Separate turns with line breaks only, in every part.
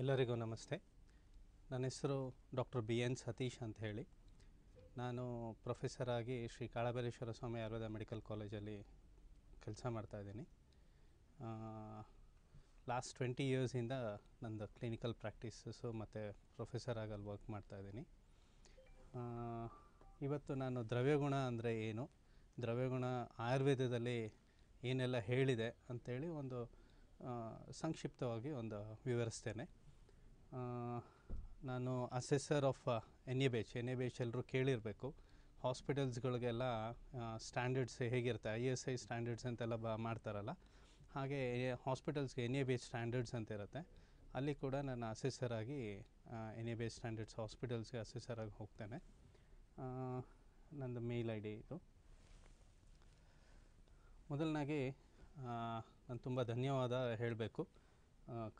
ಎಲ್ಲರಿಗೂ ನಮಸ್ತೆ ನನ್ನ ಹೆಸರು ಡಾಕ್ಟರ್ ಬಿ ಎನ್ ಸತೀಶ್ ಅಂತ ಹೇಳಿ ನಾನು ಪ್ರೊಫೆಸರ್ ಆಗಿ ಶ್ರೀ ಕಾಳಬೇರೇಶ್ವರ ಸ್ವಾಮಿ ಆಯುರ್ವೇದ ಮೆಡಿಕಲ್ ಕಾಲೇಜಲ್ಲಿ ಕೆಲಸ ಮಾಡ್ತಾಯಿದ್ದೀನಿ ಲಾಸ್ಟ್ ಟ್ವೆಂಟಿ ಇಯರ್ಸಿಂದ ನಂದು ಕ್ಲಿನಿಕಲ್ ಪ್ರಾಕ್ಟೀಸಸ್ಸು ಮತ್ತು ಪ್ರೊಫೆಸರ್ ಆಗಲ್ಲಿ ವರ್ಕ್ ಮಾಡ್ತಾಯಿದ್ದೀನಿ ಇವತ್ತು ನಾನು ದ್ರವ್ಯಗುಣ ಅಂದರೆ ಏನು ದ್ರವ್ಯಗುಣ ಆಯುರ್ವೇದದಲ್ಲಿ ಏನೆಲ್ಲ ಹೇಳಿದೆ ಅಂಥೇಳಿ ಒಂದು ಸಂಕ್ಷಿಪ್ತವಾಗಿ ಒಂದು ವಿವರಿಸ್ತೇನೆ ನಾನು assessor of N A B H N A B H ಎಲ್ಲರೂ ಕೇಳಿರಬೇಕು ಹಾಸ್ಪಿಟಲ್ಸ್ಗಳಿಗೆಲ್ಲ ಸ್ಟ್ಯಾಂಡರ್ಡ್ಸ್ ಹೇಗಿರುತ್ತೆ ಐ ಎಸ್ ಐ ಸ್ಟ್ಯಾಂಡರ್ಡ್ಸ್ ಅಂತೆಲ್ಲ ಬ ಮಾಡ್ತಾರಲ್ಲ ಹಾಗೆ ಹಾಸ್ಪಿಟಲ್ಸ್ಗೆ ಎನ್ ಎ ಬೇಚ್ ಸ್ಟ್ಯಾಂಡರ್ಡ್ಸ್ ಅಂತ ಇರುತ್ತೆ ಅಲ್ಲಿ ಕೂಡ ನಾನು ಆಗಿ ಎನ್ ಎ ಬೇಚ್ ಸ್ಟ್ಯಾಂಡರ್ಡ್ಸ್ ಹಾಸ್ಪಿಟಲ್ಸ್ಗೆ ಆಗಿ ಹೋಗ್ತೇನೆ ನಂದು ಮೇಲ್ ಐ ಡಿ ಇದು ಮೊದಲನಾಗಿ ನಾನು ತುಂಬ ಧನ್ಯವಾದ ಹೇಳಬೇಕು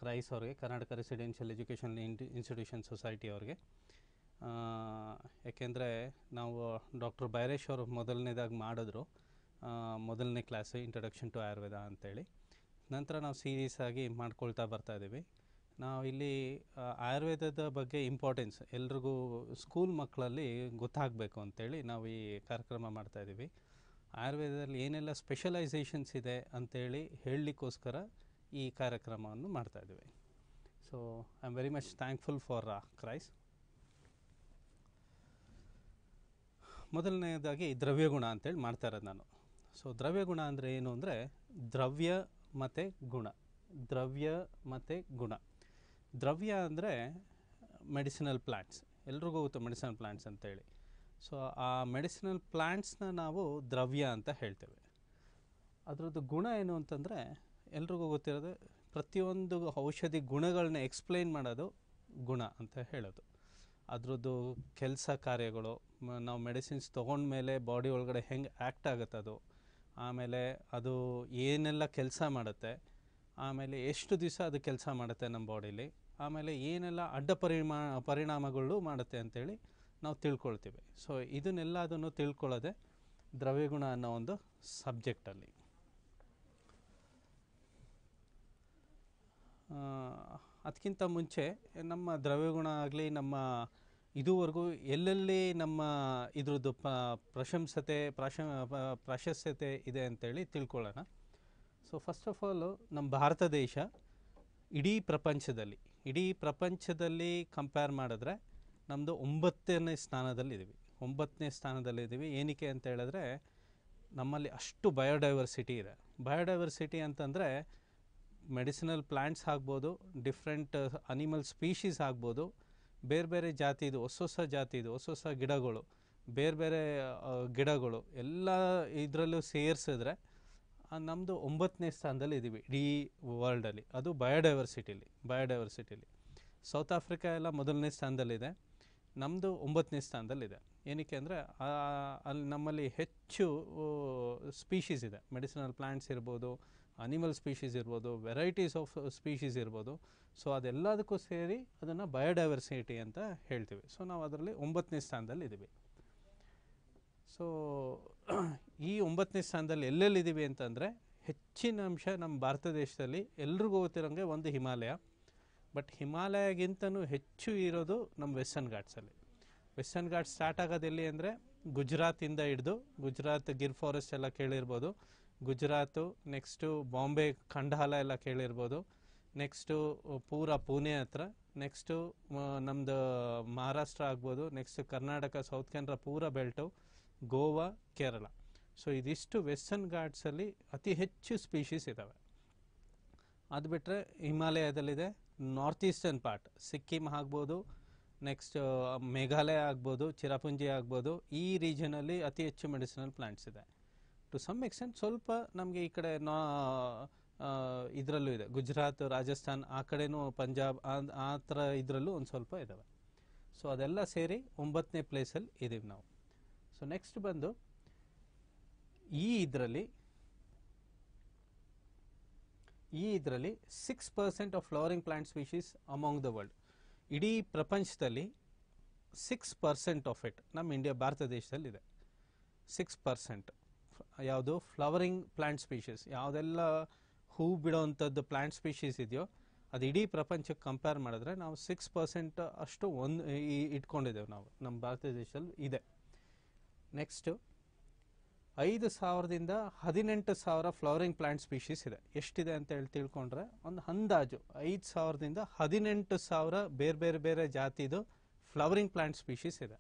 ಕ್ರೈಸ್ ಅವ್ರಿಗೆ Karnataka residential education institution society ಅವ್ರಿಗೆ ಯಾಕೆಂದರೆ ನಾವು ಡಾಕ್ಟರ್ ಬೈರೇಶ್ ಅವರು ಮೊದಲನೇದಾಗಿ ಮಾಡಿದ್ರು ಮೊದಲನೇ ಕ್ಲಾಸು ಇಂಟ್ರಡಕ್ಷನ್ ಟು ಆಯುರ್ವೇದ ಅಂತೇಳಿ ನಂತರ ನಾವು ಸೀರಿಯಸ್ ಆಗಿ ಮಾಡ್ಕೊಳ್ತಾ ಬರ್ತಾಯಿದ್ದೀವಿ ನಾವು ಇಲ್ಲಿ ಆಯುರ್ವೇದದ ಬಗ್ಗೆ ಇಂಪಾರ್ಟೆನ್ಸ್ ಎಲ್ರಿಗೂ ಸ್ಕೂಲ್ ಮಕ್ಕಳಲ್ಲಿ ಗೊತ್ತಾಗಬೇಕು ಅಂತೇಳಿ ನಾವು ಈ ಕಾರ್ಯಕ್ರಮ ಮಾಡ್ತಾಯಿದ್ದೀವಿ ಆಯುರ್ವೇದದಲ್ಲಿ ಏನೆಲ್ಲ ಸ್ಪೆಷಲೈಸೇಷನ್ಸ್ ಇದೆ ಅಂಥೇಳಿ ಹೇಳಲಿಕ್ಕೋಸ್ಕರ ಈ ಕಾರ್ಯಕ್ರಮವನ್ನು ಮಾಡ್ತಾಯಿದ್ದೀವಿ so I am very much thankful for KREIS ಮೊದಲನೇದಾಗಿ ಗುಣ ಅಂತೇಳಿ ಮಾಡ್ತಾ ಇರೋದು ನಾನು ಸೊ ಗುಣ ಅಂದರೆ ಏನು ಅಂದರೆ ದ್ರವ್ಯ ಮತ್ತು ಗುಣ ದ್ರವ್ಯ ಮತ್ತು ಗುಣ ದ್ರವ್ಯ ಅಂದರೆ ಮೆಡಿಸಿನಲ್ ಪ್ಲ್ಯಾಂಟ್ಸ್ ಎಲ್ರಿಗೂ ಗೊತ್ತು ಮೆಡಿಸಿನಲ್ ಪ್ಲ್ಯಾಂಟ್ಸ್ ಅಂತೇಳಿ ಸೊ ಆ ಮೆಡಿಸಿನಲ್ ಪ್ಲ್ಯಾಂಟ್ಸ್ನ ನಾವು ದ್ರವ್ಯ ಅಂತ ಹೇಳ್ತೇವೆ ಅದರದ್ದು ಗುಣ ಏನು ಅಂತಂದರೆ ಎಲ್ರಿಗೂ ಗೊತ್ತಿರೋದು ಪ್ರತಿಯೊಂದು ಔಷಧಿ ಗುಣಗಳನ್ನ ಎಕ್ಸ್ಪ್ಲೈನ್ ಮಾಡೋದು ಗುಣ ಅಂತ ಹೇಳೋದು ಅದರದ್ದು ಕೆಲಸ ಕಾರ್ಯಗಳು ನಾವು ಮೆಡಿಸಿನ್ಸ್ ತೊಗೊಂಡ್ಮೇಲೆ ಬಾಡಿ ಒಳಗಡೆ ಹೆಂಗೆ ಆ್ಯಕ್ಟ್ ಆಗುತ್ತೆ ಅದು ಆಮೇಲೆ ಅದು ಏನೆಲ್ಲ ಕೆಲಸ ಮಾಡುತ್ತೆ ಆಮೇಲೆ ಎಷ್ಟು ದಿವಸ ಅದು ಕೆಲಸ ಮಾಡುತ್ತೆ ನಮ್ಮ ಬಾಡೀಲಿ ಆಮೇಲೆ ಏನೆಲ್ಲ ಅಡ್ಡ ಪರಿಮಾ ಪರಿಣಾಮಗಳು ಮಾಡುತ್ತೆ ಅಂಥೇಳಿ ನಾವು ತಿಳ್ಕೊಳ್ತೀವಿ ಸೊ ಇದನ್ನೆಲ್ಲ ಅದನ್ನು ತಿಳ್ಕೊಳ್ಳೋದೆ ದ್ರವ್ಯಗುಣ ಅನ್ನೋ ಒಂದು ಸಬ್ಜೆಕ್ಟಲ್ಲಿ ಅದಕ್ಕಿಂತ ಮುಂಚೆ ನಮ್ಮ ದ್ರವ್ಯಗುಣ ಆಗಲಿ ನಮ್ಮ ಇದುವರೆಗೂ ಎಲ್ಲೆಲ್ಲಿ ನಮ್ಮ ಇದ್ರದ್ದು ಪ ಪ್ರಶಂಸತೆ ಪ್ರಾಶ ಪ್ರಾಶಸ್ತ್ಯತೆ ಇದೆ ಅಂತೇಳಿ ತಿಳ್ಕೊಳ್ಳೋಣ ಸೊ ಫಸ್ಟ್ ಆಫ್ ಆಲು ನಮ್ಮ ಭಾರತ ದೇಶ ಇಡೀ ಪ್ರಪಂಚದಲ್ಲಿ ಇಡೀ ಪ್ರಪಂಚದಲ್ಲಿ ಕಂಪೇರ್ ಮಾಡಿದ್ರೆ ನಮ್ಮದು ಒಂಬತ್ತನೇ ಸ್ಥಾನದಲ್ಲಿದ್ದೀವಿ ಒಂಬತ್ತನೇ ಸ್ಥಾನದಲ್ಲಿದ್ದೀವಿ ಏನಕ್ಕೆ ಅಂತ ಹೇಳಿದ್ರೆ ನಮ್ಮಲ್ಲಿ ಅಷ್ಟು ಬಯೋಡೈವರ್ಸಿಟಿ ಇದೆ ಬಯೋಡೈವರ್ಸಿಟಿ ಅಂತಂದರೆ ಮೆಡಿಸಿನಲ್ ಪ್ಲ್ಯಾಂಟ್ಸ್ ಆಗ್ಬೋದು ಡಿಫ್ರೆಂಟ್ ಅನಿಮಲ್ ಸ್ಪೀಷೀಸ್ ಆಗ್ಬೋದು ಬೇರೆ ಬೇರೆ ಜಾತಿದು ಹೊಸ ಹೊಸ ಜಾತಿದು ಹೊಸ ಹೊಸ ಗಿಡಗಳು ಬೇರೆ ಬೇರೆ ಗಿಡಗಳು ಎಲ್ಲ ಇದರಲ್ಲೂ ಸೇರಿಸಿದ್ರೆ ನಮ್ಮದು ಒಂಬತ್ತನೇ ಸ್ಥಾನದಲ್ಲಿ ಇದ್ದೀವಿ ಇಡೀ ವರ್ಲ್ಡಲ್ಲಿ ಅದು ಬಯೋಡೈವರ್ಸಿಟಿಲಿ ಬಯೋಡೈವರ್ಸಿಟಿಲಿ ಸೌತ್ ಆಫ್ರಿಕಾ ಎಲ್ಲ ಮೊದಲನೇ ಸ್ಥಾನದಲ್ಲಿದೆ ನಮ್ಮದು ಒಂಬತ್ತನೇ ಸ್ಥಾನದಲ್ಲಿದೆ ಏನಕ್ಕೆ ಅಂದರೆ ಅಲ್ಲಿ ನಮ್ಮಲ್ಲಿ ಹೆಚ್ಚು ಸ್ಪೀಷೀಸ್ ಇದೆ ಮೆಡಿಸಿನಲ್ ಪ್ಲ್ಯಾಂಟ್ಸ್ ಇರ್ಬೋದು ಅನಿಮಲ್ ಸ್ಪೀಷೀಸ್ ಇರ್ಬೋದು ವೆರೈಟೀಸ್ ಆಫ್ ಸ್ಪೀಷೀಸ್ ಇರ್ಬೋದು ಸೊ ಅದೆಲ್ಲದಕ್ಕೂ ಸೇರಿ ಅದನ್ನು ಬಯೋಡೈವರ್ಸಿಟಿ ಅಂತ ಹೇಳ್ತೀವಿ ಸೊ ನಾವು ಅದರಲ್ಲಿ ಒಂಬತ್ತನೇ ಸ್ಥಾನದಲ್ಲಿ ಇದ್ದೀವಿ ಸೊ ಈ ಒಂಬತ್ತನೇ ಸ್ಥಾನದಲ್ಲಿ ಎಲ್ಲೆಲ್ಲಿದ್ದೀವಿ ಅಂತಂದರೆ ಹೆಚ್ಚಿನ ಅಂಶ ನಮ್ಮ ಭಾರತ ದೇಶದಲ್ಲಿ ಎಲ್ರಿಗೂ ಗೊತ್ತಿರೋಂಗೆ ಒಂದು ಹಿಮಾಲಯ ಬಟ್ ಹಿಮಾಲಯಗಿಂತನೂ ಹೆಚ್ಚು ಇರೋದು ನಮ್ಮ ವೆಸ್ಟರ್ನ್ ಘಾಟ್ಸಲ್ಲಿ ವೆಸ್ಟರ್ನ್ ಘಾಟ್ ಸ್ಟಾರ್ಟ್ ಆಗೋದೆಲ್ಲಿ ಅಂದರೆ ಗುಜರಾತಿಂದ ಹಿಡಿದು ಗುಜರಾತ್ ಗಿರ್ ಫಾರೆಸ್ಟ್ ಎಲ್ಲ ಕೇಳಿರ್ಬೋದು ಗುಜರಾತು ನೆಕ್ಸ್ಟು ಬಾಂಬೆ ಖಂಡಾಲ ಎಲ್ಲ ಕೇಳಿರ್ಬೋದು ನೆಕ್ಸ್ಟು ಪೂರ ಪುಣೆ ಹತ್ರ ನೆಕ್ಸ್ಟು ನಮ್ಮದು ಮಹಾರಾಷ್ಟ್ರ ಆಗ್ಬೋದು ನೆಕ್ಸ್ಟ್ ಕರ್ನಾಟಕ ಸೌತ್ ಕೇಂದ್ರ ಪೂರ ಬೆಲ್ಟು ಗೋವಾ ಕೇರಳ ಸೊ ಇದಿಷ್ಟು ವೆಸ್ಟರ್ನ್ ಘಾಟ್ಸಲ್ಲಿ ಅತಿ ಹೆಚ್ಚು ಸ್ಪೀಷೀಸ್ ಇದ್ದಾವೆ ಅದು ಬಿಟ್ಟರೆ ಹಿಮಾಲಯದಲ್ಲಿದೆ ನಾರ್ತ್ ಈಸ್ಟರ್ನ್ ಪಾರ್ಟ್ ಸಿಕ್ಕಿಮ್ ಆಗ್ಬೋದು ನೆಕ್ಸ್ಟ್ ಮೇಘಾಲಯ ಆಗ್ಬೋದು ಚಿರಾಪುಂಜಿ ಆಗ್ಬೋದು ಈ ರೀಜನಲ್ಲಿ ಅತಿ ಹೆಚ್ಚು ಮೆಡಿಸಿನಲ್ ಪ್ಲಾಂಟ್ಸ್ ಇದೆ ಟು ಸಮ್ ಎಕ್ಸ್ಟೆಂಟ್ ಸ್ವಲ್ಪ ನಮಗೆ ಈ ಕಡೆ ನಾ ಇದರಲ್ಲೂ ಇದೆ ಗುಜರಾತ್ ರಾಜಸ್ಥಾನ್ ಆ ಕಡೆನೂ ಪಂಜಾಬ್ ಆ ಥರ ಇದರಲ್ಲೂ ಒಂದು ಸ್ವಲ್ಪ ಇದ್ದಾವೆ ಸೊ ಅದೆಲ್ಲ ಸೇರಿ ಒಂಬತ್ತನೇ ಪ್ಲೇಸಲ್ಲಿ ಇದ್ದೀವಿ ನಾವು ಸೊ ನೆಕ್ಸ್ಟ್ ಬಂದು ಈ ಇದರಲ್ಲಿ ಈ ಇದರಲ್ಲಿ six percent of flowering plant species among the world ಇಡೀ ಪ್ರಪಂಚದಲ್ಲಿ ಸಿಕ್ಸ್ ಪರ್ಸೆಂಟ್ ಆಫ್ ಇಟ್ ನಮ್ಮ ಇಂಡಿಯಾ ಭಾರತ ದೇಶದಲ್ಲಿದೆ ಸಿಕ್ಸ್ ಪರ್ಸೆಂಟ್ ಯಾವುದು ಫ್ಲವರಿಂಗ್ ಪ್ಲ್ಯಾಂಟ್ ಸ್ಪೀಷೀಸ್ ಯಾವುದೆಲ್ಲ ಹೂ ಬಿಡೋವಂಥದ್ದು ಪ್ಲಾಂಟ್ ಸ್ಪೀಷೀಸ್ ಇದೆಯೋ ಅದು ಇಡೀ ಪ್ರಪಂಚಕ್ಕೆ ಕಂಪೇರ್ ಮಾಡಿದ್ರೆ ನಾವು ಸಿಕ್ಸ್ ಪರ್ಸೆಂಟ್ ಅಷ್ಟು ಒಂದು ಇಟ್ಕೊಂಡಿದ್ದೇವೆ ನಾವು ನಮ್ಮ ಭಾರತ ದೇಶದಲ್ಲಿ ಇದೆ ನೆಕ್ಸ್ಟು ಐದು ಸಾವಿರದಿಂದ ಹದಿನೆಂಟು ಸಾವಿರ ಫ್ಲವರಿಂಗ್ ಪ್ಲ್ಯಾಂಟ್ ಸ್ಪೀಷೀಸ್ ಇದೆ ಎಷ್ಟಿದೆ ಅಂತ ಹೇಳಿ ತಿಳ್ಕೊಂಡ್ರೆ ಒಂದು ಅಂದಾಜು ಐದು ಸಾವಿರದಿಂದ ಹದಿನೆಂಟು ಸಾವಿರ ಬೇರೆ ಬೇರೆ ಬೇರೆ ಜಾತಿದು ಫ್ಲವರಿಂಗ್ ಪ್ಲ್ಯಾಂಟ್ ಸ್ಪೀಷೀಸ್ ಇದೆ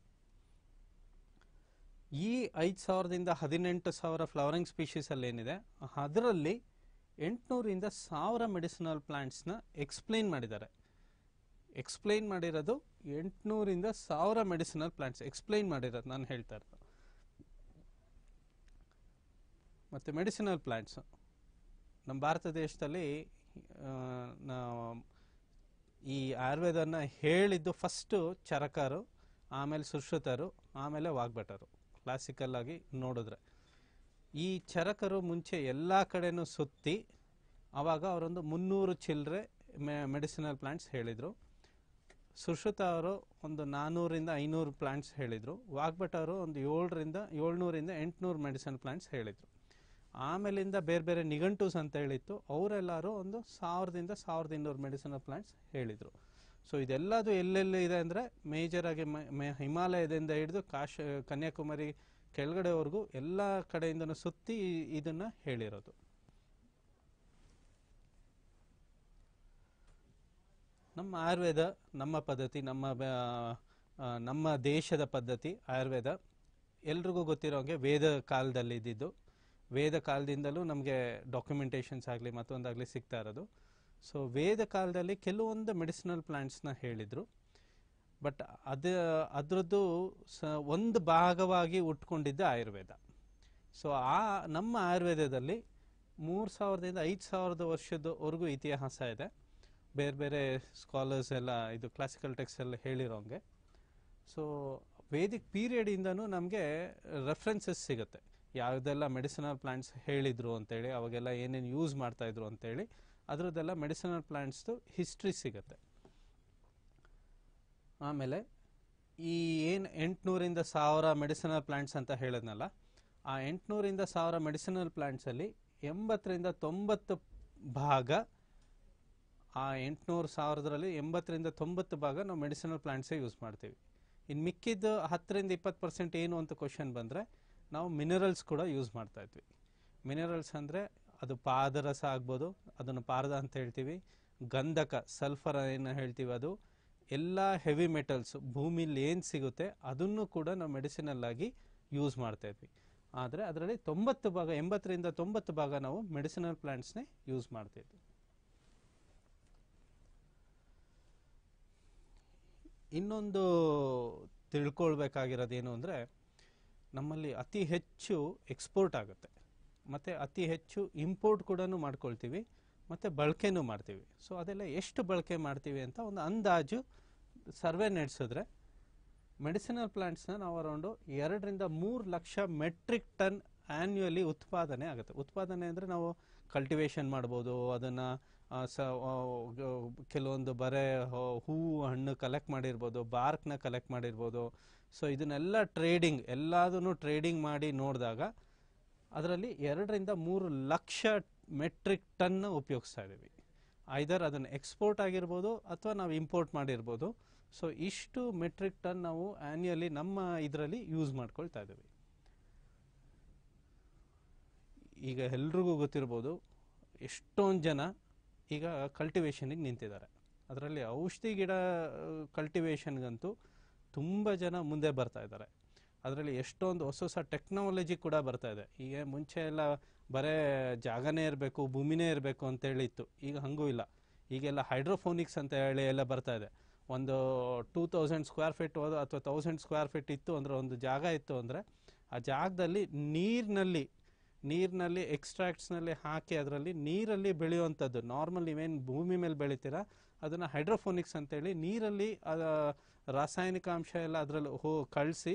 ಈ ಐದು ಸಾವಿರದಿಂದ ಹದಿನೆಂಟು ಸಾವಿರ ಫ್ಲವರಿಂಗ್ ಸ್ಪೀಷೀಸಲ್ಲಿ ಏನಿದೆ ಅದರಲ್ಲಿ ಎಂಟುನೂರಿಂದ ಸಾವಿರ ಮೆಡಿಸಿನಲ್ ಪ್ಲ್ಯಾಂಟ್ಸ್ನ ಎಕ್ಸ್ಪ್ಲೈನ್ ಮಾಡಿದ್ದಾರೆ ಎಕ್ಸ್ಪ್ಲೈನ್ ಮಾಡಿರೋದು ಎಂಟುನೂರಿಂದ ಸಾವಿರ ಮೆಡಿಸಿನಲ್ ಪ್ಲ್ಯಾಂಟ್ಸ್ ಎಕ್ಸ್ಪ್ಲೈನ್ ಮಾಡಿರೋದು ನಾನು ಹೇಳ್ತಾ ಇರೋದು ಮತ್ತು ಮೆಡಿಸಿನಲ್ ಪ್ಲ್ಯಾಂಟ್ಸು ನಮ್ಮ ಭಾರತ ದೇಶದಲ್ಲಿ ಈ ಆಯುರ್ವೇದನ ಹೇಳಿದ್ದು ಫಸ್ಟು ಚರಕರು ಆಮೇಲೆ ಸುಶ್ರುತರು ಆಮೇಲೆ ವಾಗ್ಭಟರು ಆಗಿ ನೋಡಿದ್ರೆ ಈ ಚರಕರು ಮುಂಚೆ ಎಲ್ಲ ಕಡೆನೂ ಸುತ್ತಿ ಆವಾಗ ಅವರೊಂದು ಮುನ್ನೂರು ಚಿಲ್ಲರೆ ಮೆ ಮೆಡಿಸಿನಲ್ ಪ್ಲ್ಯಾಂಟ್ಸ್ ಹೇಳಿದರು ಸುಶ್ರುತ ಅವರು ಒಂದು ನಾನ್ನೂರಿಂದ ಐನೂರು ಪ್ಲಾಂಟ್ಸ್ ಹೇಳಿದರು ವಾಗ್ಭಟ್ ಅವರು ಒಂದು ಏಳರಿಂದ ಏಳ್ನೂರಿಂದ ಎಂಟುನೂರು ಮೆಡಿಸಿನ್ ಪ್ಲ್ಯಾಂಟ್ಸ್ ಹೇಳಿದರು ಆಮೇಲಿಂದ ಬೇರೆ ಬೇರೆ ನಿಘಂಟೂಸ್ ಅಂತ ಹೇಳಿತ್ತು ಅವರೆಲ್ಲರೂ ಒಂದು ಸಾವಿರದಿಂದ ಸಾವಿರದ ಇನ್ನೂರು ಮೆಡಿಸಿನಲ್ ಪ್ಲ್ಯಾಂಟ್ಸ್ ಹೇಳಿದರು ಸೊ ಇದೆಲ್ಲದು ಎಲ್ಲೆಲ್ಲಿ ಇದೆ ಅಂದರೆ ಆಗಿ ಹಿಮಾಲಯದಿಂದ ಹಿಡಿದು ಕಾಶ ಕನ್ಯಾಕುಮಾರಿ ಕೆಳಗಡೆವರೆಗೂ ಎಲ್ಲ ಕಡೆಯಿಂದ ಸುತ್ತಿ ಇದನ್ನು ಹೇಳಿರೋದು ನಮ್ಮ ಆಯುರ್ವೇದ ನಮ್ಮ ಪದ್ಧತಿ ನಮ್ಮ ನಮ್ಮ ದೇಶದ ಪದ್ಧತಿ ಆಯುರ್ವೇದ ಎಲ್ರಿಗೂ ಗೊತ್ತಿರೋ ಹಾಗೆ ವೇದ ಕಾಲದಲ್ಲಿ ಇದ್ದಿದ್ದು ವೇದ ಕಾಲದಿಂದಲೂ ನಮಗೆ ಡಾಕ್ಯುಮೆಂಟೇಷನ್ಸ್ ಆಗಲಿ ಮತ್ತೊಂದಾಗಲಿ ಸಿಗ್ತಾ ಇರೋದು ಸೊ ವೇದ ಕಾಲದಲ್ಲಿ ಕೆಲವೊಂದು ಮೆಡಿಸಿನಲ್ ಪ್ಲಾಂಟ್ಸ್ನ ಹೇಳಿದರು ಬಟ್ ಅದು ಅದರದ್ದು ಸ ಒಂದು ಭಾಗವಾಗಿ ಉಟ್ಕೊಂಡಿದ್ದ ಆಯುರ್ವೇದ ಸೊ ಆ ನಮ್ಮ ಆಯುರ್ವೇದದಲ್ಲಿ ಮೂರು ಸಾವಿರದಿಂದ ಐದು ಸಾವಿರದ ವರ್ಷದವರೆಗೂ ಇತಿಹಾಸ ಇದೆ ಬೇರೆ ಬೇರೆ ಸ್ಕಾಲರ್ಸ್ ಎಲ್ಲ ಇದು ಕ್ಲಾಸಿಕಲ್ ಎಲ್ಲ ಹೇಳಿರೋಂಗೆ ಸೊ ವೇದಿಕ್ ಪೀರಿಯಡಿಂದನೂ ನಮಗೆ ರೆಫ್ರೆನ್ಸಸ್ ಸಿಗುತ್ತೆ ಯಾವುದೆಲ್ಲ ಮೆಡಿಸಿನಲ್ ಪ್ಲಾಂಟ್ಸ್ ಹೇಳಿದರು ಅಂತೇಳಿ ಅವಾಗೆಲ್ಲ ಏನೇನು ಯೂಸ್ ಮಾಡ್ತಾಯಿದ್ರು ಅಂತೇಳಿ ಅದರದ್ದೆಲ್ಲ ಮೆಡಿಸಿನಲ್ ಪ್ಲ್ಯಾಂಟ್ಸ್ದು ಹಿಸ್ಟ್ರಿ ಸಿಗುತ್ತೆ ಆಮೇಲೆ ಈ ಏನು ಎಂಟುನೂರಿಂದ ಸಾವಿರ ಮೆಡಿಸಿನಲ್ ಪ್ಲ್ಯಾಂಟ್ಸ್ ಅಂತ ಹೇಳಿದ್ನಲ್ಲ ಆ ಎಂಟುನೂರಿಂದ ಸಾವಿರ ಮೆಡಿಸಿನಲ್ ಪ್ಲ್ಯಾಂಟ್ಸಲ್ಲಿ ಎಂಬತ್ತರಿಂದ ತೊಂಬತ್ತು ಭಾಗ ಆ ಎಂಟುನೂರು ಸಾವಿರದರಲ್ಲಿ ಎಂಬತ್ತರಿಂದ ತೊಂಬತ್ತು ಭಾಗ ನಾವು ಮೆಡಿಸಿನಲ್ ಪ್ಲ್ಯಾಂಟ್ಸೇ ಯೂಸ್ ಮಾಡ್ತೀವಿ ಇನ್ನು ಮಿಕ್ಕಿದ್ದು ಹತ್ತರಿಂದ ಇಪ್ಪತ್ತು ಪರ್ಸೆಂಟ್ ಏನು ಅಂತ ಕ್ವಶನ್ ಬಂದರೆ ನಾವು ಮಿನರಲ್ಸ್ ಕೂಡ ಯೂಸ್ ಮಾಡ್ತಾಯಿದ್ವಿ ಮಿನರಲ್ಸ್ ಅಂದರೆ ಅದು ಪಾದರಸ ಆಗ್ಬೋದು ಅದನ್ನು ಪಾರದ ಅಂತ ಹೇಳ್ತೀವಿ ಗಂಧಕ ಸಲ್ಫರ್ ಏನು ಹೇಳ್ತೀವಿ ಅದು ಎಲ್ಲ ಹೆವಿ ಮೆಟಲ್ಸ್ ಭೂಮಿಲಿ ಏನು ಸಿಗುತ್ತೆ ಅದನ್ನು ಕೂಡ ನಾವು ಮೆಡಿಸಿನಲ್ ಆಗಿ ಯೂಸ್ ಮಾಡ್ತಾ ಇದ್ವಿ ಆದರೆ ಅದರಲ್ಲಿ ತೊಂಬತ್ತು ಭಾಗ ಎಂಬತ್ತರಿಂದ ತೊಂಬತ್ತು ಭಾಗ ನಾವು ಮೆಡಿಸಿನಲ್ ಪ್ಲಾಂಟ್ಸ್ನೇ ಯೂಸ್ ಮಾಡ್ತಿದ್ವಿ ಇನ್ನೊಂದು ತಿಳ್ಕೊಳ್ಬೇಕಾಗಿರೋದೇನು ಅಂದರೆ ನಮ್ಮಲ್ಲಿ ಅತಿ ಹೆಚ್ಚು ಎಕ್ಸ್ಪೋರ್ಟ್ ಆಗುತ್ತೆ ಮತ್ತು ಅತಿ ಹೆಚ್ಚು ಇಂಪೋರ್ಟ್ ಕೂಡ ಮಾಡ್ಕೊಳ್ತೀವಿ ಮತ್ತು ಬಳಕೆನೂ ಮಾಡ್ತೀವಿ ಸೊ ಅದೆಲ್ಲ ಎಷ್ಟು ಬಳಕೆ ಮಾಡ್ತೀವಿ ಅಂತ ಒಂದು ಅಂದಾಜು ಸರ್ವೆ ನಡೆಸಿದ್ರೆ ಮೆಡಿಸಿನಲ್ ಪ್ಲಾಂಟ್ಸ್ನ ನಾವು ಅರೌಂಡು ಎರಡರಿಂದ ಮೂರು ಲಕ್ಷ ಮೆಟ್ರಿಕ್ ಟನ್ ಆ್ಯನ್ಯಲಿ ಉತ್ಪಾದನೆ ಆಗುತ್ತೆ ಉತ್ಪಾದನೆ ಅಂದರೆ ನಾವು ಕಲ್ಟಿವೇಷನ್ ಮಾಡ್ಬೋದು ಅದನ್ನು ಸ ಕೆಲವೊಂದು ಬರೆ ಹೂವು ಹಣ್ಣು ಕಲೆಕ್ಟ್ ಮಾಡಿರ್ಬೋದು ಬಾರ್ಕ್ನ ಕಲೆಕ್ಟ್ ಮಾಡಿರ್ಬೋದು ಸೊ ಇದನ್ನೆಲ್ಲ ಟ್ರೇಡಿಂಗ್ ಎಲ್ಲದನ್ನು ಟ್ರೇಡಿಂಗ್ ಮಾಡಿ ನೋಡಿದಾಗ ಅದರಲ್ಲಿ ಎರಡರಿಂದ ಮೂರು ಲಕ್ಷ ಮೆಟ್ರಿಕ್ ಟನ್ನ ಉಪಯೋಗಿಸ್ತಾ ಇದ್ದೀವಿ ಐದರ್ ಅದನ್ನು ಎಕ್ಸ್ಪೋರ್ಟ್ ಆಗಿರ್ಬೋದು ಅಥವಾ ನಾವು ಇಂಪೋರ್ಟ್ ಮಾಡಿರ್ಬೋದು ಸೊ ಇಷ್ಟು ಮೆಟ್ರಿಕ್ ಟನ್ ನಾವು ಆ್ಯನ್ಯಲಿ ನಮ್ಮ ಇದರಲ್ಲಿ ಯೂಸ್ ಮಾಡ್ಕೊಳ್ತಾ ಇದ್ದೀವಿ ಈಗ ಎಲ್ರಿಗೂ ಗೊತ್ತಿರ್ಬೋದು ಎಷ್ಟೊಂದು ಜನ ಈಗ ಕಲ್ಟಿವೇಷನಿಗೆ ನಿಂತಿದ್ದಾರೆ ಅದರಲ್ಲಿ ಔಷಧಿ ಗಿಡ ಕಲ್ಟಿವೇಷನ್ಗಂತೂ ತುಂಬ ಜನ ಮುಂದೆ ಬರ್ತಾ ಇದ್ದಾರೆ ಅದರಲ್ಲಿ ಎಷ್ಟೊಂದು ಹೊಸ ಹೊಸ ಟೆಕ್ನಾಲಜಿ ಕೂಡ ಬರ್ತಾ ಇದೆ ಈಗ ಮುಂಚೆ ಎಲ್ಲ ಬರೇ ಜಾಗನೇ ಇರಬೇಕು ಭೂಮಿನೇ ಇರಬೇಕು ಅಂತೇಳಿ ಇತ್ತು ಈಗ ಹಂಗೂ ಇಲ್ಲ ಈಗೆಲ್ಲ ಹೈಡ್ರೋಫೋನಿಕ್ಸ್ ಅಂತ ಹೇಳಿ ಎಲ್ಲ ಬರ್ತಾ ಇದೆ ಒಂದು ಟೂ ತೌಸಂಡ್ ಸ್ಕ್ವೇರ್ ಫೀಟ್ ಹೋದ ಅಥವಾ ತೌಸಂಡ್ ಸ್ಕ್ವೇರ್ ಫೀಟ್ ಇತ್ತು ಅಂದರೆ ಒಂದು ಜಾಗ ಇತ್ತು ಅಂದರೆ ಆ ಜಾಗದಲ್ಲಿ ನೀರಿನಲ್ಲಿ ನೀರಿನಲ್ಲಿ ಎಕ್ಸ್ಟ್ರಾಕ್ಟ್ಸ್ನಲ್ಲಿ ಹಾಕಿ ಅದರಲ್ಲಿ ನೀರಲ್ಲಿ ಬೆಳೆಯುವಂಥದ್ದು ನಾರ್ಮಲ್ ಇವೇನು ಭೂಮಿ ಮೇಲೆ ಬೆಳಿತೀರಾ ಅದನ್ನು ಹೈಡ್ರೋಫೋನಿಕ್ಸ್ ಅಂತೇಳಿ ನೀರಲ್ಲಿ ರಾಸಾಯನಿಕ ಅಂಶ ಎಲ್ಲ ಅದರಲ್ಲಿ ಹೋ ಕಳಿಸಿ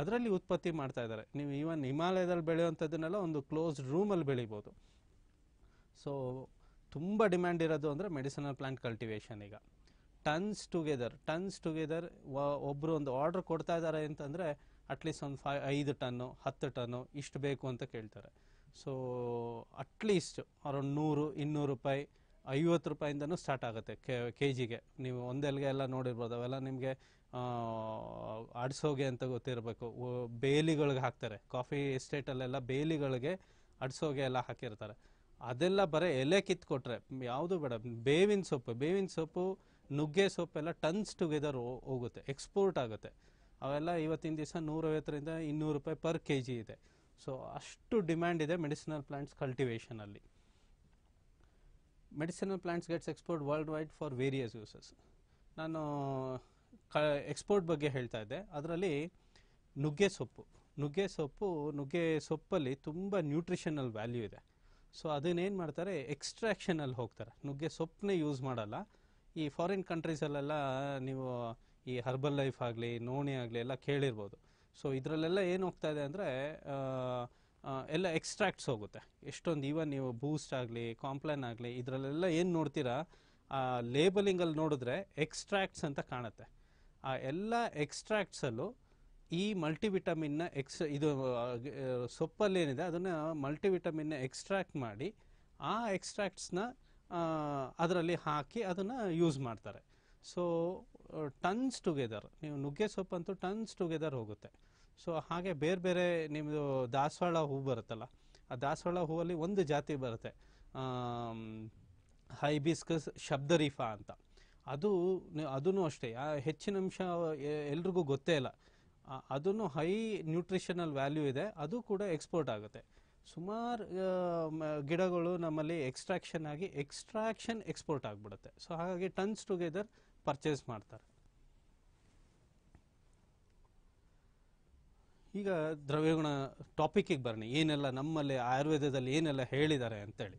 ಅದರಲ್ಲಿ ಉತ್ಪತ್ತಿ ಮಾಡ್ತಾ ಇದ್ದಾರೆ ನೀವು ಈವನ್ ಹಿಮಾಲಯದಲ್ಲಿ ಬೆಳೆಯುವಂಥದ್ದನ್ನೆಲ್ಲ ಒಂದು ಕ್ಲೋಸ್ಡ್ ರೂಮಲ್ಲಿ ಬೆಳಿಬೋದು ಸೊ ತುಂಬ ಡಿಮ್ಯಾಂಡ್ ಇರೋದು ಅಂದರೆ ಮೆಡಿಸಿನಲ್ ಪ್ಲ್ಯಾಂಟ್ ಕಲ್ಟಿವೇಷನ್ ಈಗ ಟನ್ಸ್ ಟುಗೆದರ್ ಟನ್ಸ್ ಟುಗೆದರ್ ಒಬ್ಬರು ಒಂದು ಆರ್ಡ್ರ್ ಕೊಡ್ತಾ ಇದ್ದಾರೆ ಅಂತಂದರೆ ಅಟ್ಲೀಸ್ಟ್ ಒಂದು ಫೈ ಐದು ಟನ್ನು ಹತ್ತು ಟನ್ನು ಇಷ್ಟು ಬೇಕು ಅಂತ ಕೇಳ್ತಾರೆ ಸೊ ಅಟ್ಲೀಸ್ಟ್ ಅರೌಂಡ್ ನೂರು ಇನ್ನೂರು ರೂಪಾಯಿ ಐವತ್ತು ರೂಪಾಯಿಂದನೂ ಸ್ಟಾರ್ಟ್ ಆಗುತ್ತೆ ಕೆ ಜಿಗೆ ನೀವು ಒಂದೆಲ್ಗೆ ಎಲ್ಲ ನೋಡಿರ್ಬೋದು ಅವೆಲ್ಲ ನಿಮಗೆ ಅಡಿಸೋಗೆ ಅಂತ ಗೊತ್ತಿರಬೇಕು ಬೇಲಿಗಳಿಗೆ ಹಾಕ್ತಾರೆ ಕಾಫಿ ಎಸ್ಟೇಟಲ್ಲೆಲ್ಲ ಬೇಲಿಗಳಿಗೆ ಅಡಿಸೋಗೆ ಎಲ್ಲ ಹಾಕಿರ್ತಾರೆ ಅದೆಲ್ಲ ಬರೀ ಎಲೆ ಕಿತ್ಕೊಟ್ರೆ ಯಾವುದು ಬೇಡ ಬೇವಿನ ಸೊಪ್ಪು ಬೇವಿನ ಸೊಪ್ಪು ನುಗ್ಗೆ ಸೊಪ್ಪೆಲ್ಲ ಟನ್ಸ್ ಟುಗೆದರ್ ಹೋಗುತ್ತೆ ಎಕ್ಸ್ಪೋರ್ಟ್ ಆಗುತ್ತೆ ಅವೆಲ್ಲ ಇವತ್ತಿನ ದಿವಸ ನೂರೈವತ್ತರಿಂದ ಇನ್ನೂರು ರೂಪಾಯಿ ಪರ್ ಕೆ ಜಿ ಇದೆ ಸೊ ಅಷ್ಟು ಡಿಮ್ಯಾಂಡ್ ಇದೆ ಮೆಡಿಸಿನಲ್ ಪ್ಲಾಂಟ್ಸ್ ಕಲ್ಟಿವೇಷನಲ್ಲಿ medicinal plants gets export world wide for various uses ನಾನು ಎಕ್ಸ್ಪೋರ್ಟ್ ಬಗ್ಗೆ ಹೇಳ್ತಾ ಇದ್ದೆ ಅದರಲ್ಲಿ ನುಗ್ಗೆ ಸೊಪ್ಪು ನುಗ್ಗೆ ಸೊಪ್ಪು ನುಗ್ಗೆ ಸೊಪ್ಪಲ್ಲಿ ತುಂಬ ನ್ಯೂಟ್ರಿಷನಲ್ ವ್ಯಾಲ್ಯೂ ಇದೆ ಸೊ ಅದನ್ನೇನು ಮಾಡ್ತಾರೆ ಎಕ್ಸ್ಟ್ರಾಕ್ಷನಲ್ಲಿ ಹೋಗ್ತಾರೆ ನುಗ್ಗೆ ಸೊಪ್ಪನ್ನೇ ಯೂಸ್ ಮಾಡಲ್ಲ ಈ ಫಾರಿನ್ ಕಂಟ್ರೀಸಲ್ಲೆಲ್ಲ ನೀವು ಈ ಹರ್ಬಲ್ ಲೈಫ್ ಆಗಲಿ ನೋಣಿ ಆಗಲಿ ಎಲ್ಲ ಕೇಳಿರ್ಬೋದು ಸೊ ಇದರಲ್ಲೆಲ್ಲ ಏನು ಹೋಗ್ತಾ ಇದೆ ಅಂದರೆ ಎಲ್ಲ ಎಕ್ಸ್ಟ್ರಾಕ್ಟ್ಸ್ ಹೋಗುತ್ತೆ ಎಷ್ಟೊಂದು ಈವನ್ ನೀವು ಬೂಸ್ಟ್ ಆಗಲಿ ಕಾಂಪ್ಲಾನ್ ಆಗಲಿ ಇದರಲ್ಲೆಲ್ಲ ಏನು ನೋಡ್ತೀರಾ ಲೇಬಲಿಂಗಲ್ಲಿ ನೋಡಿದ್ರೆ ಎಕ್ಸ್ಟ್ರಾಕ್ಟ್ಸ್ ಅಂತ ಕಾಣುತ್ತೆ ಆ ಎಲ್ಲ ಎಕ್ಸ್ಟ್ರಾಕ್ಟ್ಸಲ್ಲೂ ಈ ಮಲ್ಟಿವಿಟಮಿನ್ನ ಎಕ್ಸ್ ಇದು ಸೊಪ್ಪಲ್ಲಿ ಏನಿದೆ ಅದನ್ನು ಮಲ್ಟಿವಿಟಮಿನ್ನ ಎಕ್ಸ್ಟ್ರಾಕ್ಟ್ ಮಾಡಿ ಆ ಎಕ್ಸ್ಟ್ರಾಕ್ಟ್ಸ್ನ ಅದರಲ್ಲಿ ಹಾಕಿ ಅದನ್ನು ಯೂಸ್ ಮಾಡ್ತಾರೆ ಸೊ ಟನ್ಸ್ ಟುಗೆದರ್ ನೀವು ನುಗ್ಗೆ ಸೊಪ್ಪಂತೂ ಟನ್ಸ್ ಟುಗೆದರ್ ಹೋಗುತ್ತೆ ಸೊ ಹಾಗೆ ಬೇರೆ ಬೇರೆ ನಿಮ್ಮದು ದಾಸವಾಳ ಹೂವು ಬರುತ್ತಲ್ಲ ಆ ದಾಸವಾಳ ಹೂವಲ್ಲಿ ಒಂದು ಜಾತಿ ಬರುತ್ತೆ ಹೈಬಿಸ್ಕಸ್ ಶಬ್ದರೀಫಾ ಅಂತ ಅದು ಅದೂ ಅಷ್ಟೇ ಹೆಚ್ಚಿನ ಅಂಶ ಎಲ್ರಿಗೂ ಗೊತ್ತೇ ಇಲ್ಲ ಅದನ್ನು ಹೈ ನ್ಯೂಟ್ರಿಷನಲ್ ವ್ಯಾಲ್ಯೂ ಇದೆ ಅದು ಕೂಡ ಎಕ್ಸ್ಪೋರ್ಟ್ ಆಗುತ್ತೆ ಸುಮಾರು ಗಿಡಗಳು ನಮ್ಮಲ್ಲಿ ಎಕ್ಸ್ಟ್ರಾಕ್ಷನ್ ಆಗಿ ಎಕ್ಸ್ಟ್ರಾಕ್ಷನ್ ಎಕ್ಸ್ಪೋರ್ಟ್ ಆಗಿಬಿಡುತ್ತೆ ಸೊ ಹಾಗಾಗಿ ಟನ್ಸ್ ಟುಗೆದರ್ ಪರ್ಚೇಸ್ ಮಾಡ್ತಾರೆ ಈಗ ದ್ರವ್ಯಗುಣ ಟಾಪಿಕ್ಕಿಗೆ ಬರ್ರಿ ಏನೆಲ್ಲ ನಮ್ಮಲ್ಲಿ ಆಯುರ್ವೇದದಲ್ಲಿ ಏನೆಲ್ಲ ಹೇಳಿದ್ದಾರೆ ಅಂತೇಳಿ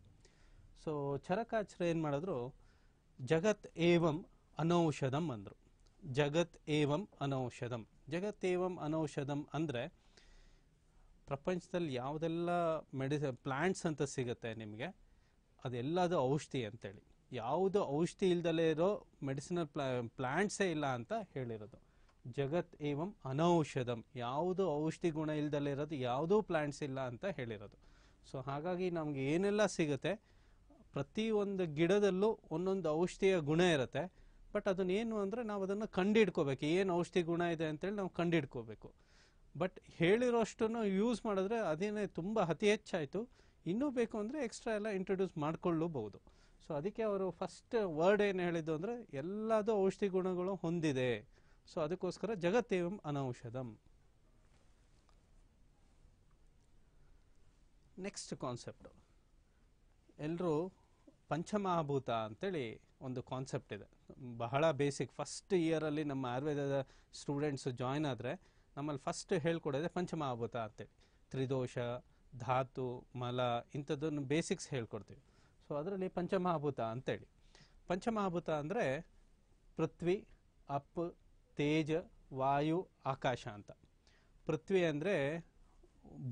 ಸೊ ಚರಕಾಚರ ಏನು ಮಾಡಿದ್ರು ಜಗತ್ ಏವಂ ಅನೌಷಧಂ ಅಂದರು ಜಗತ್ ಏವಂ ಅನೌಷಧಂ ಜಗತ್ ಏವಂ ಅನೌಷಧಂ ಅಂದರೆ ಪ್ರಪಂಚದಲ್ಲಿ ಯಾವುದೆಲ್ಲ ಮೆಡಿಸ ಪ್ಲ್ಯಾಂಟ್ಸ್ ಅಂತ ಸಿಗುತ್ತೆ ನಿಮಗೆ ಅದೆಲ್ಲದು ಔಷಧಿ ಅಂತೇಳಿ ಯಾವುದು ಔಷಧಿ ಇಲ್ದಲೇ ಇರೋ ಮೆಡಿಸಿನಲ್ ಪ್ಲಾ ಪ್ಲ್ಯಾಂಟ್ಸೇ ಇಲ್ಲ ಅಂತ ಹೇಳಿರೋದು ಜಗತ್ ಏವಂ ಅನೌಷಧಂ ಯಾವುದು ಔಷಧಿ ಗುಣ ಇಲ್ದಲೇ ಇರೋದು ಯಾವುದೂ ಪ್ಲ್ಯಾಂಟ್ಸ್ ಇಲ್ಲ ಅಂತ ಹೇಳಿರೋದು ಸೊ ಹಾಗಾಗಿ ನಮಗೆ ಏನೆಲ್ಲ ಸಿಗುತ್ತೆ ಪ್ರತಿಯೊಂದು ಗಿಡದಲ್ಲೂ ಒಂದೊಂದು ಔಷಧಿಯ ಗುಣ ಇರುತ್ತೆ ಬಟ್ ಅದನ್ನೇನು ಅಂದರೆ ನಾವು ಅದನ್ನು ಕಂಡಿಡ್ಕೋಬೇಕು ಏನು ಔಷಧಿ ಗುಣ ಇದೆ ಅಂತೇಳಿ ನಾವು ಕಂಡಿಡ್ಕೋಬೇಕು ಬಟ್ ಹೇಳಿರೋಷ್ಟನ್ನು ಯೂಸ್ ಮಾಡಿದ್ರೆ ಅದೇನೇ ತುಂಬ ಅತಿ ಹೆಚ್ಚಾಯಿತು ಇನ್ನೂ ಬೇಕು ಅಂದರೆ ಎಕ್ಸ್ಟ್ರಾ ಎಲ್ಲ ಇಂಟ್ರೊಡ್ಯೂಸ್ ಮಾಡಿಕೊಳ್ಳಬಹುದು ಸೊ ಅದಕ್ಕೆ ಅವರು ಫಸ್ಟ್ ವರ್ಡ್ ಏನು ಹೇಳಿದ್ದು ಅಂದರೆ ಎಲ್ಲದೂ ಔಷಧಿ ಗುಣಗಳು ಹೊಂದಿದೆ ಸೊ ಅದಕ್ಕೋಸ್ಕರ ಜಗತ್ತೇವಂ ಅನೌಷಧಂ ನೆಕ್ಸ್ಟ್ ಕಾನ್ಸೆಪ್ಟು ಎಲ್ಲರೂ ಪಂಚಮಹಾಭೂತ ಅಂತೇಳಿ ಒಂದು ಕಾನ್ಸೆಪ್ಟ್ ಇದೆ ಬಹಳ ಬೇಸಿಕ್ ಫಸ್ಟ್ ಇಯರಲ್ಲಿ ನಮ್ಮ ಆಯುರ್ವೇದದ ಸ್ಟೂಡೆಂಟ್ಸ್ ಜಾಯ್ನ್ ಆದರೆ ನಮ್ಮಲ್ಲಿ ಫಸ್ಟ್ ಹೇಳ್ಕೊಡೋದೆ ಪಂಚಮಹಾಭೂತ ಅಂತೇಳಿ ತ್ರಿದೋಷ ಧಾತು ಮಲ ಇಂಥದ್ದನ್ನು ಬೇಸಿಕ್ಸ್ ಹೇಳ್ಕೊಡ್ತೀವಿ ಸೊ ಅದರಲ್ಲಿ ಪಂಚಮಹಾಭೂತ ಅಂತೇಳಿ ಪಂಚಮಹಾಭೂತ ಅಂದರೆ ಪೃಥ್ವಿ ಅಪ್ ತೇಜ ವಾಯು ಆಕಾಶ ಅಂತ ಪೃಥ್ವಿ ಅಂದರೆ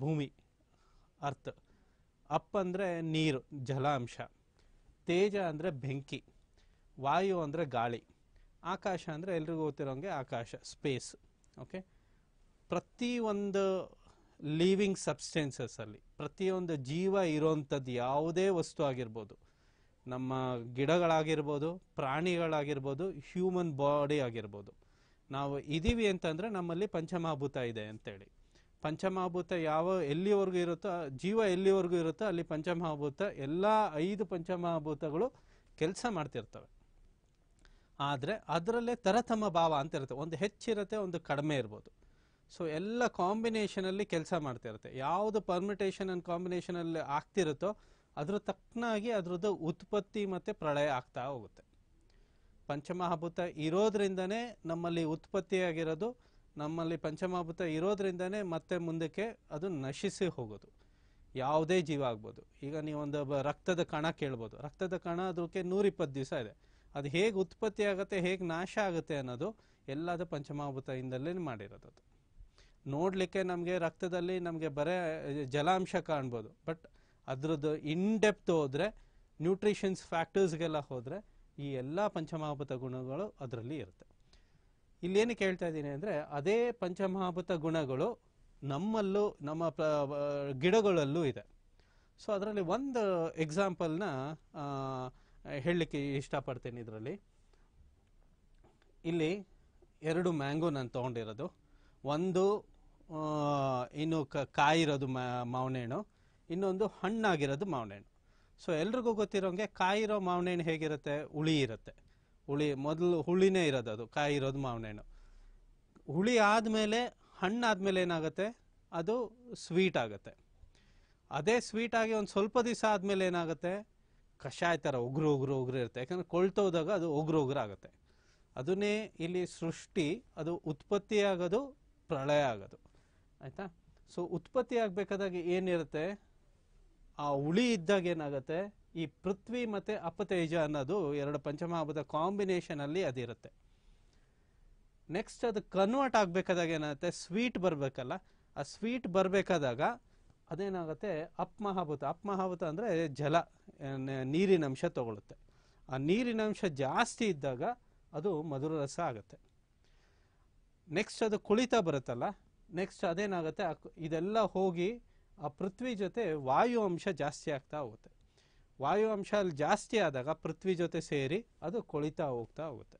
ಭೂಮಿ ಅರ್ಥ ಅಪ್ ಅಂದರೆ ನೀರು ಜಲಾಂಶ ತೇಜ ಅಂದರೆ ಬೆಂಕಿ ವಾಯು ಅಂದರೆ ಗಾಳಿ ಆಕಾಶ ಅಂದರೆ ಎಲ್ರಿಗೂ ಗೊತ್ತಿರೋಂಗೆ ಆಕಾಶ ಸ್ಪೇಸ್ ಓಕೆ ಪ್ರತಿಯೊಂದು ಲಿವಿಂಗ್ ಸಬ್ಸ್ಟೆನ್ಸಸ್ಸಲ್ಲಿ ಪ್ರತಿಯೊಂದು ಜೀವ ಇರೋವಂಥದ್ದು ಯಾವುದೇ ವಸ್ತು ಆಗಿರ್ಬೋದು ನಮ್ಮ ಗಿಡಗಳಾಗಿರ್ಬೋದು ಪ್ರಾಣಿಗಳಾಗಿರ್ಬೋದು ಹ್ಯೂಮನ್ ಬಾಡಿ ಆಗಿರ್ಬೋದು ನಾವು ಇದ್ದೀವಿ ಅಂತಂದರೆ ನಮ್ಮಲ್ಲಿ ಪಂಚಮಹಾಭೂತ ಇದೆ ಅಂತೇಳಿ ಪಂಚಮಹಾಭೂತ ಯಾವ ಎಲ್ಲಿವರೆಗೂ ಇರುತ್ತೋ ಜೀವ ಎಲ್ಲಿವರೆಗೂ ಇರುತ್ತೋ ಅಲ್ಲಿ ಪಂಚಮಹಾಭೂತ ಎಲ್ಲ ಐದು ಪಂಚಮಹಾಭೂತಗಳು ಕೆಲಸ ಮಾಡ್ತಿರ್ತವೆ ಆದರೆ ಅದರಲ್ಲೇ ತರತಮ ಭಾವ ಅಂತ ಇರುತ್ತೆ ಒಂದು ಹೆಚ್ಚಿರುತ್ತೆ ಒಂದು ಕಡಿಮೆ ಇರ್ಬೋದು ಸೊ ಎಲ್ಲ ಕಾಂಬಿನೇಷನಲ್ಲಿ ಕೆಲಸ ಮಾಡ್ತಿರುತ್ತೆ ಯಾವುದು ಪರ್ಮಿಟೇಷನ್ ಆ್ಯಂಡ್ ಕಾಂಬಿನೇಷನಲ್ಲಿ ಆಗ್ತಿರುತ್ತೋ ಅದ್ರ ತಕ್ಕನಾಗಿ ಅದ್ರದ್ದು ಉತ್ಪತ್ತಿ ಮತ್ತು ಪ್ರಳಯ ಆಗ್ತಾ ಹೋಗುತ್ತೆ ಪಂಚಮಹಾಭೂತ ಇರೋದ್ರಿಂದನೇ ನಮ್ಮಲ್ಲಿ ಉತ್ಪತ್ತಿಯಾಗಿರೋದು ನಮ್ಮಲ್ಲಿ ಪಂಚಮಾಭೂತ ಇರೋದ್ರಿಂದನೇ ಮತ್ತೆ ಮುಂದಕ್ಕೆ ಅದು ನಶಿಸಿ ಹೋಗೋದು ಯಾವುದೇ ಜೀವ ಆಗ್ಬೋದು ಈಗ ನೀವೊಂದು ರಕ್ತದ ಕಣ ಕೇಳ್ಬೋದು ರಕ್ತದ ಕಣ ಅದಕ್ಕೆ ನೂರಿಪ್ಪತ್ತು ದಿವಸ ಇದೆ ಅದು ಹೇಗೆ ಉತ್ಪತ್ತಿ ಆಗುತ್ತೆ ಹೇಗೆ ನಾಶ ಆಗುತ್ತೆ ಅನ್ನೋದು ಎಲ್ಲದ ಇಂದಲೇ ಮಾಡಿರೋದು ಅದು ನೋಡಲಿಕ್ಕೆ ನಮಗೆ ರಕ್ತದಲ್ಲಿ ನಮಗೆ ಬರೇ ಜಲಾಂಶ ಕಾಣ್ಬೋದು ಬಟ್ ಅದರದ್ದು ಇನ್ ಡೆಪ್ತ್ ಹೋದರೆ ನ್ಯೂಟ್ರಿಷನ್ಸ್ ಫ್ಯಾಕ್ಟರ್ಸ್ಗೆಲ್ಲ ಹೋದರೆ ಈ ಎಲ್ಲ ಪಂಚಮಾಭೂತ ಗುಣಗಳು ಅದರಲ್ಲಿ ಇರುತ್ತೆ ಇಲ್ಲೇನಕ್ಕೆ ಹೇಳ್ತಾ ಇದ್ದೀನಿ ಅಂದರೆ ಅದೇ ಪಂಚಮಹಾಭೂತ ಗುಣಗಳು ನಮ್ಮಲ್ಲೂ ನಮ್ಮ ಗಿಡಗಳಲ್ಲೂ ಇದೆ ಸೊ ಅದರಲ್ಲಿ ಒಂದು ಎಕ್ಸಾಂಪಲ್ನ ಹೇಳಲಿಕ್ಕೆ ಇಷ್ಟಪಡ್ತೀನಿ ಇದರಲ್ಲಿ ಇಲ್ಲಿ ಎರಡು ಮ್ಯಾಂಗೋ ನಾನು ತೊಗೊಂಡಿರೋದು ಒಂದು ಇನ್ನು ಕ ಕಾಯಿರೋದು ಮಾವನಹಣ್ಣು ಇನ್ನೊಂದು ಹಣ್ಣಾಗಿರೋದು ಮಾವನೇಣು ಸೊ ಎಲ್ರಿಗೂ ಗೊತ್ತಿರೋಂಗೆ ಕಾಯಿರೋ ಮಾವನಹಣ್ಣು ಹೇಗಿರುತ್ತೆ ಹುಳಿ ಇರುತ್ತೆ ಹುಳಿ ಮೊದಲು ಹುಳಿನೇ ಇರೋದು ಅದು ಕಾಯಿ ಇರೋದು ಮಾವಿನ ಹಣ್ಣು ಹುಳಿ ಆದಮೇಲೆ ಹಣ್ಣಾದಮೇಲೆ ಏನಾಗುತ್ತೆ ಅದು ಸ್ವೀಟ್ ಆಗುತ್ತೆ ಅದೇ ಸ್ವೀಟ್ ಆಗಿ ಒಂದು ಸ್ವಲ್ಪ ದಿವಸ ಆದಮೇಲೆ ಏನಾಗುತ್ತೆ ಕಷಾಯ ಥರ ಉಗ್ರು ಉಗ್ರು ಉಗ್ರು ಇರುತ್ತೆ ಯಾಕಂದರೆ ಕೊಳ್ತೋದಾಗ ಅದು ಉಗ್ರು ಉಗ್ರು ಆಗುತ್ತೆ ಅದನ್ನೇ ಇಲ್ಲಿ ಸೃಷ್ಟಿ ಅದು ಉತ್ಪತ್ತಿ ಆಗೋದು ಪ್ರಳಯ ಆಗೋದು ಆಯಿತಾ ಸೊ ಉತ್ಪತ್ತಿ ಆಗಬೇಕಾದಾಗ ಏನಿರುತ್ತೆ ಆ ಹುಳಿ ಇದ್ದಾಗ ಏನಾಗುತ್ತೆ ಈ ಪೃಥ್ವಿ ಮತ್ತು ಅಪತೇಜ ಅನ್ನೋದು ಎರಡು ಪಂಚಮಹಾಭೂತ ಕಾಂಬಿನೇಷನಲ್ಲಿ ಅದಿರುತ್ತೆ ನೆಕ್ಸ್ಟ್ ಅದು ಕನ್ವರ್ಟ್ ಆಗಬೇಕಾದಾಗ ಏನಾಗುತ್ತೆ ಸ್ವೀಟ್ ಬರಬೇಕಲ್ಲ ಆ ಸ್ವೀಟ್ ಬರಬೇಕಾದಾಗ ಅದೇನಾಗುತ್ತೆ ಅಪ್ಮಹಾಭೂತ ಅಪ್ಮಹಾಭೂತ ಅಂದರೆ ಜಲ ನೀರಿನ ಅಂಶ ತಗೊಳುತ್ತೆ ಆ ನೀರಿನ ಅಂಶ ಜಾಸ್ತಿ ಇದ್ದಾಗ ಅದು ಮಧುರ ರಸ ಆಗುತ್ತೆ ನೆಕ್ಸ್ಟ್ ಅದು ಕುಳಿತ ಬರುತ್ತಲ್ಲ ನೆಕ್ಸ್ಟ್ ಅದೇನಾಗುತ್ತೆ ಇದೆಲ್ಲ ಹೋಗಿ ಆ ಪೃಥ್ವಿ ಜೊತೆ ವಾಯು ಅಂಶ ಜಾಸ್ತಿ ಆಗ್ತಾ ಹೋಗುತ್ತೆ ವಾಯು ಅಂಶ ಅಲ್ಲಿ ಜಾಸ್ತಿ ಆದಾಗ ಪೃಥ್ವಿ ಜೊತೆ ಸೇರಿ ಅದು ಕೊಳಿತಾ ಹೋಗ್ತಾ ಹೋಗುತ್ತೆ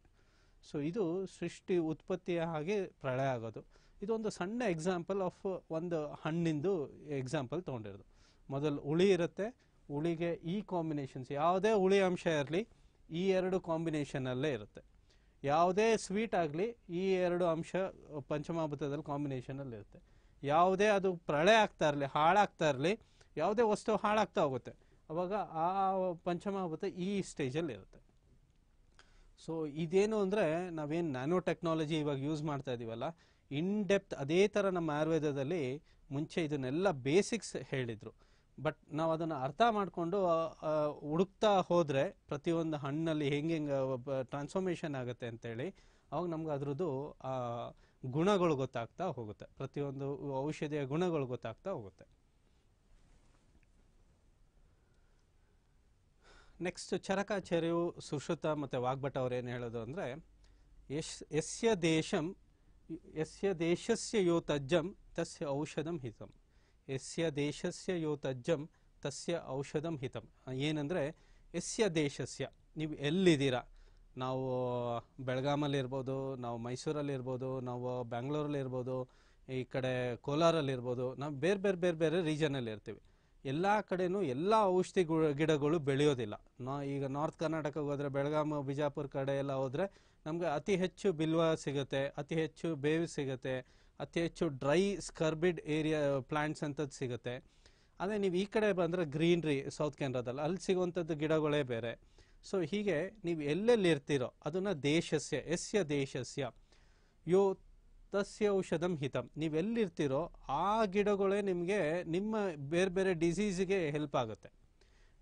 ಸೊ ಇದು ಸೃಷ್ಟಿ ಉತ್ಪತ್ತಿಯ ಹಾಗೆ ಪ್ರಳಯ ಆಗೋದು ಇದೊಂದು ಸಣ್ಣ ಎಕ್ಸಾಂಪಲ್ ಆಫ್ ಒಂದು ಹಣ್ಣಿಂದು ಎಕ್ಸಾಂಪಲ್ ತೊಗೊಂಡಿರೋದು ಮೊದಲು ಹುಳಿ ಇರುತ್ತೆ ಹುಳಿಗೆ ಈ ಕಾಂಬಿನೇಷನ್ಸ್ ಯಾವುದೇ ಹುಳಿ ಅಂಶ ಇರಲಿ ಈ ಎರಡು ಕಾಂಬಿನೇಷನಲ್ಲೇ ಇರುತ್ತೆ ಯಾವುದೇ ಸ್ವೀಟ್ ಆಗಲಿ ಈ ಎರಡು ಅಂಶ ಪಂಚಮಾಭೂತದಲ್ಲಿ ಕಾಂಬಿನೇಷನಲ್ಲಿ ಇರುತ್ತೆ ಯಾವುದೇ ಅದು ಪ್ರಳಯ ಆಗ್ತಾ ಇರಲಿ ಹಾಳಾಗ್ತಾ ಇರಲಿ ಯಾವುದೇ ವಸ್ತು ಹಾಳಾಗ್ತಾ ಹೋಗುತ್ತೆ ಅವಾಗ ಆ ಪಂಚಮಹಭೂತ ಈ ಸ್ಟೇಜಲ್ಲಿ ಇರುತ್ತೆ ಸೊ ಇದೇನು ಅಂದರೆ ನಾವೇನು ನ್ಯಾನೋ ಟೆಕ್ನಾಲಜಿ ಇವಾಗ ಯೂಸ್ ಮಾಡ್ತಾ ಇದ್ದೀವಲ್ಲ ಇನ್ ಡೆಪ್ತ್ ಅದೇ ಥರ ನಮ್ಮ ಆಯುರ್ವೇದದಲ್ಲಿ ಮುಂಚೆ ಇದನ್ನೆಲ್ಲ ಬೇಸಿಕ್ಸ್ ಹೇಳಿದರು ಬಟ್ ನಾವು ಅದನ್ನು ಅರ್ಥ ಮಾಡಿಕೊಂಡು ಹುಡುಕ್ತಾ ಹೋದರೆ ಪ್ರತಿಯೊಂದು ಹಣ್ಣಲ್ಲಿ ಹೆಂಗೆ ಹೆಂಗೆ ಟ್ರಾನ್ಸ್ಫಾರ್ಮೇಷನ್ ಆಗುತ್ತೆ ಅಂತೇಳಿ ಅವಾಗ ನಮ್ಗೆ ಅದ್ರದ್ದು ಗುಣಗಳು ಗೊತ್ತಾಗ್ತಾ ಹೋಗುತ್ತೆ ಪ್ರತಿಯೊಂದು ಔಷಧಿಯ ಗುಣಗಳು ಗೊತ್ತಾಗ್ತಾ ಹೋಗುತ್ತೆ ನೆಕ್ಸ್ಟ್ ಚರಕಾಚಾರ್ಯವು ಸುಶ್ರುತ ಮತ್ತು ವಾಗ್ಭಟ್ ಅವ್ರು ಏನು ಹೇಳೋದು ಅಂದರೆ ಯಶ್ ಯಸ್ಯ ದೇಶಂ ಯಸ್ಯ ದೇಶಸ್ಯ ಯೋ ತಜ್ಜಂ ತಸ್ಯ ಔಷಧಂ ಹಿತಂ ಯಸ್ಯ ದೇಶಸ್ಯ ಯೋ ತಜ್ಜಂ ತಸ್ಯ ಔಷಧಂ ಹಿತಂ ಏನಂದರೆ ಯಸ್ಯ ದೇಶಸ್ಯ ನೀವು ಎಲ್ಲಿದ್ದೀರಾ ನಾವು ಬೆಳಗಾಮಲ್ಲಿರ್ಬೋದು ನಾವು ಮೈಸೂರಲ್ಲಿರ್ಬೋದು ನಾವು ಬ್ಯಾಂಗ್ಳೂರಲ್ಲಿರ್ಬೋದು ಈ ಕಡೆ ಕೋಲಾರಲ್ಲಿರ್ಬೋದು ನಾವು ಬೇರೆ ಬೇರೆ ಬೇರೆ ಬೇರೆ ರೀಜನಲ್ಲಿ ಇರ್ತೀವಿ ಎಲ್ಲ ಕಡೆನೂ ಎಲ್ಲ ಔಷಧಿ ಗು ಗಿಡಗಳು ಬೆಳೆಯೋದಿಲ್ಲ ನಾ ಈಗ ನಾರ್ತ್ ಕರ್ನಾಟಕಕ್ಕೆ ಹೋದರೆ ಬೆಳಗಾಮ್ ಬಿಜಾಪುರ ಕಡೆ ಎಲ್ಲ ಹೋದರೆ ನಮಗೆ ಅತಿ ಹೆಚ್ಚು ಬಿಲ್ವ ಸಿಗುತ್ತೆ ಅತಿ ಹೆಚ್ಚು ಬೇವು ಸಿಗುತ್ತೆ ಅತಿ ಹೆಚ್ಚು ಡ್ರೈ ಸ್ಕರ್ಬಿಡ್ ಏರಿಯಾ ಪ್ಲಾಂಟ್ಸ್ ಅಂತದ್ದು ಸಿಗುತ್ತೆ ಅದೇ ನೀವು ಈ ಕಡೆ ಬಂದರೆ ಗ್ರೀನ್ರಿ ಸೌತ್ ಕೆನರಾದಲ್ಲಿ ಅಲ್ಲಿ ಸಿಗುವಂಥದ್ದು ಗಿಡಗಳೇ ಬೇರೆ ಸೊ ಹೀಗೆ ನೀವು ಎಲ್ಲೆಲ್ಲಿರ್ತೀರೋ ಇರ್ತೀರೋ ಅದನ್ನು ದೇಶಸ್ಯ ಎಸ್ಯ ದೇಶಸ್ಯ ಯೋ ತಸ್ಯ ಔಷಧಂ ಹಿತಂ ನೀವೆಲ್ಲಿರ್ತೀರೋ ಆ ಗಿಡಗಳೇ ನಿಮಗೆ ನಿಮ್ಮ ಬೇರೆ ಬೇರೆ ಡಿಸೀಸ್ಗೆ ಹೆಲ್ಪ್ ಆಗುತ್ತೆ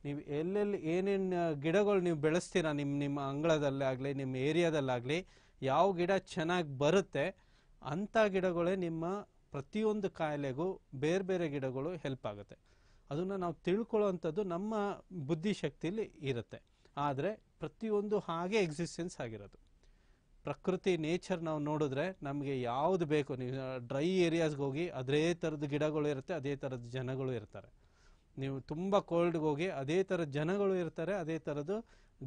ನೀವು ಎಲ್ಲೆಲ್ಲಿ ಏನೇನು ಗಿಡಗಳು ನೀವು ಬೆಳೆಸ್ತೀರಾ ನಿಮ್ಮ ನಿಮ್ಮ ಅಂಗಳದಲ್ಲಾಗಲಿ ನಿಮ್ಮ ಏರಿಯಾದಲ್ಲಾಗಲಿ ಯಾವ ಗಿಡ ಚೆನ್ನಾಗಿ ಬರುತ್ತೆ ಅಂಥ ಗಿಡಗಳೇ ನಿಮ್ಮ ಪ್ರತಿಯೊಂದು ಕಾಯಿಲೆಗೂ ಬೇರೆ ಬೇರೆ ಗಿಡಗಳು ಹೆಲ್ಪ್ ಆಗುತ್ತೆ ಅದನ್ನು ನಾವು ತಿಳ್ಕೊಳ್ಳೋವಂಥದ್ದು ನಮ್ಮ ಬುದ್ಧಿಶಕ್ತಿಯಲ್ಲಿ ಇರುತ್ತೆ ಆದರೆ ಪ್ರತಿಯೊಂದು ಹಾಗೆ ಎಕ್ಸಿಸ್ಟೆನ್ಸ್ ಆಗಿರೋದು ಪ್ರಕೃತಿ ನೇಚರ್ ನಾವು ನೋಡಿದ್ರೆ ನಮಗೆ ಯಾವುದು ಬೇಕು ನೀವು ಡ್ರೈ ಏರಿಯಾಸ್ಗೆ ಹೋಗಿ ಅದೇ ಥರದ ಗಿಡಗಳು ಇರುತ್ತೆ ಅದೇ ಥರದ ಜನಗಳು ಇರ್ತಾರೆ ನೀವು ತುಂಬ ಕೋಲ್ಡ್ಗೆ ಹೋಗಿ ಅದೇ ಥರದ ಜನಗಳು ಇರ್ತಾರೆ ಅದೇ ಥರದ್ದು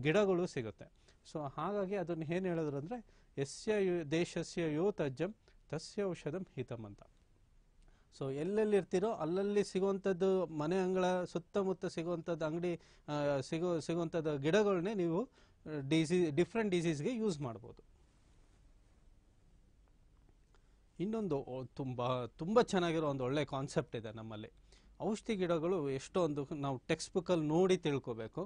ಗಿಡಗಳು ಸಿಗುತ್ತೆ ಸೊ ಹಾಗಾಗಿ ಅದನ್ನು ಏನು ಹೇಳಿದ್ರು ಅಂದರೆ ಯಸ್ಯ ಯು ದೇಶಸ್ಯ ಯೋ ತಜ್ಜಂ ತಸ್ಯ ಔಷಧಂ ಹಿತಮ್ ಅಂತ ಸೊ ಎಲ್ಲೆಲ್ಲಿ ಅಲ್ಲಲ್ಲಿ ಸಿಗುವಂಥದ್ದು ಮನೆ ಅಂಗಳ ಸುತ್ತಮುತ್ತ ಸಿಗುವಂಥದ್ದು ಅಂಗಡಿ ಸಿಗೋ ಸಿಗುವಂಥದ್ದು ಗಿಡಗಳನ್ನೇ ನೀವು ಡಿಸೀಸ್ ಡಿಫ್ರೆಂಟ್ ಡಿಸೀಸ್ಗೆ ಯೂಸ್ ಮಾಡ್ಬೋದು ಇನ್ನೊಂದು ತುಂಬ ತುಂಬ ಚೆನ್ನಾಗಿರೋ ಒಂದು ಒಳ್ಳೆ ಕಾನ್ಸೆಪ್ಟ್ ಇದೆ ನಮ್ಮಲ್ಲಿ ಔಷಧಿ ಗಿಡಗಳು ಎಷ್ಟೊಂದು ನಾವು ಟೆಕ್ಸ್ಟ್ ಬುಕ್ಕಲ್ಲಿ ನೋಡಿ ತಿಳ್ಕೋಬೇಕು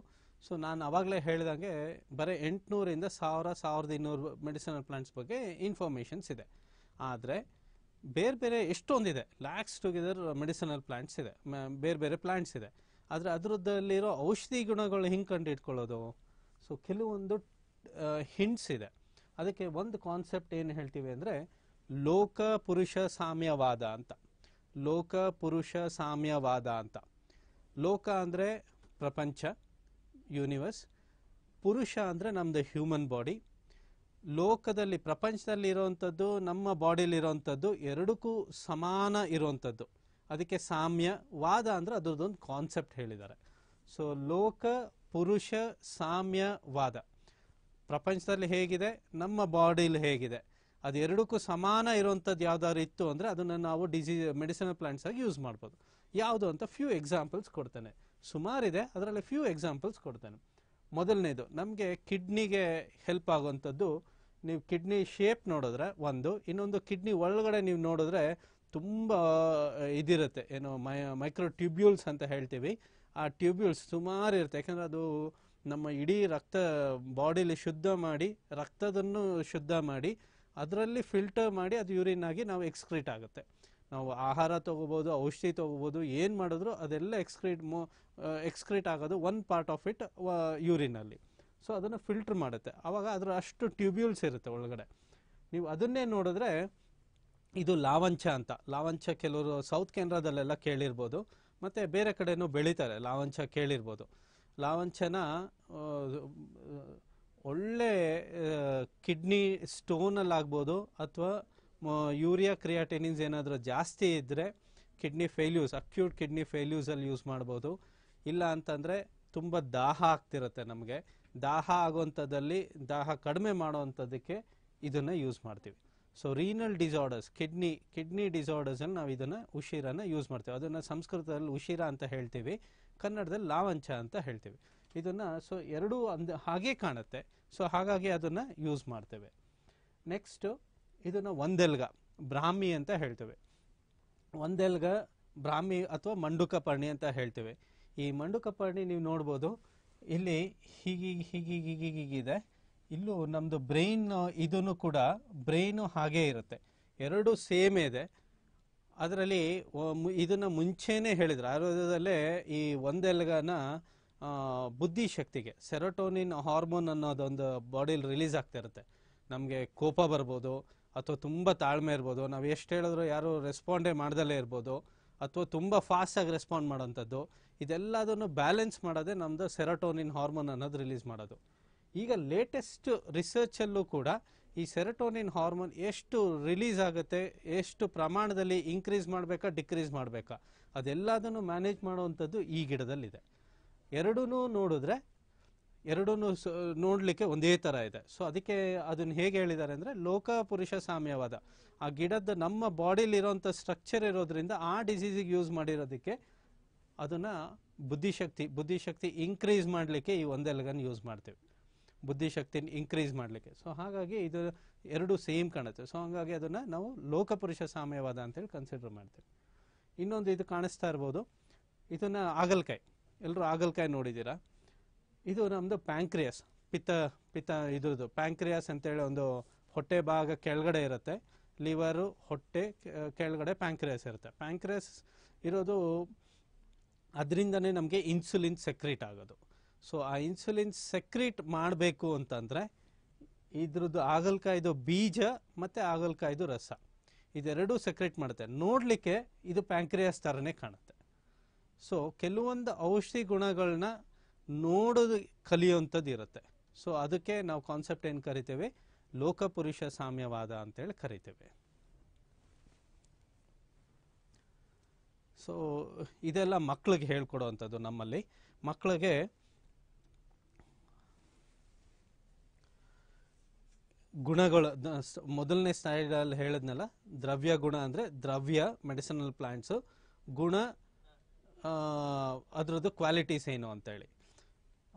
ಸೊ ನಾನು ಅವಾಗಲೇ ಹೇಳಿದಂಗೆ ಬರೀ ಎಂಟುನೂರಿಂದ ಸಾವಿರ ಸಾವಿರದ ಇನ್ನೂರು ಮೆಡಿಸಿನಲ್ ಪ್ಲಾಂಟ್ಸ್ ಬಗ್ಗೆ ಇನ್ಫಾರ್ಮೇಷನ್ಸ್ ಇದೆ ಆದರೆ ಬೇರೆ ಬೇರೆ ಎಷ್ಟೊಂದಿದೆ ಲ್ಯಾಕ್ಸ್ ಟುಗೆದರ್ ಮೆಡಿಸಿನಲ್ ಪ್ಲಾಂಟ್ಸ್ ಇದೆ ಬೇರೆ ಬೇರೆ ಪ್ಲಾಂಟ್ಸ್ ಇದೆ ಆದರೆ ಅದರದ್ದಲ್ಲಿರೋ ಔಷಧಿ ಗುಣಗಳು ಹಿಂಗೆ ಕಂಡು ಇಟ್ಕೊಳ್ಳೋದು ಸೊ ಕೆಲವೊಂದು ಹಿಂಟ್ಸ್ ಇದೆ ಅದಕ್ಕೆ ಒಂದು ಕಾನ್ಸೆಪ್ಟ್ ಏನು ಹೇಳ್ತೀವಿ ಅಂದರೆ ಲೋಕ ಪುರುಷ ಸಾಮ್ಯವಾದ ಅಂತ ಲೋಕ ಪುರುಷ ಸಾಮ್ಯವಾದ ಅಂತ ಲೋಕ ಅಂದರೆ ಪ್ರಪಂಚ ಯೂನಿವರ್ಸ್ ಪುರುಷ ಅಂದರೆ ನಮ್ಮದು ಹ್ಯೂಮನ್ ಬಾಡಿ ಲೋಕದಲ್ಲಿ ಪ್ರಪಂಚದಲ್ಲಿ ಇರೋವಂಥದ್ದು ನಮ್ಮ ಬಾಡಿಲಿರೋವಂಥದ್ದು ಎರಡಕ್ಕೂ ಸಮಾನ ಇರುವಂಥದ್ದು ಅದಕ್ಕೆ ಸಾಮ್ಯವಾದ ಅಂದರೆ ಅದರದ್ದೊಂದು ಕಾನ್ಸೆಪ್ಟ್ ಹೇಳಿದ್ದಾರೆ ಸೊ ಲೋಕ ಪುರುಷ ಸಾಮ್ಯವಾದ ಪ್ರಪಂಚದಲ್ಲಿ ಹೇಗಿದೆ ನಮ್ಮ ಬಾಡಿಲಿ ಹೇಗಿದೆ ಅದೆರಡಕ್ಕೂ ಸಮಾನ ಇರುವಂಥದ್ದು ಯಾವ್ದಾದ್ರು ಇತ್ತು ಅಂದರೆ ಅದನ್ನು ನಾವು ಡಿಸೀಸ್ ಮೆಡಿಸಿನಲ್ ಪ್ಲಾಂಟ್ಸ್ ಆಗಿ ಯೂಸ್ ಮಾಡ್ಬೋದು ಯಾವುದು ಅಂತ ಫ್ಯೂ ಎಕ್ಸಾಂಪಲ್ಸ್ ಕೊಡ್ತೇನೆ ಸುಮಾರಿದೆ ಅದರಲ್ಲಿ ಫ್ಯೂ ಎಕ್ಸಾಂಪಲ್ಸ್ ಕೊಡ್ತೇನೆ ಮೊದಲನೇದು ನಮಗೆ ಕಿಡ್ನಿಗೆ ಹೆಲ್ಪ್ ಆಗುವಂಥದ್ದು ನೀವು ಕಿಡ್ನಿ ಶೇಪ್ ನೋಡಿದ್ರೆ ಒಂದು ಇನ್ನೊಂದು ಕಿಡ್ನಿ ಒಳಗಡೆ ನೀವು ನೋಡಿದ್ರೆ ತುಂಬ ಇದಿರುತ್ತೆ ಏನು ಮೈ ಮೈಕ್ರೋ ಟ್ಯೂಬ್ಯೂಲ್ಸ್ ಅಂತ ಹೇಳ್ತೀವಿ ಆ ಟ್ಯೂಬ್ಯೂಲ್ಸ್ ಸುಮಾರು ಇರುತ್ತೆ ಯಾಕಂದರೆ ಅದು ನಮ್ಮ ಇಡೀ ರಕ್ತ ಬಾಡಿಲಿ ಶುದ್ಧ ಮಾಡಿ ರಕ್ತದನ್ನು ಶುದ್ಧ ಮಾಡಿ ಅದರಲ್ಲಿ ಫಿಲ್ಟರ್ ಮಾಡಿ ಅದು ಯೂರಿನ್ ಆಗಿ ನಾವು ಎಕ್ಸ್ಕ್ರೀಟ್ ಆಗುತ್ತೆ ನಾವು ಆಹಾರ ತೊಗೋಬೋದು ಔಷಧಿ ತೊಗೋಬೋದು ಏನು ಮಾಡಿದ್ರು ಅದೆಲ್ಲ ಎಕ್ಸ್ಕ್ರೀಟ್ ಮೋ ಎಕ್ಸ್ಕ್ರೀಟ್ ಆಗೋದು ಒನ್ ಪಾರ್ಟ್ ಆಫ್ ಇಟ್ ಯೂರಿನಲ್ಲಿ ಸೊ ಅದನ್ನು ಫಿಲ್ಟ್ರ್ ಮಾಡುತ್ತೆ ಆವಾಗ ಅದರ ಅಷ್ಟು ಟ್ಯೂಬ್ಯೂಲ್ಸ್ ಇರುತ್ತೆ ಒಳಗಡೆ ನೀವು ಅದನ್ನೇ ನೋಡಿದ್ರೆ ಇದು ಲಾವಂಚ ಅಂತ ಲಾವಂಚ ಕೆಲವರು ಸೌತ್ ಕೆನರಾದಲ್ಲೆಲ್ಲ ಕೇಳಿರ್ಬೋದು ಮತ್ತು ಬೇರೆ ಕಡೆನೂ ಬೆಳೀತಾರೆ ಲಾವಂಚ ಕೇಳಿರ್ಬೋದು ಲಾವಂಚನ ಒಳ್ಳೆ ಕಿಡ್ನಿ ಸ್ಟೋನಲ್ಲಿ ಆಗ್ಬೋದು ಅಥವಾ ಯೂರಿಯಾ ಕ್ರಿಯಾಟೆನಿನ್ಸ್ ಏನಾದರೂ ಜಾಸ್ತಿ ಇದ್ದರೆ ಕಿಡ್ನಿ ಫೇಲ್ಯೂಸ್ ಅಕ್ಯೂಟ್ ಕಿಡ್ನಿ ಫೇಲ್ಯೂಸಲ್ಲಿ ಯೂಸ್ ಮಾಡ್ಬೋದು ಇಲ್ಲ ಅಂತಂದರೆ ತುಂಬ ದಾಹ ಆಗ್ತಿರುತ್ತೆ ನಮಗೆ ದಾಹ ಆಗೋವಂಥದ್ದಲ್ಲಿ ದಾಹ ಕಡಿಮೆ ಮಾಡೋವಂಥದ್ದಕ್ಕೆ ಇದನ್ನು ಯೂಸ್ ಮಾಡ್ತೀವಿ so renal disorders kidney kidney ಡಿಸಾರ್ಡರ್ಸಲ್ಲಿ ನಾವು ಇದನ್ನು ಉಶಿರನ ಯೂಸ್ ಮಾಡ್ತೀವಿ ಅದನ್ನು ಸಂಸ್ಕೃತದಲ್ಲಿ ಉಶಿರ ಅಂತ ಹೇಳ್ತೀವಿ ಕನ್ನಡದಲ್ಲಿ ಲಾವಂಚ ಅಂತ ಹೇಳ್ತೀವಿ ಇದನ್ನು ಸೊ ಎರಡೂ ಅಂದ ಹಾಗೇ ಕಾಣುತ್ತೆ ಸೊ ಹಾಗಾಗಿ ಅದನ್ನು ಯೂಸ್ ಮಾಡ್ತೇವೆ ನೆಕ್ಸ್ಟು ಇದನ್ನು ಒಂದೆಲ್ಗ ಬ್ರಾಹ್ಮಿ ಅಂತ ಹೇಳ್ತೇವೆ ಒಂದೆಲ್ಗ ಬ್ರಾಹ್ಮಿ ಅಥವಾ ಮಂಡುಕಪರ್ಣಿ ಅಂತ ಹೇಳ್ತೇವೆ ಈ ಮಂಡುಕಪರ್ಣಿ ನೀವು ನೋಡ್ಬೋದು ಇಲ್ಲಿ ಹೀಗೆ ಹೀಗೆ ಹೀಗಿದೆ ಇಲ್ಲೂ ನಮ್ಮದು ಬ್ರೈನ್ ಇದನ್ನು ಕೂಡ ಬ್ರೈನು ಹಾಗೇ ಇರುತ್ತೆ ಎರಡು ಸೇಮ್ ಇದೆ ಅದರಲ್ಲಿ ಇದನ್ನು ಮುಂಚೆನೇ ಹೇಳಿದ್ರು ಆಯುರ್ವೇದದಲ್ಲೇ ಈ ಒಂದೆಲ್ಗನ ಬುದ್ಧಿ ಶಕ್ತಿಗೆ ಸೆರೋಟೋನಿನ್ ಹಾರ್ಮೋನ್ ಅನ್ನೋದೊಂದು ಬಾಡಿಲಿ ರಿಲೀಸ್ ಆಗ್ತಾ ಇರುತ್ತೆ ನಮಗೆ ಕೋಪ ಬರ್ಬೋದು ಅಥವಾ ತುಂಬ ತಾಳ್ಮೆ ಇರ್ಬೋದು ನಾವು ಎಷ್ಟು ಹೇಳಿದ್ರು ಯಾರು ರೆಸ್ಪಾಂಡೇ ಮಾಡ್ದಲೇ ಇರ್ಬೋದು ಅಥವಾ ತುಂಬ ಫಾಸ್ಟಾಗಿ ರೆಸ್ಪಾಂಡ್ ಮಾಡೋಂಥದ್ದು ಇದೆಲ್ಲದನ್ನು ಬ್ಯಾಲೆನ್ಸ್ ಮಾಡೋದೇ ನಮ್ಮದು ಸೆರೋಟೋನಿನ್ ಹಾರ್ಮೋನ್ ಅನ್ನೋದು ರಿಲೀಸ್ ಮಾಡೋದು ಈಗ ಲೇಟೆಸ್ಟ್ ರಿಸರ್ಚಲ್ಲೂ ಕೂಡ ಈ ಸೆರಟೋನಿನ್ ಹಾರ್ಮೋನ್ ಎಷ್ಟು ರಿಲೀಸ್ ಆಗುತ್ತೆ ಎಷ್ಟು ಪ್ರಮಾಣದಲ್ಲಿ ಇನ್ಕ್ರೀಸ್ ಮಾಡಬೇಕಾ ಡಿಕ್ರೀಸ್ ಮಾಡಬೇಕಾ ಅದೆಲ್ಲದನ್ನು ಮ್ಯಾನೇಜ್ ಮಾಡುವಂಥದ್ದು ಈ ಗಿಡದಲ್ಲಿದೆ ಎರಡೂ ನೋಡಿದ್ರೆ ಎರಡೂ ನೋಡಲಿಕ್ಕೆ ಒಂದೇ ಥರ ಇದೆ ಸೊ ಅದಕ್ಕೆ ಅದನ್ನು ಹೇಗೆ ಹೇಳಿದ್ದಾರೆ ಅಂದರೆ ಲೋಕ ಪುರುಷ ಸಾಮ್ಯವಾದ ಆ ಗಿಡದ ನಮ್ಮ ಬಾಡಿಲಿರೋಂಥ ಸ್ಟ್ರಕ್ಚರ್ ಇರೋದ್ರಿಂದ ಆ ಡಿಸೀಸಿಗೆ ಯೂಸ್ ಮಾಡಿರೋದಕ್ಕೆ ಅದನ್ನು ಬುದ್ಧಿಶಕ್ತಿ ಬುದ್ಧಿಶಕ್ತಿ ಇನ್ಕ್ರೀಸ್ ಮಾಡಲಿಕ್ಕೆ ಈ ಒಂದೆಲ್ಗನ್ ಯೂಸ್ ಮಾಡ್ತೀವಿ ಬುದ್ಧಿಶಕ್ತಿನ ಇನ್ಕ್ರೀಸ್ ಮಾಡಲಿಕ್ಕೆ ಸೊ ಹಾಗಾಗಿ ಇದು ಎರಡು ಸೇಮ್ ಕಾಣುತ್ತೆ ಸೊ ಹಾಗಾಗಿ ಅದನ್ನು ನಾವು ಲೋಕಪುರುಷ ಸಾಮ್ಯವಾದ ಅಂತೇಳಿ ಕನ್ಸಿಡರ್ ಮಾಡ್ತೀವಿ ಇನ್ನೊಂದು ಇದು ಕಾಣಿಸ್ತಾ ಇರ್ಬೋದು ಇದನ್ನು ಹಾಗಲಕಾಯಿ ಎಲ್ಲರೂ ಆಗಲ್ಕಾಯಿ ನೋಡಿದ್ದೀರಾ ಇದು ನಮ್ಮದು ಪ್ಯಾಂಕ್ರಿಯಸ್ ಪಿತ್ತ ಪಿತ್ತ ಇದ್ರದ್ದು ಪ್ಯಾಂಕ್ರಿಯಾಸ್ ಅಂತೇಳಿ ಒಂದು ಹೊಟ್ಟೆ ಭಾಗ ಕೆಳಗಡೆ ಇರುತ್ತೆ ಲಿವರು ಹೊಟ್ಟೆ ಕೆಳಗಡೆ ಪ್ಯಾಂಕ್ರಿಯಾಸ್ ಇರುತ್ತೆ ಪ್ಯಾಂಕ್ರಿಯಾಸ್ ಇರೋದು ಅದರಿಂದನೇ ನಮಗೆ ಇನ್ಸುಲಿನ್ ಸೆಕ್ರೇಟ್ ಆಗೋದು ಸೊ ಆ ಇನ್ಸುಲಿನ್ ಸೆಕ್ರೀಟ್ ಮಾಡಬೇಕು ಅಂತಂದರೆ ಇದ್ರದ್ದು ಆಗಲ್ಕಾಯ್ದು ಬೀಜ ಮತ್ತು ಆಗಲ್ಕಾಯ್ದು ರಸ ಇದೆರಡೂ ಸೆಕ್ರೇಟ್ ಮಾಡುತ್ತೆ ನೋಡಲಿಕ್ಕೆ ಇದು ಪ್ಯಾಂಕ್ರಿಯಾಸ್ ಥರನೇ ಕಾಣುತ್ತೆ ಸೊ ಕೆಲವೊಂದು ಔಷಧಿ ಗುಣಗಳನ್ನ ನೋಡೋದು ಕಲಿಯುವಂಥದ್ದು ಇರುತ್ತೆ ಸೊ ಅದಕ್ಕೆ ನಾವು ಕಾನ್ಸೆಪ್ಟ್ ಏನು ಕರಿತೇವೆ ಲೋಕಪುರುಷ ಸಾಮ್ಯವಾದ ಅಂತೇಳಿ ಕರಿತೇವೆ ಸೊ ಇದೆಲ್ಲ ಮಕ್ಕಳಿಗೆ ಹೇಳ್ಕೊಡುವಂಥದ್ದು ನಮ್ಮಲ್ಲಿ ಮಕ್ಕಳಿಗೆ ಗುಣಗಳು ಮೊದಲನೇ ಅಲ್ಲಿ ಹೇಳಿದ್ನಲ್ಲ ದ್ರವ್ಯ ಗುಣ ಅಂದರೆ ದ್ರವ್ಯ ಮೆಡಿಸಿನಲ್ ಪ್ಲಾಂಟ್ಸು ಗುಣ ಅದರದ್ದು ಕ್ವಾಲಿಟೀಸ್ ಏನು ಅಂತೇಳಿ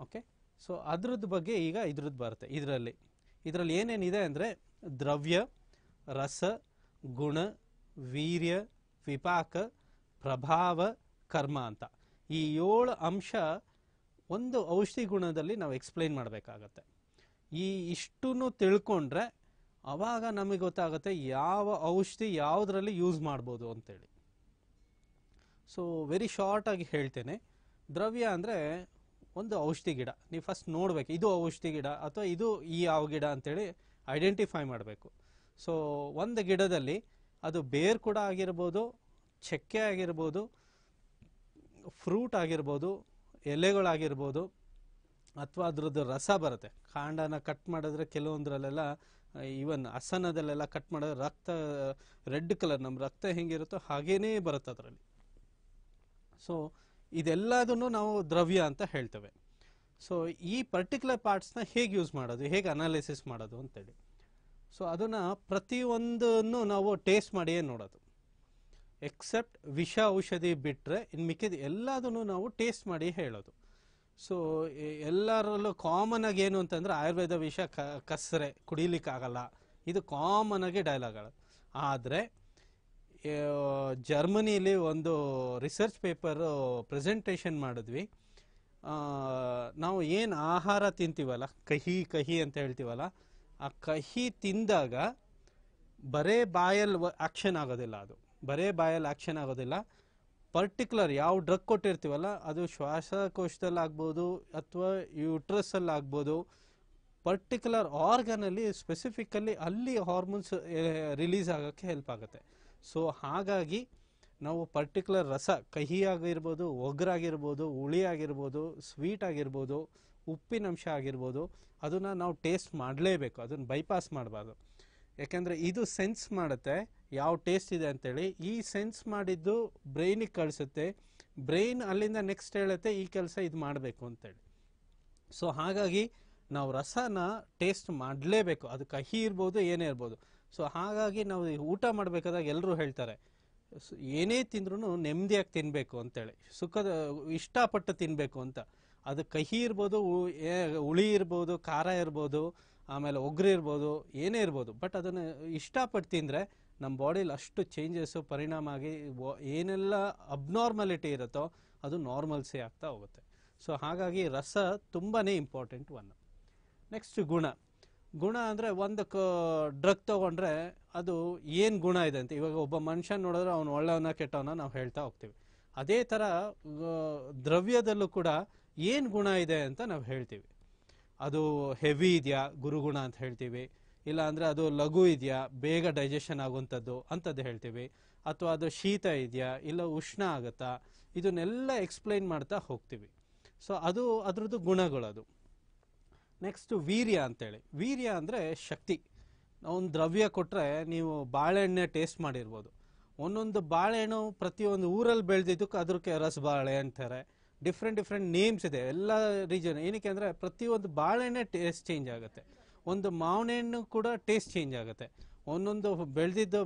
ಓಕೆ ಸೊ ಅದ್ರದ್ದು ಬಗ್ಗೆ ಈಗ ಇದ್ರದ್ದು ಬರುತ್ತೆ ಇದರಲ್ಲಿ ಇದರಲ್ಲಿ ಏನೇನಿದೆ ಅಂದರೆ ದ್ರವ್ಯ ರಸ ಗುಣ ವೀರ್ಯ ವಿಪಾಕ ಪ್ರಭಾವ ಕರ್ಮ ಅಂತ ಈ ಏಳು ಅಂಶ ಒಂದು ಔಷಧಿ ಗುಣದಲ್ಲಿ ನಾವು ಎಕ್ಸ್ಪ್ಲೈನ್ ಮಾಡಬೇಕಾಗತ್ತೆ ಈ ಇಷ್ಟನ್ನು ತಿಳ್ಕೊಂಡ್ರೆ ಆವಾಗ ನಮಗೆ ಗೊತ್ತಾಗುತ್ತೆ ಯಾವ ಔಷಧಿ ಯಾವುದರಲ್ಲಿ ಯೂಸ್ ಮಾಡ್ಬೋದು ಅಂತೇಳಿ ಸೊ ವೆರಿ ಶಾರ್ಟಾಗಿ ಹೇಳ್ತೇನೆ ದ್ರವ್ಯ ಅಂದರೆ ಒಂದು ಔಷಧಿ ಗಿಡ ನೀವು ಫಸ್ಟ್ ನೋಡಬೇಕು ಇದು ಔಷಧಿ ಗಿಡ ಅಥವಾ ಇದು ಈ ಯಾವ ಗಿಡ ಅಂತೇಳಿ ಐಡೆಂಟಿಫೈ ಮಾಡಬೇಕು ಸೊ ಒಂದು ಗಿಡದಲ್ಲಿ ಅದು ಬೇರ್ ಕೂಡ ಆಗಿರ್ಬೋದು ಚಕ್ಕೆ ಆಗಿರ್ಬೋದು ಫ್ರೂಟ್ ಆಗಿರ್ಬೋದು ಎಲೆಗಳಾಗಿರ್ಬೋದು ಅಥವಾ ಅದ್ರದ್ದು ರಸ ಬರುತ್ತೆ ಕಾಂಡನ ಕಟ್ ಮಾಡಿದ್ರೆ ಕೆಲವೊಂದರಲ್ಲೆಲ್ಲ ಈವನ್ ಹಸನದಲ್ಲೆಲ್ಲ ಕಟ್ ಮಾಡಿದ್ರೆ ರಕ್ತ ರೆಡ್ ಕಲರ್ ನಮ್ಮ ರಕ್ತ ಹೆಂಗಿರುತ್ತೋ ಹಾಗೇನೇ ಬರುತ್ತೆ ಅದರಲ್ಲಿ ಸೊ ಇದೆಲ್ಲದನ್ನು ನಾವು ದ್ರವ್ಯ ಅಂತ ಹೇಳ್ತೇವೆ ಸೊ ಈ ಪರ್ಟಿಕ್ಯುಲರ್ ಪಾರ್ಟ್ಸ್ನ ಹೇಗೆ ಯೂಸ್ ಮಾಡೋದು ಹೇಗೆ ಅನಾಲಿಸಿಸ್ ಮಾಡೋದು ಅಂತೇಳಿ ಸೊ ಅದನ್ನು ಪ್ರತಿಯೊಂದನ್ನು ನಾವು ಟೇಸ್ಟ್ ಮಾಡಿಯೇ ನೋಡೋದು ಎಕ್ಸೆಪ್ಟ್ ವಿಷ ಔಷಧಿ ಬಿಟ್ಟರೆ ಇನ್ನು ಮಿಕ್ಕಿದ ಎಲ್ಲದನ್ನು ನಾವು ಟೇಸ್ಟ್ ಮಾಡಿ ಹೇಳೋದು ಸೊ ಎಲ್ಲರಲ್ಲೂ ಕಾಮನ್ ಆಗಿ ಏನು ಅಂತಂದರೆ ಆಯುರ್ವೇದ ವಿಷ ಕ ಕಸರೆ ಕುಡಿಲಿಕ್ಕಾಗಲ್ಲ ಇದು ಕಾಮನ್ ಆಗಿ ಡೈಲಾಗ್ ಆದರೆ ಜರ್ಮನಿಲಿ ಒಂದು ರಿಸರ್ಚ್ ಪೇಪರು ಪ್ರೆಸೆಂಟೇಷನ್ ಮಾಡಿದ್ವಿ ನಾವು ಏನು ಆಹಾರ ತಿಂತೀವಲ್ಲ ಕಹಿ ಕಹಿ ಅಂತ ಹೇಳ್ತೀವಲ್ಲ ಆ ಕಹಿ ತಿಂದಾಗ ಬರೇ ಬಾಯಲ್ಲಿ ಆ್ಯಕ್ಷನ್ ಆಗೋದಿಲ್ಲ ಅದು ಬರೇ ಬಾಯಲ್ಲಿ ಆ್ಯಕ್ಷನ್ ಆಗೋದಿಲ್ಲ ಪರ್ಟಿಕ್ಯುಲರ್ ಯಾವ ಡ್ರಗ್ ಕೊಟ್ಟಿರ್ತೀವಲ್ಲ ಅದು ಶ್ವಾಸಕೋಶದಲ್ಲಿ ಅಥವಾ ಯೂಟ್ರಸ್ಸಲ್ಲಿ ಆಗ್ಬೋದು ಪರ್ಟಿಕ್ಯುಲರ್ ಆರ್ಗನಲ್ಲಿ ಸ್ಪೆಸಿಫಿಕಲಿ ಅಲ್ಲಿ ಹಾರ್ಮೋನ್ಸ್ ರಿಲೀಸ್ ಆಗೋಕ್ಕೆ ಹೆಲ್ಪ್ ಆಗುತ್ತೆ ಸೊ ಹಾಗಾಗಿ ನಾವು ಪರ್ಟಿಕ್ಯುಲರ್ ರಸ ಕಹಿಯಾಗಿರ್ಬೋದು ಒಗ್ಗರಾಗಿರ್ಬೋದು ಹುಳಿ ಆಗಿರ್ಬೋದು ಸ್ವೀಟ್ ಆಗಿರ್ಬೋದು ಉಪ್ಪಿನಂಶ ಆಗಿರ್ಬೋದು ಅದನ್ನು ನಾವು ಟೇಸ್ಟ್ ಮಾಡಲೇಬೇಕು ಅದನ್ನು ಬೈಪಾಸ್ ಮಾಡಬಾರ್ದು ಯಾಕೆಂದರೆ ಇದು ಸೆನ್ಸ್ ಮಾಡುತ್ತೆ ಯಾವ ಟೇಸ್ಟ್ ಇದೆ ಅಂತೇಳಿ ಈ ಸೆನ್ಸ್ ಮಾಡಿದ್ದು ಬ್ರೈನಿಗೆ ಕಳಿಸುತ್ತೆ ಬ್ರೈನ್ ಅಲ್ಲಿಂದ ನೆಕ್ಸ್ಟ್ ಹೇಳುತ್ತೆ ಈ ಕೆಲಸ ಇದು ಮಾಡಬೇಕು ಅಂತೇಳಿ ಸೊ ಹಾಗಾಗಿ ನಾವು ರಸನ ಟೇಸ್ಟ್ ಮಾಡಲೇಬೇಕು ಅದು ಕಹಿ ಇರ್ಬೋದು ಏನೇ ಇರ್ಬೋದು ಸೊ ಹಾಗಾಗಿ ನಾವು ಊಟ ಮಾಡಬೇಕಾದಾಗ ಎಲ್ಲರೂ ಹೇಳ್ತಾರೆ ಏನೇ ತಿಂದ್ರೂ ನೆಮ್ಮದಿಯಾಗಿ ತಿನ್ನಬೇಕು ಅಂತೇಳಿ ಸುಖದ ಇಷ್ಟಪಟ್ಟು ತಿನ್ನಬೇಕು ಅಂತ ಅದು ಕಹಿ ಇರ್ಬೋದು ಹುಳಿ ಇರ್ಬೋದು ಖಾರ ಇರ್ಬೋದು ಆಮೇಲೆ ಒಗ್ಗರು ಇರ್ಬೋದು ಏನೇ ಇರ್ಬೋದು ಬಟ್ ಅದನ್ನು ಇಷ್ಟಪಟ್ಟು ತಿಂದರೆ ನಮ್ಮ ಬಾಡಿಲಿ ಅಷ್ಟು ಚೇಂಜಸ್ಸು ಪರಿಣಾಮ ಆಗಿ ಏನೆಲ್ಲ ಅಬ್ನಾರ್ಮಲಿಟಿ ಇರುತ್ತೋ ಅದು ನಾರ್ಮಲ್ಸಿ ಆಗ್ತಾ ಹೋಗುತ್ತೆ ಸೊ ಹಾಗಾಗಿ ರಸ ತುಂಬಾ ಇಂಪಾರ್ಟೆಂಟ್ ಒನ್ ನೆಕ್ಸ್ಟ್ ಗುಣ ಗುಣ ಅಂದರೆ ಒಂದು ಡ್ರಗ್ ತೊಗೊಂಡ್ರೆ ಅದು ಏನು ಗುಣ ಇದೆ ಅಂತ ಇವಾಗ ಒಬ್ಬ ಮನುಷ್ಯ ನೋಡಿದ್ರೆ ಅವನು ಒಳ್ಳೆಯವನ ಕೆಟ್ಟವನ ನಾವು ಹೇಳ್ತಾ ಹೋಗ್ತೀವಿ ಅದೇ ಥರ ದ್ರವ್ಯದಲ್ಲೂ ಕೂಡ ಏನು ಗುಣ ಇದೆ ಅಂತ ನಾವು ಹೇಳ್ತೀವಿ ಅದು ಹೆವಿ ಇದೆಯಾ ಗುರುಗುಣ ಅಂತ ಹೇಳ್ತೀವಿ ಇಲ್ಲ ಅಂದರೆ ಅದು ಲಘು ಇದೆಯಾ ಬೇಗ ಡೈಜೆಷನ್ ಆಗುವಂಥದ್ದು ಅಂಥದ್ದು ಹೇಳ್ತೀವಿ ಅಥವಾ ಅದು ಶೀತ ಇದೆಯಾ ಇಲ್ಲ ಉಷ್ಣ ಆಗುತ್ತಾ ಇದನ್ನೆಲ್ಲ ಎಕ್ಸ್ಪ್ಲೈನ್ ಮಾಡ್ತಾ ಹೋಗ್ತೀವಿ ಸೊ ಅದು ಅದರದ್ದು ಗುಣಗಳದು ನೆಕ್ಸ್ಟ್ ವೀರ್ಯ ಅಂತೇಳಿ ವೀರ್ಯ ಅಂದರೆ ಶಕ್ತಿ ಒಂದು ದ್ರವ್ಯ ಕೊಟ್ಟರೆ ನೀವು ಬಾಳೆಹಣ್ಣೆ ಟೇಸ್ಟ್ ಮಾಡಿರ್ಬೋದು ಒಂದೊಂದು ಬಾಳೆಹಣ್ಣು ಪ್ರತಿಯೊಂದು ಊರಲ್ಲಿ ಬೆಳೆದಿದ್ದಕ್ಕೆ ಅದಕ್ಕೆ ಬಾಳೆ ಅಂತಾರೆ ಡಿಫ್ರೆಂಟ್ ಡಿಫ್ರೆಂಟ್ ನೇಮ್ಸ್ ಇದೆ ಎಲ್ಲ ರೀಜನ್ ಏನಕ್ಕೆ ಅಂದರೆ ಪ್ರತಿಯೊಂದು ಬಾಳೆಹಣ್ಣೆ ಟೇಸ್ಟ್ ಚೇಂಜ್ ಆಗುತ್ತೆ ಒಂದು ಮಾವಿನ ಕೂಡ ಟೇಸ್ಟ್ ಚೇಂಜ್ ಆಗುತ್ತೆ ಒಂದೊಂದು ಬೆಳೆದಿದ್ದು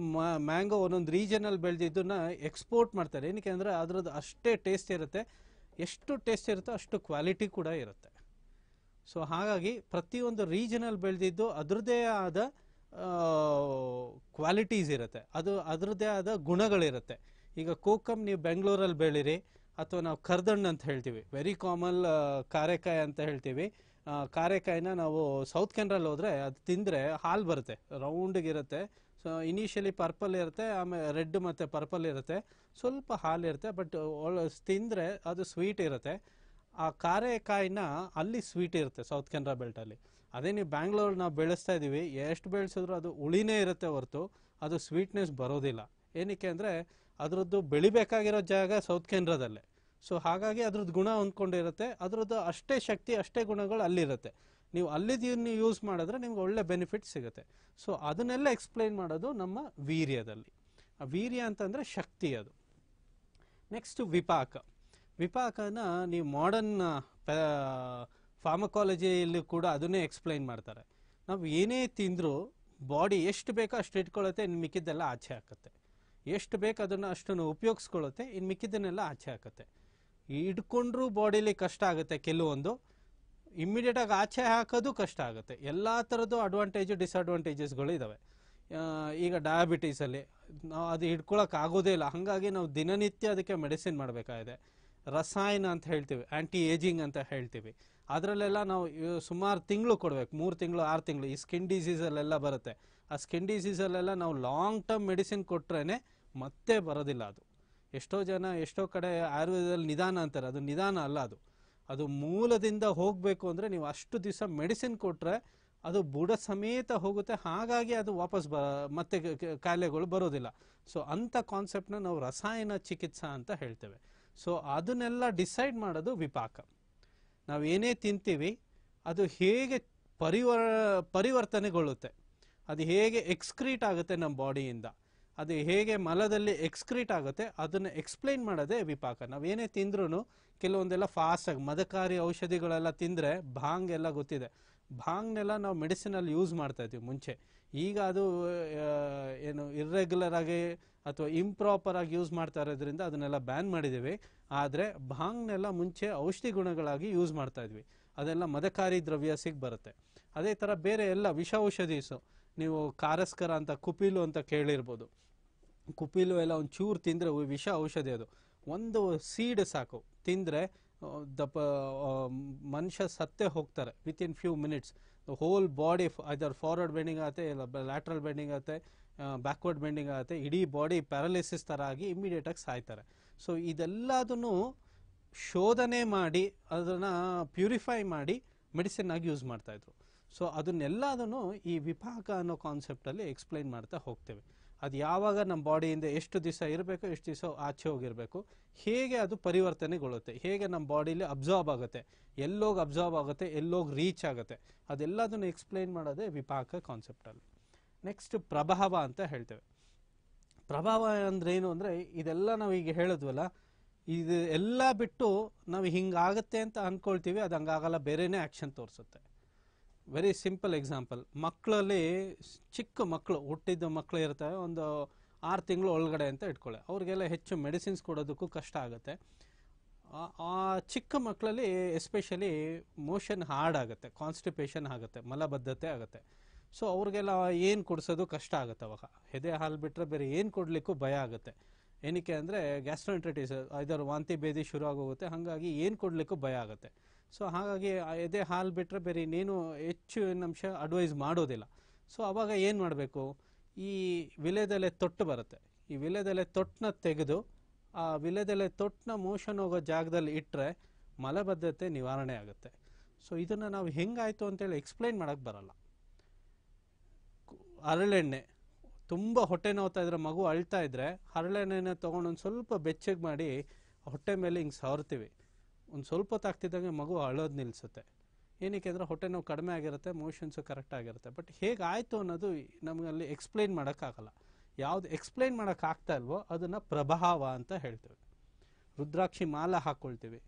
ಮ್ಯಾಂಗೋ ಒಂದೊಂದು ರೀಜನಲ್ಲಿ ಬೆಳೆದಿದ್ದನ್ನ ಎಕ್ಸ್ಪೋರ್ಟ್ ಮಾಡ್ತಾರೆ ಏನಕ್ಕೆ ಅಂದರೆ ಅದರದ್ದು ಅಷ್ಟೇ ಟೇಸ್ಟ್ ಇರುತ್ತೆ ಎಷ್ಟು ಟೇಸ್ಟ್ ಇರುತ್ತೋ ಅಷ್ಟು ಕ್ವಾಲಿಟಿ ಕೂಡ ಇರುತ್ತೆ ಸೊ ಹಾಗಾಗಿ ಪ್ರತಿಯೊಂದು ರೀಜನಲ್ಲಿ ಬೆಳೆದಿದ್ದು ಅದರದ್ದೇ ಆದ ಕ್ವಾಲಿಟೀಸ್ ಇರುತ್ತೆ ಅದು ಅದರದ್ದೇ ಆದ ಗುಣಗಳಿರುತ್ತೆ ಈಗ ಕೋಕಮ್ ನೀವು ಬೆಂಗಳೂರಲ್ಲಿ ಬೆಳೀರಿ ಅಥವಾ ನಾವು ಕರ್ದಣ್ಣ ಅಂತ ಹೇಳ್ತೀವಿ ವೆರಿ ಕಾಮನ್ ಕಾರೆಕಾಯಿ ಅಂತ ಹೇಳ್ತೀವಿ ಕಾರೆಕಾಯಿನ ನಾವು ಸೌತ್ ಕೆನರಲ್ಲಿ ಹೋದರೆ ಅದು ತಿಂದರೆ ಹಾಲು ಬರುತ್ತೆ ರೌಂಡಿಗಿರುತ್ತೆ ಸೊ ಇನಿಷಿಯಲಿ ಪರ್ಪಲ್ ಇರುತ್ತೆ ಆಮೇಲೆ ರೆಡ್ ಮತ್ತು ಪರ್ಪಲ್ ಇರುತ್ತೆ ಸ್ವಲ್ಪ ಹಾಲು ಇರುತ್ತೆ ಬಟ್ ತಿಂದರೆ ಅದು ಸ್ವೀಟ್ ಇರುತ್ತೆ ಆ ಕಾರೆಕಾಯಿನ ಅಲ್ಲಿ ಸ್ವೀಟ್ ಇರುತ್ತೆ ಸೌತ್ ಕೆನರಾ ಬೆಲ್ಟಲ್ಲಿ ಅದೇ ನೀವು ಬ್ಯಾಂಗ್ಳೂರ್ ನಾವು ಬೆಳೆಸ್ತಾ ಇದ್ದೀವಿ ಎಷ್ಟು ಬೆಳೆಸಿದ್ರು ಅದು ಉಳಿನೇ ಇರುತ್ತೆ ಹೊರತು ಅದು ಸ್ವೀಟ್ನೆಸ್ ಬರೋದಿಲ್ಲ ಏನಕ್ಕೆ ಅಂದರೆ ಅದರದ್ದು ಬೆಳಿಬೇಕಾಗಿರೋ ಜಾಗ ಸೌತ್ ಕೆನರಾದಲ್ಲೇ ಸೊ ಹಾಗಾಗಿ ಅದ್ರದ್ದು ಗುಣ ಹೊಂದ್ಕೊಂಡಿರುತ್ತೆ ಅದರದ್ದು ಅಷ್ಟೇ ಶಕ್ತಿ ಅಷ್ಟೇ ಗುಣಗಳು ಅಲ್ಲಿರುತ್ತೆ ನೀವು ಅಲ್ಲಿದನ್ನು ಯೂಸ್ ಮಾಡಿದ್ರೆ ನಿಮ್ಗೆ ಒಳ್ಳೆ ಬೆನಿಫಿಟ್ ಸಿಗುತ್ತೆ ಸೊ ಅದನ್ನೆಲ್ಲ ಎಕ್ಸ್ಪ್ಲೈನ್ ಮಾಡೋದು ನಮ್ಮ ವೀರ್ಯದಲ್ಲಿ ವೀರ್ಯ ಅಂತಂದರೆ ಶಕ್ತಿ ಅದು ನೆಕ್ಸ್ಟ್ ವಿಪಾಕ ವಿಪಾಕನ ನೀವು ಮಾಡರ್ನ್ ಫಾರ್ಮಕಾಲಜಿಯಲ್ಲಿ ಕೂಡ ಅದನ್ನೇ ಎಕ್ಸ್ಪ್ಲೈನ್ ಮಾಡ್ತಾರೆ ನಾವು ಏನೇ ತಿಂದರೂ ಬಾಡಿ ಎಷ್ಟು ಬೇಕೋ ಅಷ್ಟು ಇಟ್ಕೊಳ್ಳುತ್ತೆ ಇನ್ನು ಮಿಕ್ಕಿದ್ದೆಲ್ಲ ಆಚೆ ಹಾಕುತ್ತೆ ಎಷ್ಟು ಬೇಕು ಅದನ್ನು ಅಷ್ಟನ್ನು ಉಪಯೋಗಿಸ್ಕೊಳ್ಳುತ್ತೆ ಇನ್ನು ಮಿಕ್ಕಿದ್ದನ್ನೆಲ್ಲ ಆಚೆ ಹಾಕುತ್ತೆ ಇಟ್ಕೊಂಡ್ರೂ ಬಾಡಿಲಿ ಕಷ್ಟ ಆಗುತ್ತೆ ಕೆಲವೊಂದು ಇಮ್ಮಿಡಿಯೇಟಾಗಿ ಆಚೆ ಹಾಕೋದು ಕಷ್ಟ ಆಗುತ್ತೆ ಎಲ್ಲ ಥರದ್ದು ಅಡ್ವಾಂಟೇಜು ಡಿಸ್ಅಡ್ವಾಂಟೇಜಸ್ಗಳು ಇದ್ದಾವೆ ಈಗ ಡಯಾಬಿಟೀಸಲ್ಲಿ ನಾವು ಅದು ಇಟ್ಕೊಳಕ್ಕೆ ಆಗೋದೇ ಇಲ್ಲ ಹಾಗಾಗಿ ನಾವು ದಿನನಿತ್ಯ ಅದಕ್ಕೆ ಮೆಡಿಸಿನ್ ಮಾಡಬೇಕಾಗಿದೆ ರಸಾಯನ ಅಂತ ಹೇಳ್ತೀವಿ ಆ್ಯಂಟಿ ಏಜಿಂಗ್ ಅಂತ ಹೇಳ್ತೀವಿ ಅದರಲ್ಲೆಲ್ಲ ನಾವು ಸುಮಾರು ತಿಂಗಳು ಕೊಡಬೇಕು ಮೂರು ತಿಂಗಳು ಆರು ತಿಂಗಳು ಈ ಸ್ಕಿನ್ ಡಿಸೀಸಲ್ಲೆಲ್ಲ ಬರುತ್ತೆ ಆ ಸ್ಕಿನ್ ಡಿಸೀಸಲ್ಲೆಲ್ಲ ನಾವು ಲಾಂಗ್ ಟರ್ಮ್ ಮೆಡಿಸಿನ್ ಕೊಟ್ರೇ ಮತ್ತೆ ಬರೋದಿಲ್ಲ ಅದು ಎಷ್ಟೋ ಜನ ಎಷ್ಟೋ ಕಡೆ ಆಯುರ್ವೇದದಲ್ಲಿ ನಿಧಾನ ಅಂತಾರೆ ಅದು ನಿಧಾನ ಅಲ್ಲ ಅದು ಅದು ಮೂಲದಿಂದ ಹೋಗಬೇಕು ಅಂದರೆ ನೀವು ಅಷ್ಟು ದಿವಸ ಮೆಡಿಸಿನ್ ಕೊಟ್ಟರೆ ಅದು ಬುಡ ಸಮೇತ ಹೋಗುತ್ತೆ ಹಾಗಾಗಿ ಅದು ವಾಪಸ್ ಬ ಮತ್ತೆ ಕಾಯಿಲೆಗಳು ಬರೋದಿಲ್ಲ ಸೊ ಅಂಥ ಕಾನ್ಸೆಪ್ಟನ್ನ ನಾವು ರಸಾಯನ ಚಿಕಿತ್ಸಾ ಅಂತ ಹೇಳ್ತೇವೆ ಸೊ ಅದನ್ನೆಲ್ಲ ಡಿಸೈಡ್ ಮಾಡೋದು ವಿಪಾಕ ನಾವು ಏನೇ ತಿಂತೀವಿ ಅದು ಹೇಗೆ ಪರಿವರ್ ಪರಿವರ್ತನೆಗೊಳ್ಳುತ್ತೆ ಅದು ಹೇಗೆ ಎಕ್ಸ್ಕ್ರೀಟ್ ಆಗುತ್ತೆ ನಮ್ಮ ಬಾಡಿಯಿಂದ ಅದು ಹೇಗೆ ಮಲದಲ್ಲಿ ಎಕ್ಸ್ಕ್ರೀಟ್ ಆಗುತ್ತೆ ಅದನ್ನು ಎಕ್ಸ್ಪ್ಲೈನ್ ಮಾಡೋದೇ ವಿಪಾಕ ನಾವೇನೇ ತಿಂದ್ರೂ ಕೆಲವೊಂದೆಲ್ಲ ಫಾಸ್ಟಾಗಿ ಮದಕಾರಿ ಔಷಧಿಗಳೆಲ್ಲ ತಿಂದರೆ ಭಾಂಗ್ ಎಲ್ಲ ಗೊತ್ತಿದೆ ಭಾಂಗ್ನೆಲ್ಲ ನಾವು ಮೆಡಿಸಿನಲ್ಲಿ ಯೂಸ್ ಮಾಡ್ತಾ ಮುಂಚೆ ಈಗ ಅದು ಏನು ಇರ್ರೆಗ್ಯುಲರ್ ಆಗಿ ಅಥವಾ ಇಂಪ್ರಾಪರ್ ಆಗಿ ಯೂಸ್ ಮಾಡ್ತಾ ಇರೋದ್ರಿಂದ ಅದನ್ನೆಲ್ಲ ಬ್ಯಾನ್ ಮಾಡಿದ್ದೀವಿ ಆದರೆ ಭಾಂಗ್ನೆಲ್ಲ ಮುಂಚೆ ಔಷಧಿ ಗುಣಗಳಾಗಿ ಯೂಸ್ ಮಾಡ್ತಾ ಇದ್ವಿ ಅದೆಲ್ಲ ಮದಕಾರಿ ದ್ರವ್ಯ ಸಿಗ್ ಬರುತ್ತೆ ಅದೇ ಥರ ಬೇರೆ ಎಲ್ಲ ವಿಷ ಔಷಧೀಸು ನೀವು ಕಾರಸ್ಕರ ಅಂತ ಕುಪಿಲು ಅಂತ ಕೇಳಿರ್ಬೋದು ಕುಪಿಲು ಎಲ್ಲ ಒಂದು ಚೂರು ತಿಂದರೆ ವಿಷ ಔಷಧಿ ಅದು ಒಂದು ಸೀಡ್ ಸಾಕು ತಿಂದರೆ ದಪ್ಪ ಮನುಷ್ಯ ಸತ್ತೇ ಹೋಗ್ತಾರೆ in few minutes whole body either forward bending ಆಗುತ್ತೆ ಇಲ್ಲ ಲ್ಯಾಟ್ರಲ್ ಬೆಂಡಿಂಗ್ ಆಗುತ್ತೆ ಬ್ಯಾಕ್ವರ್ಡ್ ಬೆಂಡಿಂಗ್ ಆಗುತ್ತೆ ಇಡೀ ಬಾಡಿ ಪ್ಯಾರಾಲಿಸಿಸ್ ಥರ ಆಗಿ ಇಮ್ಮಿಡಿಯೇಟಾಗಿ ಸಾಯ್ತಾರೆ ಸೊ ಇದೆಲ್ಲದನ್ನು ಶೋಧನೆ ಮಾಡಿ ಅದನ್ನು ಪ್ಯೂರಿಫೈ ಮಾಡಿ ಮೆಡಿಸಿನ್ ಆಗಿ ಯೂಸ್ ಮಾಡ್ತಾಯಿದ್ರು ಸೊ ಅದನ್ನೆಲ್ಲದನ್ನು ಈ ವಿಪಾಕ ಅನ್ನೋ ಕಾನ್ಸೆಪ್ಟಲ್ಲಿ ಎಕ್ಸ್ಪ್ಲೈನ್ ಮಾಡ್ತಾ ಹೋಗ್ತೇವೆ ಅದು ಯಾವಾಗ ನಮ್ಮ ಬಾಡಿಯಿಂದ ಎಷ್ಟು ದಿವಸ ಇರಬೇಕು ಎಷ್ಟು ದಿವಸ ಆಚೆ ಹೋಗಿರಬೇಕು ಹೇಗೆ ಅದು ಪರಿವರ್ತನೆಗೊಳ್ಳುತ್ತೆ ಹೇಗೆ ನಮ್ಮ ಬಾಡಿಲಿ ಅಬ್ಸಾರ್ಬ್ ಆಗುತ್ತೆ ಎಲ್ಲೋಗಿ ಅಬ್ಸಾರ್ಬ್ ಆಗುತ್ತೆ ಎಲ್ಲೋಗಿ ರೀಚ್ ಆಗುತ್ತೆ ಅದೆಲ್ಲದನ್ನು ಎಕ್ಸ್ಪ್ಲೈನ್ ಮಾಡೋದೇ ವಿಪಾಕ ಕಾನ್ಸೆಪ್ಟಲ್ಲಿ ನೆಕ್ಸ್ಟ್ ಪ್ರಭಾವ ಅಂತ ಹೇಳ್ತೇವೆ ಪ್ರಭಾವ ಅಂದ್ರೆ ಏನು ಅಂದರೆ ಇದೆಲ್ಲ ನಾವು ಈಗ ಹೇಳಿದ್ವಲ್ಲ ಇದು ಎಲ್ಲ ಬಿಟ್ಟು ನಾವು ಹಿಂಗಾಗತ್ತೆ ಅಂತ ಅಂದ್ಕೊಳ್ತೀವಿ ಅದು ಹಂಗಾಗಲ್ಲ ಬೇರೆನೇ ಆ್ಯಕ್ಷನ್ ತೋರಿಸುತ್ತೆ ವೆರಿ ಸಿಂಪಲ್ ಎಕ್ಸಾಂಪಲ್ ಮಕ್ಕಳಲ್ಲಿ ಚಿಕ್ಕ ಮಕ್ಕಳು ಹುಟ್ಟಿದ ಮಕ್ಕಳು ಇರ್ತವೆ ಒಂದು ಆರು ತಿಂಗಳು ಒಳಗಡೆ ಅಂತ ಇಟ್ಕೊಳ್ಳಿ ಅವ್ರಿಗೆಲ್ಲ ಹೆಚ್ಚು ಮೆಡಿಸಿನ್ಸ್ ಕೊಡೋದಕ್ಕೂ ಕಷ್ಟ ಆಗುತ್ತೆ ಆ ಚಿಕ್ಕ ಮಕ್ಕಳಲ್ಲಿ ಎಸ್ಪೆಷಲಿ ಮೋಷನ್ ಹಾರ್ಡ್ ಆಗುತ್ತೆ ಕಾನ್ಸ್ಟಿಪೇಷನ್ ಆಗುತ್ತೆ ಮಲಬದ್ಧತೆ ಆಗುತ್ತೆ ಸೊ ಅವ್ರಿಗೆಲ್ಲ ಏನು ಕೊಡಿಸೋದು ಕಷ್ಟ ಆಗುತ್ತೆ ಅವಾಗ ಎದೆ ಹಾಲು ಬಿಟ್ಟರೆ ಬೇರೆ ಏನು ಕೊಡಲಿಕ್ಕೂ ಭಯ ಆಗುತ್ತೆ ಏನಕ್ಕೆ ಅಂದರೆ ಗ್ಯಾಸ್ಟ್ರೋಂಟ್ರೈಟಿಸ್ ಇದರ ವಾಂತಿ ಭೇದಿ ಶುರು ಆಗೋಗುತ್ತೆ ಹಾಗಾಗಿ ಏನು ಕೊಡಲಿಕ್ಕೂ ಭಯ ಆಗುತ್ತೆ ಸೊ ಹಾಗಾಗಿ ಎದೆ ಹಾಲು ಬಿಟ್ಟರೆ ಬೇರೆ ಇನ್ನೇನು ಹೆಚ್ಚು ಅಂಶ ಅಡ್ವೈಸ್ ಮಾಡೋದಿಲ್ಲ ಸೊ ಅವಾಗ ಏನು ಮಾಡಬೇಕು ಈ ವಿಲೆದೆಲೆ ತೊಟ್ಟು ಬರುತ್ತೆ ಈ ವಿಲೇದಲೆ ತೊಟ್ಟನ್ನ ತೆಗೆದು ಆ ವಿಲೆದೆಲೆ ತೊಟ್ಟನ್ನ ಮೋಷನ್ ಹೋಗೋ ಜಾಗದಲ್ಲಿ ಇಟ್ಟರೆ ಮಲಬದ್ಧತೆ ನಿವಾರಣೆ ಆಗುತ್ತೆ ಸೊ ಇದನ್ನು ನಾವು ಹೆಂಗಾಯಿತು ಅಂತೇಳಿ ಎಕ್ಸ್ಪ್ಲೈನ್ ಮಾಡೋಕ್ಕೆ ಬರಲ್ಲ ಹರಳೆಣ್ಣೆ ತುಂಬ ಹೊಟ್ಟೆ ನೋವ್ತಾ ಇದ್ರೆ ಮಗು ಅಳ್ತಾ ಇದ್ರೆ ಹರಳೆಣ್ಣೆನ ತೊಗೊಂಡು ಒಂದು ಸ್ವಲ್ಪ ಬೆಚ್ಚಗೆ ಮಾಡಿ ಹೊಟ್ಟೆ ಮೇಲೆ ಹಿಂಗೆ ಸವರ್ತೀವಿ ಒಂದು ಸ್ವಲ್ಪ ಹೊತ್ತಾಗ್ತಿದ್ದಂಗೆ ಮಗು ಅಳೋದು ನಿಲ್ಲಿಸುತ್ತೆ ಏನಕ್ಕೆ ಅಂದರೆ ಹೊಟ್ಟೆ ನೋವು ಕಡಿಮೆ ಆಗಿರುತ್ತೆ ಮೋಷನ್ಸು ಕರೆಕ್ಟ್ ಆಗಿರುತ್ತೆ ಬಟ್ ಹೇಗೆ ಆಯಿತು ಅನ್ನೋದು ನಮಗಲ್ಲಿ ಎಕ್ಸ್ಪ್ಲೈನ್ ಮಾಡೋಕ್ಕಾಗಲ್ಲ ಯಾವುದು ಎಕ್ಸ್ಪ್ಲೈನ್ ಮಾಡೋಕ್ಕಾಗ್ತಾ ಇಲ್ವೋ ಅದನ್ನು ಪ್ರಭಾವ ಅಂತ ಹೇಳ್ತೀವಿ ರುದ್ರಾಕ್ಷಿ ಮಾಲ ಹಾಕ್ಕೊಳ್ತೀವಿ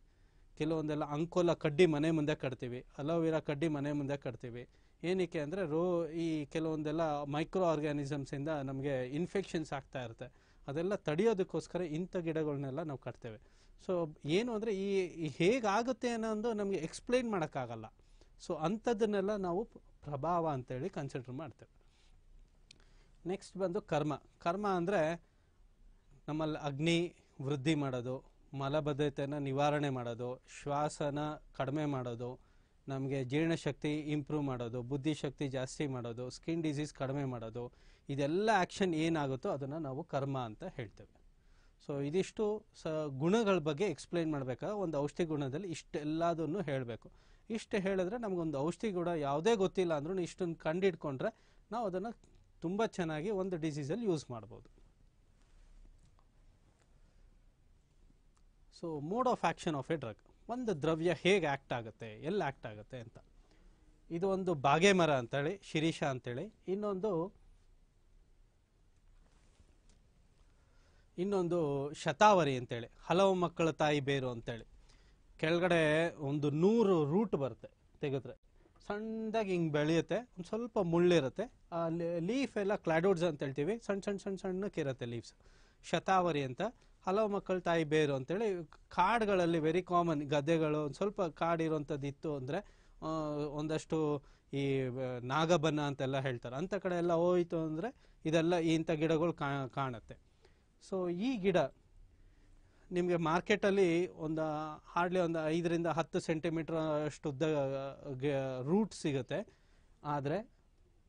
ಕೆಲವೊಂದೆಲ್ಲ ಅಂಕೋಲ ಕಡ್ಡಿ ಮನೆ ಮುಂದೆ ಕಟ್ತೀವಿ ಅಲೋವೆರಾ ಕಡ್ಡಿ ಮನೆ ಮುಂದೆ ಕಟ್ತೀವಿ ಏನಕ್ಕೆ ಅಂದರೆ ರೋ ಈ ಕೆಲವೊಂದೆಲ್ಲ ಮೈಕ್ರೋ ಆರ್ಗ್ಯಾನಿಸಮ್ಸಿಂದ ನಮಗೆ ಇನ್ಫೆಕ್ಷನ್ಸ್ ಆಗ್ತಾ ಇರುತ್ತೆ ಅದೆಲ್ಲ ತಡೆಯೋದಕ್ಕೋಸ್ಕರ ಇಂಥ ಗಿಡಗಳನ್ನೆಲ್ಲ ನಾವು ಕಟ್ತೇವೆ ಸೊ ಏನು ಅಂದರೆ ಈ ಹೇಗಾಗುತ್ತೆ ಅನ್ನೋದು ನಮಗೆ ಎಕ್ಸ್ಪ್ಲೈನ್ ಮಾಡೋಕ್ಕಾಗಲ್ಲ ಸೊ ಅಂಥದ್ದನ್ನೆಲ್ಲ ನಾವು ಪ್ರಭಾವ ಅಂತೇಳಿ ಕನ್ಸಿಡರ್ ಮಾಡ್ತೇವೆ ನೆಕ್ಸ್ಟ್ ಬಂದು ಕರ್ಮ ಕರ್ಮ ಅಂದರೆ ನಮ್ಮಲ್ಲಿ ಅಗ್ನಿ ವೃದ್ಧಿ ಮಾಡೋದು ಮಲಬದ್ಧತೆಯನ್ನು ನಿವಾರಣೆ ಮಾಡೋದು ಶ್ವಾಸನ ಕಡಿಮೆ ಮಾಡೋದು ನಮಗೆ ಜೀರ್ಣಶಕ್ತಿ ಇಂಪ್ರೂವ್ ಮಾಡೋದು ಬುದ್ಧಿಶಕ್ತಿ ಜಾಸ್ತಿ ಮಾಡೋದು ಸ್ಕಿನ್ ಡಿಸೀಸ್ ಕಡಿಮೆ ಮಾಡೋದು ಇದೆಲ್ಲ ಆ್ಯಕ್ಷನ್ ಏನಾಗುತ್ತೋ ಅದನ್ನು ನಾವು ಕರ್ಮ ಅಂತ ಹೇಳ್ತೇವೆ ಸೊ ಇದಿಷ್ಟು ಸ ಗುಣಗಳ ಬಗ್ಗೆ ಎಕ್ಸ್ಪ್ಲೈನ್ ಮಾಡಬೇಕಾದ ಒಂದು ಔಷಧಿ ಗುಣದಲ್ಲಿ ಇಷ್ಟೆಲ್ಲದನ್ನು ಹೇಳಬೇಕು ಇಷ್ಟು ಹೇಳಿದ್ರೆ ನಮಗೊಂದು ಔಷಧಿ ಗುಣ ಯಾವುದೇ ಗೊತ್ತಿಲ್ಲ ಅಂದ್ರೂ ಇಷ್ಟೊಂದು ಕಂಡಿಡ್ಕೊಂಡ್ರೆ ನಾವು ಅದನ್ನು ತುಂಬ ಚೆನ್ನಾಗಿ ಒಂದು ಡಿಸೀಸಲ್ಲಿ ಯೂಸ್ ಮಾಡ್ಬೋದು so mode of action of a drug ಒಂದು ದ್ರವ್ಯ ಹೇಗೆ ಆ್ಯಕ್ಟ್ ಆಗುತ್ತೆ ಎಲ್ಲಿ ಆ್ಯಕ್ಟ್ ಆಗುತ್ತೆ ಅಂತ ಇದು ಒಂದು ಬಾಗೆ ಮರ ಅಂತೇಳಿ ಶಿರೀಷ ಅಂತೇಳಿ ಇನ್ನೊಂದು ಇನ್ನೊಂದು ಶತಾವರಿ ಅಂತೇಳಿ ಹಲವು ಮಕ್ಕಳ ತಾಯಿ ಬೇರು ಅಂತೇಳಿ ಕೆಳಗಡೆ ಒಂದು ನೂರು ರೂಟ್ ಬರುತ್ತೆ ತೆಗೆದ್ರೆ ಸಣ್ಣದಾಗಿ ಹಿಂಗೆ ಬೆಳೆಯುತ್ತೆ ಒಂದು ಸ್ವಲ್ಪ ಮುಳ್ಳಿರುತ್ತೆ ಲೀಫ್ ಎಲ್ಲ ಕ್ಲಾಡೋಡ್ಸ್ ಅಂತ ಹೇಳ್ತೀವಿ ಸಣ್ಣ ಸಣ್ಣ ಸಣ್ಣ ಸಣ್ಣಕ್ಕೆ ಇರುತ್ತೆ ಲೀವ್ಸ್ ಶತಾವರಿ ಅಂತ ಹಲವು ಮಕ್ಕಳು ತಾಯಿ ಬೇರು ಅಂತೇಳಿ ಕಾಡುಗಳಲ್ಲಿ ವೆರಿ ಕಾಮನ್ ಗದ್ದೆಗಳು ಒಂದು ಸ್ವಲ್ಪ ಕಾಡಿರುವಂಥದ್ದು ಇತ್ತು ಅಂದರೆ ಒಂದಷ್ಟು ಈ ನಾಗಬನ್ನ ಅಂತೆಲ್ಲ ಹೇಳ್ತಾರೆ ಅಂಥ ಕಡೆ ಎಲ್ಲ ಹೋಯಿತು ಅಂದರೆ ಇದೆಲ್ಲ ಇಂಥ ಗಿಡಗಳು ಕಾಣುತ್ತೆ ಸೊ ಈ ಗಿಡ ನಿಮಗೆ ಮಾರ್ಕೆಟಲ್ಲಿ ಒಂದು ಹಾರ್ಡ್ಲಿ ಒಂದು ಐದರಿಂದ ಹತ್ತು ಸೆಂಟಿಮೀಟ್ರ್ ಅಷ್ಟು ಉದ್ದ ರೂಟ್ ಸಿಗುತ್ತೆ ಆದರೆ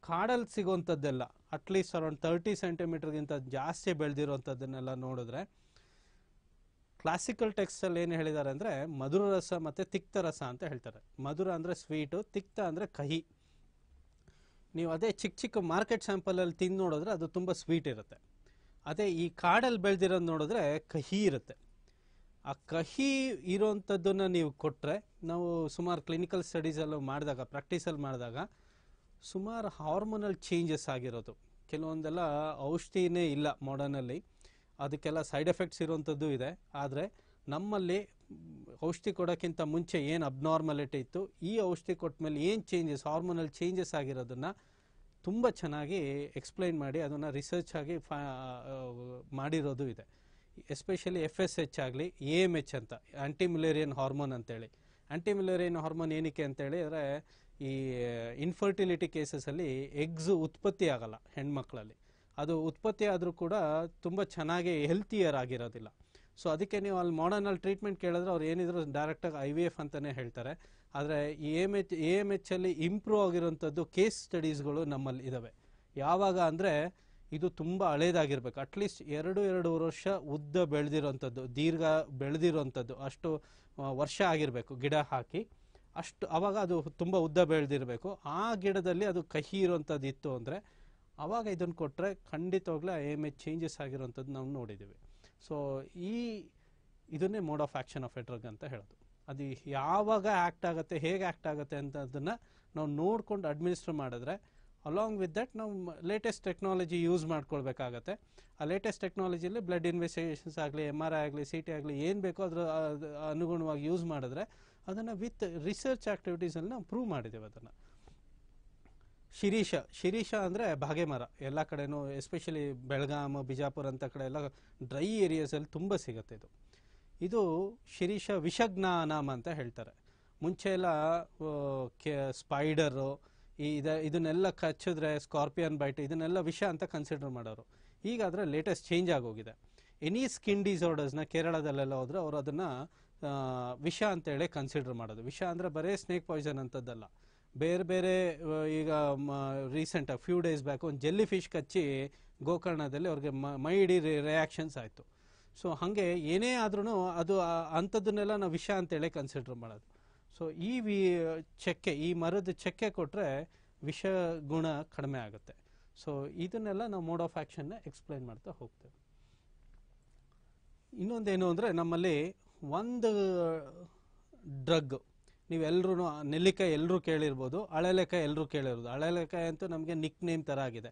ಕಾಡಲ್ಲಿ ಸಿಗುವಂಥದ್ದೆಲ್ಲ ಅಟ್ಲೀಸ್ಟ್ ಅರೌಂಡ್ ತರ್ಟಿ ಸೆಂಟಿಮೀಟ್ರ್ಗಿಂತ ಜಾಸ್ತಿ ಬೆಳೆದಿರುವಂಥದ್ದನ್ನೆಲ್ಲ ನೋಡಿದ್ರೆ ಕ್ಲಾಸಿಕಲ್ ಟೆಕ್ಸ್ಟಲ್ಲಿ ಏನು ಹೇಳಿದ್ದಾರೆ ಅಂದರೆ ಮಧುರ ರಸ ಮತ್ತು ತಿಕ್ತ ರಸ ಅಂತ ಹೇಳ್ತಾರೆ ಮಧುರ ಅಂದರೆ ಸ್ವೀಟು ತಿಕ್ತ ಅಂದರೆ ಕಹಿ ನೀವು ಅದೇ ಚಿಕ್ಕ ಚಿಕ್ಕ ಮಾರ್ಕೆಟ್ ಸ್ಯಾಂಪಲಲ್ಲಿ ತಿಂದು ನೋಡಿದ್ರೆ ಅದು ತುಂಬ ಸ್ವೀಟ್ ಇರುತ್ತೆ ಅದೇ ಈ ಕಾಡಲ್ಲಿ ಬೆಳೆದಿರೋದು ನೋಡಿದ್ರೆ ಕಹಿ ಇರುತ್ತೆ ಆ ಕಹಿ ಇರೋವಂಥದ್ದನ್ನು ನೀವು ಕೊಟ್ಟರೆ ನಾವು ಸುಮಾರು ಕ್ಲಿನಿಕಲ್ ಸ್ಟಡೀಸಲ್ಲೂ ಮಾಡಿದಾಗ ಪ್ರಾಕ್ಟೀಸಲ್ಲಿ ಮಾಡಿದಾಗ ಸುಮಾರು ಹಾರ್ಮೋನಲ್ ಚೇಂಜಸ್ ಆಗಿರೋದು ಕೆಲವೊಂದೆಲ್ಲ ಔಷಧಿನೇ ಇಲ್ಲ ಮಾಡರ್ನಲ್ಲಿ ಅದಕ್ಕೆಲ್ಲ ಸೈಡ್ ಎಫೆಕ್ಟ್ಸ್ ಇರುವಂಥದ್ದು ಇದೆ ಆದರೆ ನಮ್ಮಲ್ಲಿ ಔಷಧಿ ಕೊಡೋಕ್ಕಿಂತ ಮುಂಚೆ ಏನು ಅಬ್ನಾರ್ಮಲಿಟಿ ಇತ್ತು ಈ ಔಷಧಿ ಕೊಟ್ಟ ಮೇಲೆ ಏನು ಚೇಂಜಸ್ ಹಾರ್ಮೋನಲ್ ಚೇಂಜಸ್ ಆಗಿರೋದನ್ನು ತುಂಬ ಚೆನ್ನಾಗಿ ಎಕ್ಸ್ಪ್ಲೈನ್ ಮಾಡಿ ಅದನ್ನು ರಿಸರ್ಚ್ ಆಗಿ ಫಾ ಮಾಡಿರೋದು ಇದೆ ಎಸ್ಪೆಷಲಿ ಎಫ್ ಎಸ್ ಎಚ್ ಆಗಲಿ ಎ ಎಮ್ ಎಚ್ ಅಂತ ಮಿಲೇರಿಯನ್ ಹಾರ್ಮೋನ್ ಅಂತೇಳಿ ಆ್ಯಂಟಿಮ್ಯುಲೇರಿಯನ್ ಹಾರ್ಮೋನ್ ಏನಕ್ಕೆ ಅಂತೇಳಿ ಅಂದರೆ ಈ ಇನ್ಫರ್ಟಿಲಿಟಿ ಕೇಸಸಲ್ಲಿ ಎಗ್ಸ್ ಉತ್ಪತ್ತಿ ಆಗಲ್ಲ ಹೆಣ್ಮಕ್ಳಲ್ಲಿ ಅದು ಉತ್ಪತ್ತಿ ಆದರೂ ಕೂಡ ತುಂಬ ಚೆನ್ನಾಗಿ ಹೆಲ್ತಿಯರ್ ಆಗಿರೋದಿಲ್ಲ ಸೊ ಅದಕ್ಕೆ ನೀವು ಅಲ್ಲಿ ಮಾಡರ್ನಲ್ಲಿ ಟ್ರೀಟ್ಮೆಂಟ್ ಕೇಳಿದ್ರೆ ಅವ್ರು ಏನಿದ್ರು ಡೈರೆಕ್ಟಾಗಿ ಐ ವಿ ಎಫ್ ಅಂತಲೇ ಹೇಳ್ತಾರೆ ಆದರೆ A M H A M ಎಚ್ಚಲ್ಲಿ ಇಂಪ್ರೂವ್ ಆಗಿರೋಂಥದ್ದು ಕೇಸ್ ಸ್ಟಡೀಸ್ಗಳು ನಮ್ಮಲ್ಲಿ ಇದ್ದಾವೆ ಯಾವಾಗ ಅಂದರೆ ಇದು ತುಂಬ ಹಳೇದಾಗಿರ್ಬೇಕು ಅಟ್ಲೀಸ್ಟ್ ಎರಡು ಎರಡು ವರ್ಷ ಉದ್ದ ಬೆಳೆದಿರೋಂಥದ್ದು ದೀರ್ಘ ಬೆಳೆದಿರೋಂಥದ್ದು ಅಷ್ಟು ವರ್ಷ ಆಗಿರಬೇಕು ಗಿಡ ಹಾಕಿ ಅಷ್ಟು ಆವಾಗ ಅದು ತುಂಬ ಉದ್ದ ಬೆಳೆದಿರಬೇಕು ಆ ಗಿಡದಲ್ಲಿ ಅದು ಕಹಿ ಇರೋಂಥದ್ದು ಇತ್ತು ಅಂದರೆ ಆವಾಗ ಇದನ್ನು ಕೊಟ್ಟರೆ ಖಂಡಿತವಾಗ್ಲೂ ಐ ಎಮ್ ಎ ಚೇಂಜಸ್ ಆಗಿರೋಂಥದ್ದು ನಾವು ನೋಡಿದ್ದೀವಿ ಸೊ ಈ ಇದನ್ನೇ mode of action of a drug ಅಂತ ಹೇಳೋದು ಅದು ಯಾವಾಗ ಆ್ಯಕ್ಟ್ ಆಗುತ್ತೆ ಹೇಗೆ ಆ್ಯಕ್ಟ್ ಆಗುತ್ತೆ ಅಂತ ಅದನ್ನು ನಾವು ನೋಡ್ಕೊಂಡು ಅಡ್ಮಿನಿಸ್ಟ್ರ್ ಮಾಡಿದ್ರೆ ಅಲಾಂಗ್ ವಿತ್ ದಟ್ ನಾವು ಲೇಟೆಸ್ಟ್ ಟೆಕ್ನಾಲಜಿ ಯೂಸ್ ಮಾಡ್ಕೊಳ್ಬೇಕಾಗತ್ತೆ ಆ ಲೇಟೆಸ್ಟ್ ಟೆಕ್ನಾಲಜಿಯಲ್ಲಿ ಬ್ಲಡ್ ಇನ್ವೆಸ್ಟಿಗೇಷನ್ಸ್ ಆಗಲಿ ಎಮ್ ಆರ್ ಐ ಆಗಲಿ ಸಿ ಟಿ ಆಗಲಿ ಏನು ಬೇಕೋ ಅದರ ಅನುಗುಣವಾಗಿ ಯೂಸ್ ಮಾಡಿದ್ರೆ ಅದನ್ನು ವಿತ್ ರಿಸರ್ಚ್ ಆ್ಯಕ್ಟಿವಿಟೀಸಲ್ಲಿ ನಾವು ಪ್ರೂವ್ ಮಾಡಿದ್ದೇವೆ ಅದನ್ನು ಶಿರೀಷ ಶಿರೀಷ ಅಂದರೆ ಭಾಗೆಮರ ಎಲ್ಲ ಕಡೆನೂ ಎಸ್ಪೆಷಲಿ ಬೆಳಗಾಮ್ ಬಿಜಾಪುರ ಅಂತ ಕಡೆ ಎಲ್ಲ ಡ್ರೈ ಏರಿಯಾಸಲ್ಲಿ ತುಂಬ ಸಿಗುತ್ತೆ ಇದು ಇದು ಶಿರೀಷ ವಿಷಜ್ಞಾನಾಮ ಅಂತ ಹೇಳ್ತಾರೆ ಮುಂಚೆ ಎಲ್ಲ ಕೆ ಸ್ಪೈಡರು ಈ ಇದ ಇದನ್ನೆಲ್ಲ ಕಚ್ಚಿದ್ರೆ ಸ್ಕಾರ್ಪಿಯನ್ ಬೈಟ್ ಇದನ್ನೆಲ್ಲ ವಿಷ ಅಂತ ಕನ್ಸಿಡರ್ ಮಾಡೋರು ಈಗ ಅದರ ಲೇಟೆಸ್ಟ್ ಚೇಂಜ್ ಆಗೋಗಿದೆ ಎನಿ ಸ್ಕಿನ್ ಡಿಸಾರ್ಡರ್ಸ್ನ ಕೇರಳದಲ್ಲೆಲ್ಲ ಹೋದರೆ ಅವರು ಅದನ್ನು ವಿಷ ಅಂತೇಳಿ ಕನ್ಸಿಡರ್ ಮಾಡೋದು ವಿಷ ಅಂದರೆ ಬರೀ ಸ್ನೇಕ್ ಪಾಯ್ಸನ್ ಅಂಥದ್ದಲ್ಲ ಬೇರೆ ಬೇರೆ ಈಗ ರೀಸೆಂಟಾಗಿ ಫ್ಯೂ ಡೇಸ್ ಬ್ಯಾಕ್ ಒಂದು ಜೆಲ್ಲಿ ಫಿಶ್ ಕಚ್ಚಿ ಗೋಕರ್ಣದಲ್ಲಿ ಅವ್ರಿಗೆ ಮೈ ಇಡೀ ರಿಯಾಕ್ಷನ್ಸ್ ಆಯಿತು ಸೊ ಹಾಗೆ ಏನೇ ಆದ್ರೂ ಅದು ಅಂಥದ್ದನ್ನೆಲ್ಲ ನಾವು ವಿಷ ಅಂತೇಳಿ ಕನ್ಸಿಡರ್ ಮಾಡೋದು ಸೊ ಈ ವಿ ಚಕ್ಕೆ ಈ ಮರದ ಚಕ್ಕೆ ಕೊಟ್ಟರೆ ವಿಷ ಗುಣ ಕಡಿಮೆ ಆಗುತ್ತೆ ಸೊ ಇದನ್ನೆಲ್ಲ ನಾವು ಮೋಡ್ ಆಫ್ ಆ್ಯಕ್ಷನ್ನ ಎಕ್ಸ್ಪ್ಲೈನ್ ಮಾಡ್ತಾ ಹೋಗ್ತೇವೆ ಇನ್ನೊಂದೇನು ಅಂದರೆ ನಮ್ಮಲ್ಲಿ ಒಂದು ಡ್ರಗ್ ನೀವೆಲ್ಲರೂ ನೆಲ್ಲಿಕಾಯಿ ಎಲ್ಲರೂ ಕೇಳಿರ್ಬೋದು ಹಳೆಲೆಕಾಯಿ ಎಲ್ಲರೂ ಕೇಳಿರ್ಬೋದು ಹಳೆಲೆಕಾಯಿ ಅಂತೂ ನಮಗೆ ನಿಕ್ ನೇಮ್ ಥರ ಆಗಿದೆ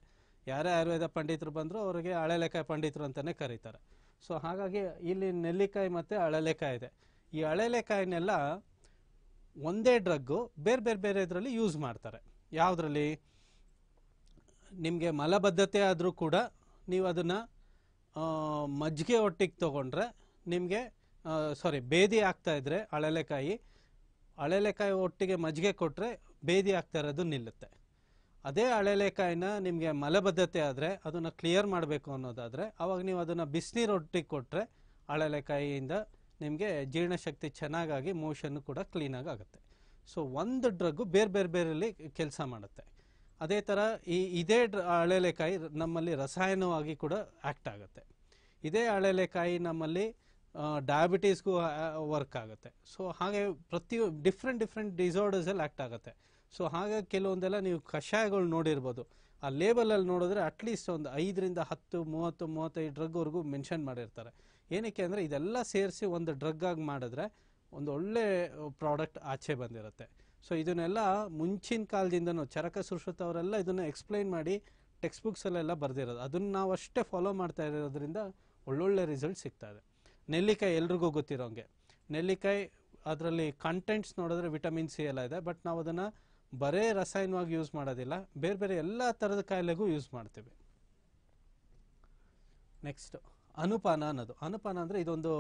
ಯಾರೇ ಆಯುರ್ವೇದ ಪಂಡಿತರು ಬಂದರೂ ಅವರಿಗೆ ಹಳೆಲೆಕಾಯಿ ಪಂಡಿತರು ಅಂತಲೇ ಕರೀತಾರೆ ಸೊ ಹಾಗಾಗಿ ಇಲ್ಲಿ ನೆಲ್ಲಿಕಾಯಿ ಮತ್ತು ಹಳೆಲೆಕಾಯಿ ಇದೆ ಈ ಹಳೆಲೆಕಾಯಿನೆಲ್ಲ ಒಂದೇ ಡ್ರಗ್ಗು ಬೇರೆ ಬೇರೆ ಬೇರೆ ಇದರಲ್ಲಿ ಯೂಸ್ ಮಾಡ್ತಾರೆ ಯಾವುದರಲ್ಲಿ ನಿಮಗೆ ಮಲಬದ್ಧತೆ ಆದರೂ ಕೂಡ ನೀವು ಅದನ್ನು ಮಜ್ಜಿಗೆ ಒಟ್ಟಿಗೆ ತೊಗೊಂಡ್ರೆ ನಿಮಗೆ ಸಾರಿ ಬೇದಿ ಆಗ್ತಾಯಿದ್ರೆ ಹಳೆಲೆಕಾಯಿ ಹಳೆಲೇಕಾಯಿ ಒಟ್ಟಿಗೆ ಮಜ್ಜಿಗೆ ಕೊಟ್ಟರೆ ಬೇದಿ ಆಗ್ತಾ ಇರೋದು ನಿಲ್ಲುತ್ತೆ ಅದೇ ಅಳೆಲೆಕಾಯಿನ ನಿಮಗೆ ಮಲಬದ್ಧತೆ ಆದರೆ ಅದನ್ನು ಕ್ಲಿಯರ್ ಮಾಡಬೇಕು ಅನ್ನೋದಾದರೆ ಅವಾಗ ನೀವು ಅದನ್ನು ಬಿಸಿನೀರು ಒಟ್ಟಿಗೆ ಕೊಟ್ಟರೆ ಅಳೆಲೆಕಾಯಿಯಿಂದ ನಿಮಗೆ ಜೀರ್ಣಶಕ್ತಿ ಚೆನ್ನಾಗಾಗಿ ಮೋಷನ್ನು ಕೂಡ ಕ್ಲೀನಾಗಿ ಆಗುತ್ತೆ ಸೊ ಒಂದು ಡ್ರಗ್ಗು ಬೇರೆ ಬೇರೆ ಬೇರೆಯಲ್ಲಿ ಕೆಲಸ ಮಾಡುತ್ತೆ ಅದೇ ಥರ ಈ ಇದೇ ಡ್ರ ಹಳೆಲೆಕಾಯಿ ನಮ್ಮಲ್ಲಿ ರಸಾಯನವಾಗಿ ಕೂಡ ಆ್ಯಕ್ಟ್ ಆಗುತ್ತೆ ಇದೇ ಹಳೆಲೆಕಾಯಿ ನಮ್ಮಲ್ಲಿ ಡಯಾಬಿಟೀಸ್ಗೂ ವರ್ಕ್ ಆಗುತ್ತೆ ಸೊ ಹಾಗೆ ಪ್ರತಿ ಡಿಫ್ರೆಂಟ್ ಡಿಫ್ರೆಂಟ್ ಡಿಸಾರ್ಡರ್ಸಲ್ಲಿ ಆ್ಯಕ್ಟ್ ಆಗುತ್ತೆ ಸೊ ಹಾಗೆ ಕೆಲವೊಂದೆಲ್ಲ ನೀವು ಕಷಾಯಗಳು ನೋಡಿರ್ಬೋದು ಆ ಲೇಬಲಲ್ಲಿ ನೋಡಿದ್ರೆ ಅಟ್ಲೀಸ್ಟ್ ಒಂದು ಐದರಿಂದ ಹತ್ತು ಮೂವತ್ತು ಮೂವತ್ತೈದು ಡ್ರಗ್ವರೆಗೂ ಮೆನ್ಷನ್ ಮಾಡಿರ್ತಾರೆ ಏನಕ್ಕೆ ಅಂದರೆ ಇದೆಲ್ಲ ಸೇರಿಸಿ ಒಂದು ಡ್ರಗ್ ಆಗಿ ಮಾಡಿದ್ರೆ ಒಂದು ಒಳ್ಳೆ ಪ್ರಾಡಕ್ಟ್ ಆಚೆ ಬಂದಿರುತ್ತೆ ಸೊ ಇದನ್ನೆಲ್ಲ ಮುಂಚಿನ ಕಾಲದಿಂದನೂ ಚರಕ ಸುಶ್ರುತ ಅವರೆಲ್ಲ ಇದನ್ನು ಎಕ್ಸ್ಪ್ಲೈನ್ ಮಾಡಿ ಟೆಕ್ಸ್ಟ್ ಬುಕ್ಸಲ್ಲೆಲ್ಲ ಬರೆದಿರೋದು ಅದನ್ನು ನಾವು ಅಷ್ಟೇ ಫಾಲೋ ಮಾಡ್ತಾ ಇರೋದ್ರಿಂದ ಒಳ್ಳೊಳ್ಳೆ ರಿಸಲ್ಟ್ ಸಿಗ್ತಾ ಇದೆ ನೆಲ್ಲಿಕಾಯಿ ಎಲ್ರಿಗೂ ಗೊತ್ತಿರೋಂಗೆ ನೆಲ್ಲಿಕಾಯಿ ಅದರಲ್ಲಿ ಕಂಟೆಂಟ್ಸ್ ನೋಡಿದ್ರೆ ವಿಟಮಿನ್ ಸಿ ಎಲ್ಲ ಇದೆ ಬಟ್ ನಾವು ಅದನ್ನು ಬರೇ ರಸಾಯನವಾಗಿ ಯೂಸ್ ಮಾಡೋದಿಲ್ಲ ಬೇರೆ ಬೇರೆ ಎಲ್ಲ ಥರದ ಕಾಯಿಲೆಗೂ ಯೂಸ್ ಮಾಡ್ತೀವಿ ನೆಕ್ಸ್ಟ್ ಅನುಪಾನ ಅನ್ನೋದು ಅನುಪಾನ ಅಂದರೆ ಇದೊಂದು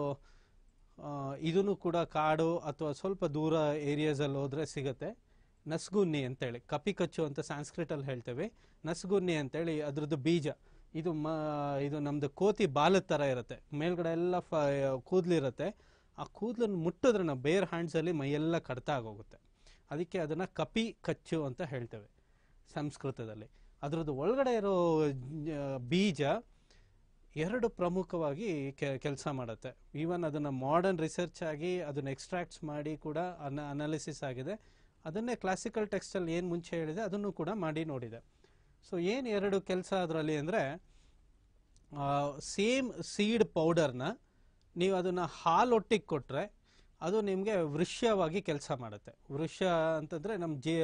ಇದನ್ನು ಕೂಡ ಕಾಡು ಅಥವಾ ಸ್ವಲ್ಪ ದೂರ ಏರಿಯಾಸಲ್ಲಿ ಹೋದರೆ ಸಿಗುತ್ತೆ ನಸ್ಗುನ್ನಿ ಅಂತೇಳಿ ಕಪಿಕಚ್ಚು ಅಂತ ಸಾಂಸ್ಕ್ರಿಟಲ್ಲಿ ಹೇಳ್ತೇವೆ ನಸ್ಗುನ್ನಿ ಅಂತೇಳಿ ಅದರದ್ದು ಬೀಜ ಇದು ಮ ಇದು ನಮ್ಮದು ಕೋತಿ ಬಾಲದ ಥರ ಇರುತ್ತೆ ಮೇಲ್ಗಡೆ ಎಲ್ಲ ಫ ಕೂದಲಿರುತ್ತೆ ಆ ಕೂದಲನ್ನು ಮುಟ್ಟಿದ್ರೆ ನಾವು ಬೇರ್ ಹ್ಯಾಂಡ್ಸಲ್ಲಿ ಮೈಯೆಲ್ಲ ಕಡ್ತಾ ಆಗೋಗುತ್ತೆ ಅದಕ್ಕೆ ಅದನ್ನು ಕಪಿ ಕಚ್ಚು ಅಂತ ಹೇಳ್ತೇವೆ ಸಂಸ್ಕೃತದಲ್ಲಿ ಅದರದ್ದು ಒಳಗಡೆ ಇರೋ ಬೀಜ ಎರಡು ಪ್ರಮುಖವಾಗಿ ಕೆಲಸ ಮಾಡುತ್ತೆ ಈವನ್ ಅದನ್ನು ಮಾಡರ್ನ್ ರಿಸರ್ಚ್ ಆಗಿ ಅದನ್ನು ಎಕ್ಸ್ಟ್ರಾಕ್ಟ್ಸ್ ಮಾಡಿ ಕೂಡ ಅನ ಅನಾಲಿಸಿಸ್ ಆಗಿದೆ ಅದನ್ನೇ ಕ್ಲಾಸಿಕಲ್ ಟೆಕ್ಸ್ಟಲ್ಲಿ ಏನು ಮುಂಚೆ ಹೇಳಿದೆ ಅದನ್ನು ಕೂಡ ಮಾಡಿ ನೋಡಿದೆ ಸೊ ಏನು ಎರಡು ಕೆಲಸ ಅದರಲ್ಲಿ ಅಂದರೆ ಸೇಮ್ ಸೀಡ್ ಪೌಡರ್ನ ನೀವು ಅದನ್ನು ಹಾಲೊಟ್ಟಿಗೆ ಕೊಟ್ಟರೆ ಅದು ನಿಮಗೆ ವೃಷ್ಯವಾಗಿ ಕೆಲಸ ಮಾಡುತ್ತೆ ವೃಷ್ಯ ಅಂತಂದರೆ ನಮ್ಮ ಜಿ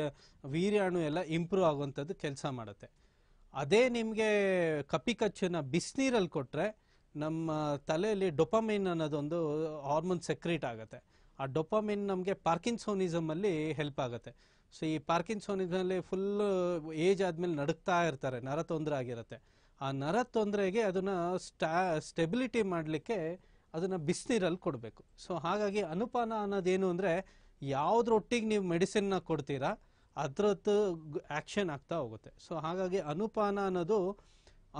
ವೀರ್ಯಾಣು ಎಲ್ಲ ಇಂಪ್ರೂವ್ ಆಗುವಂಥದ್ದು ಕೆಲಸ ಮಾಡುತ್ತೆ ಅದೇ ನಿಮಗೆ ಕಪಿಕಚ್ಚನ್ನು ಬಿಸಿನೀರಲ್ಲಿ ಕೊಟ್ಟರೆ ನಮ್ಮ ತಲೆಯಲ್ಲಿ ಡೊಪಮಿನ್ ಅನ್ನೋದೊಂದು ಹಾರ್ಮೋನ್ ಸೆಕ್ರೀಟ್ ಆಗುತ್ತೆ ಆ ಡೊಪಮಿನ್ ನಮಗೆ ಪಾರ್ಕಿನ್ಸೋನಿಸಮಲ್ಲಿ ಹೆಲ್ಪ್ ಆಗುತ್ತೆ ಸೊ ಈ ಪಾರ್ಕಿನ್ಸೋನಿಸಲ್ಲಿ ಫುಲ್ ಏಜ್ ಆದಮೇಲೆ ನಡುಕ್ತಾ ಇರ್ತಾರೆ ನರ ತೊಂದರೆ ಆಗಿರುತ್ತೆ ಆ ನರ ತೊಂದರೆಗೆ ಅದನ್ನು ಸ್ಟಾ ಸ್ಟೆಬಿಲಿಟಿ ಮಾಡಲಿಕ್ಕೆ ಅದನ್ನು ಬಿಸಿನೀರಲ್ಲಿ ಕೊಡಬೇಕು ಸೊ ಹಾಗಾಗಿ ಅನುಪಾನ ಅನ್ನೋದೇನು ಅಂದರೆ ಯಾವುದ್ರೊಟ್ಟಿಗೆ ನೀವು ಮೆಡಿಸಿನ್ನ ಕೊಡ್ತೀರಾ ಅದರದ್ದು ಆ್ಯಕ್ಷನ್ ಆಗ್ತಾ ಹೋಗುತ್ತೆ ಸೊ ಹಾಗಾಗಿ ಅನುಪಾನ ಅನ್ನೋದು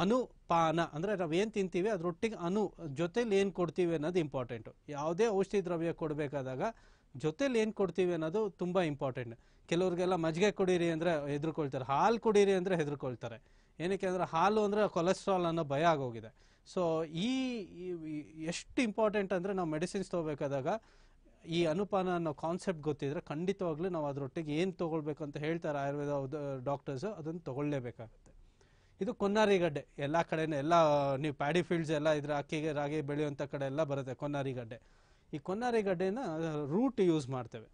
ಅನುಪಾನ ಅಂದರೆ ಏನು ತಿಂತೀವಿ ಅದರೊಟ್ಟಿಗೆ ಅನು ಜೊತೇಲಿ ಏನು ಕೊಡ್ತೀವಿ ಅನ್ನೋದು ಇಂಪಾರ್ಟೆಂಟು ಯಾವುದೇ ಔಷಧಿ ದ್ರವ್ಯ ಕೊಡಬೇಕಾದಾಗ ಜೊತೇಲಿ ಏನು ಕೊಡ್ತೀವಿ ಅನ್ನೋದು ತುಂಬ ಇಂಪಾರ್ಟೆಂಟ್ ಕೆಲವ್ರಿಗೆಲ್ಲ ಮಜ್ಜಿಗೆ ಕುಡೀರಿ ಅಂದರೆ ಹೆದರ್ಕೊಳ್ತಾರೆ ಹಾಲು ಕುಡೀರಿ ಅಂದರೆ ಹೆದರ್ಕೊಳ್ತಾರೆ ಏನಕ್ಕೆ ಅಂದರೆ ಹಾಲು ಅಂದರೆ ಕೊಲೆಸ್ಟ್ರಾಲ್ ಅನ್ನೋ ಭಯ ಆಗೋಗಿದೆ ಸೊ ಈ ಎಷ್ಟು ಇಂಪಾರ್ಟೆಂಟ್ ಅಂದರೆ ನಾವು ಮೆಡಿಸಿನ್ಸ್ ತೊಗೋಬೇಕಾದಾಗ ಈ ಅನುಪಾನ ಅನ್ನೋ ಕಾನ್ಸೆಪ್ಟ್ ಗೊತ್ತಿದ್ರೆ ಖಂಡಿತವಾಗ್ಲೂ ನಾವು ಅದರೊಟ್ಟಿಗೆ ಏನು ತೊಗೊಳ್ಬೇಕು ಅಂತ ಹೇಳ್ತಾರೆ ಆಯುರ್ವೇದ ಡಾಕ್ಟರ್ಸು ಅದನ್ನು ತೊಗೊಳ್ಳೇಬೇಕಾಗುತ್ತೆ ಇದು ಕೊನ್ನಾರಿಗಡ್ಡೆ ಎಲ್ಲ ಕಡೆನೂ ಎಲ್ಲ ನೀವು ಪ್ಯಾಡಿ ಫೀಲ್ಡ್ಸ್ ಎಲ್ಲ ಇದ್ರೆ ಅಕ್ಕಿಗೆ ರಾಗಿ ಬೆಳೆಯುವಂಥ ಕಡೆ ಎಲ್ಲ ಬರುತ್ತೆ ಕೊನ್ನಾರಿಗಡ್ಡೆ ಈ ಕೊನ್ನಾರಿಗಡ್ಡೆನ ರೂಟ್ ಯೂಸ್ ಮಾಡ್ತೇವೆ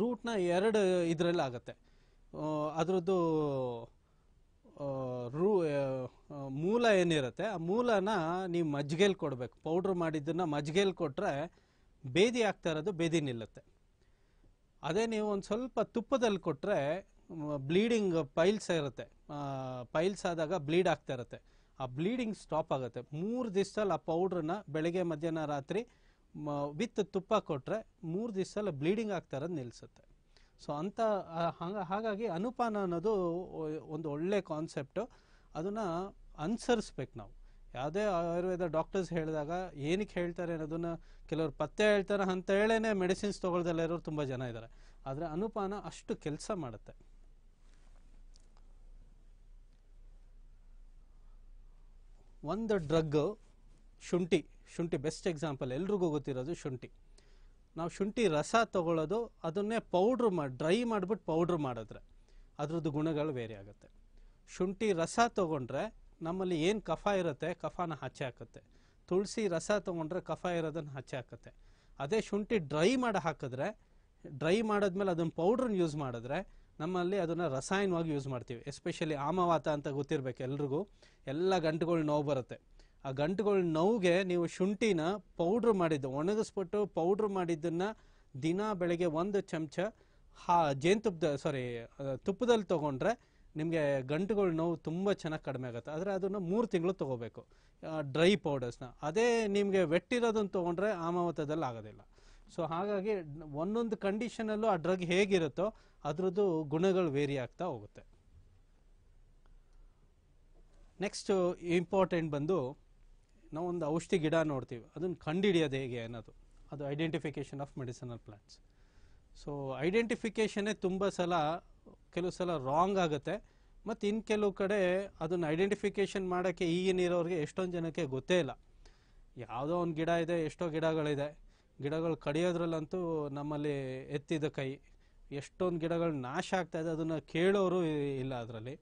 ರೂಟ್ನ ಎರಡು ಇದರಲ್ಲಿ ಆಗುತ್ತೆ ಅದರದ್ದು ರೂ ಮೂಲ ಏನಿರುತ್ತೆ ಆ ಮೂಲನ ನೀವು ಮಜ್ಜಿಗೆಲಿ ಕೊಡಬೇಕು ಪೌಡ್ರ್ ಮಾಡಿದ್ದನ್ನು ಮಜ್ಜಿಗೆಲಿ ಕೊಟ್ಟರೆ ಬೇದಿ ಆಗ್ತಾ ಇರೋದು ಬೇದಿ ನಿಲ್ಲುತ್ತೆ ಅದೇ ನೀವು ಒಂದು ಸ್ವಲ್ಪ ತುಪ್ಪದಲ್ಲಿ ಕೊಟ್ಟರೆ ಬ್ಲೀಡಿಂಗ್ ಪೈಲ್ಸ್ ಇರುತ್ತೆ ಪೈಲ್ಸ್ ಆದಾಗ ಬ್ಲೀಡ್ ಆಗ್ತಾ ಇರುತ್ತೆ ಆ ಬ್ಲೀಡಿಂಗ್ ಸ್ಟಾಪ್ ಆಗುತ್ತೆ ಮೂರು ದಿವಸದಲ್ಲಿ ಆ ಪೌಡ್ರನ್ನ ಬೆಳಗ್ಗೆ ಮಧ್ಯಾಹ್ನ ರಾತ್ರಿ ವಿತ್ ತುಪ್ಪ ಕೊಟ್ಟರೆ ಮೂರು ದಿವಸದಲ್ಲಿ ಬ್ಲೀಡಿಂಗ್ ಆಗ್ತಾರದು ನಿಲ್ಲಿಸುತ್ತೆ ಸೊ ಅಂಥ ಹಾಗಾಗಿ ಅನುಪಾನ ಅನ್ನೋದು ಒಂದು ಒಳ್ಳೆ ಕಾನ್ಸೆಪ್ಟು ಅದನ್ನು ಅನುಸರಿಸ್ಬೇಕು ನಾವು ಯಾವುದೇ ಆಯುರ್ವೇದ ಡಾಕ್ಟರ್ಸ್ ಹೇಳಿದಾಗ ಏನಕ್ಕೆ ಹೇಳ್ತಾರೆ ಅನ್ನೋದನ್ನು ಕೆಲವರು ಪತ್ತೆ ಹೇಳ್ತಾರೆ ಅಂತ ಹೇಳೇ ಮೆಡಿಸಿನ್ಸ್ ತೊಗೊಳ್ದಲ್ಲ ಇರೋರು ತುಂಬ ಜನ ಇದ್ದಾರೆ ಆದರೆ ಅನುಪಾನ ಅಷ್ಟು ಕೆಲಸ ಮಾಡುತ್ತೆ ಒಂದು ಡ್ರಗ್ ಶುಂಠಿ ಶುಂಠಿ ಬೆಸ್ಟ್ ಎಕ್ಸಾಂಪಲ್ ಎಲ್ರಿಗೂ ಗೊತ್ತಿರೋದು ಶುಂಠಿ ನಾವು ಶುಂಠಿ ರಸ ತಗೊಳ್ಳೋದು ಅದನ್ನೇ ಪೌಡ್ರ್ ಮಾಡಿ ಡ್ರೈ ಮಾಡಿಬಿಟ್ಟು ಪೌಡ್ರ್ ಮಾಡಿದ್ರೆ ಅದ್ರದ್ದು ಗುಣಗಳು ಬೇರೆ ಆಗುತ್ತೆ ಶುಂಠಿ ರಸ ತೊಗೊಂಡ್ರೆ ನಮ್ಮಲ್ಲಿ ಏನು ಕಫ ಇರುತ್ತೆ ಕಫಾನ ಹಚ್ಚೆ ಹಾಕುತ್ತೆ ತುಳಸಿ ರಸ ತೊಗೊಂಡ್ರೆ ಕಫ ಇರೋದನ್ನು ಹಚ್ಚೆ ಹಾಕುತ್ತೆ ಅದೇ ಶುಂಠಿ ಡ್ರೈ ಮಾಡಿ ಹಾಕಿದ್ರೆ ಡ್ರೈ ಮಾಡಿದ್ಮೇಲೆ ಅದನ್ನು ಪೌಡ್ರನ್ನ ಯೂಸ್ ಮಾಡಿದ್ರೆ ನಮ್ಮಲ್ಲಿ ಅದನ್ನು ರಸಾಯನವಾಗಿ ಯೂಸ್ ಮಾಡ್ತೀವಿ ಎಸ್ಪೆಷಲಿ ಆಮವಾತ ಅಂತ ಗೊತ್ತಿರಬೇಕು ಎಲ್ರಿಗೂ ಎಲ್ಲ ಗಂಟುಗಳು ನೋವು ಬರುತ್ತೆ ಆ ಗಂಟುಗಳ ನೋವುಗೆ ನೀವು ಶುಂಠಿನ ಪೌಡ್ರ್ ಮಾಡಿದ್ದು ಒಣಗಿಸ್ಬಿಟ್ಟು ಪೌಡ್ರ್ ಮಾಡಿದ್ದನ್ನು ದಿನ ಬೆಳಗ್ಗೆ ಒಂದು ಚಮಚ ಹಾ ಜೇನುತುಪ್ಪದ ಸಾರಿ ತುಪ್ಪದಲ್ಲಿ ತೊಗೊಂಡ್ರೆ ನಿಮಗೆ ಗಂಟುಗಳ ನೋವು ತುಂಬ ಚೆನ್ನಾಗಿ ಕಡಿಮೆ ಆಗುತ್ತೆ ಆದರೆ ಅದನ್ನು ಮೂರು ತಿಂಗಳು ತೊಗೋಬೇಕು ಡ್ರೈ ಪೌಡರ್ಸ್ನ ಅದೇ ನಿಮಗೆ ವೆಟ್ಟಿರೋದನ್ನು ತೊಗೊಂಡ್ರೆ ಆಮಾವತದಲ್ಲಿ ಆಗೋದಿಲ್ಲ ಸೊ ಹಾಗಾಗಿ ಒಂದೊಂದು ಕಂಡೀಷನಲ್ಲೂ ಆ ಡ್ರಗ್ ಹೇಗಿರುತ್ತೋ ಅದರದ್ದು ಗುಣಗಳು ವೇರಿ ಆಗ್ತಾ ಹೋಗುತ್ತೆ ನೆಕ್ಸ್ಟ್ ಇಂಪಾರ್ಟೆಂಟ್ ಬಂದು ಒಂದು ಔಷಧಿ ಗಿಡ ನೋಡ್ತೀವಿ ಅದನ್ನು ಕಂಡುಹಿಡಿಯೋದು ಹೇಗೆ ಅನ್ನೋದು ಅದು identification of medicinal plants so ಐಡೆಂಟಿಫಿಕೇಷನ್ನೇ ತುಂಬ ಸಲ ಕೆಲವು ಸಲ ರಾಂಗ್ ಆಗುತ್ತೆ ಮತ್ತು ಇನ್ನು ಕೆಲವು ಕಡೆ ಅದನ್ನು ಐಡೆಂಟಿಫಿಕೇಷನ್ ಮಾಡೋಕ್ಕೆ ಈಗಿನಿರೋರಿಗೆ ಎಷ್ಟೊಂದು ಜನಕ್ಕೆ ಗೊತ್ತೇ ಇಲ್ಲ ಯಾವುದೋ ಒಂದು ಗಿಡ ಇದೆ ಎಷ್ಟೋ ಗಿಡಗಳಿದೆ ಗಿಡಗಳು ಕಡಿಯೋದ್ರಲ್ಲಂತೂ ನಮ್ಮಲ್ಲಿ ಎತ್ತಿದ ಕೈ ಎಷ್ಟೊಂದು ಗಿಡಗಳು ನಾಶ ಆಗ್ತಾ ಇದೆ ಅದನ್ನು ಕೇಳೋರು ಇಲ್ಲ ಅದರಲ್ಲಿ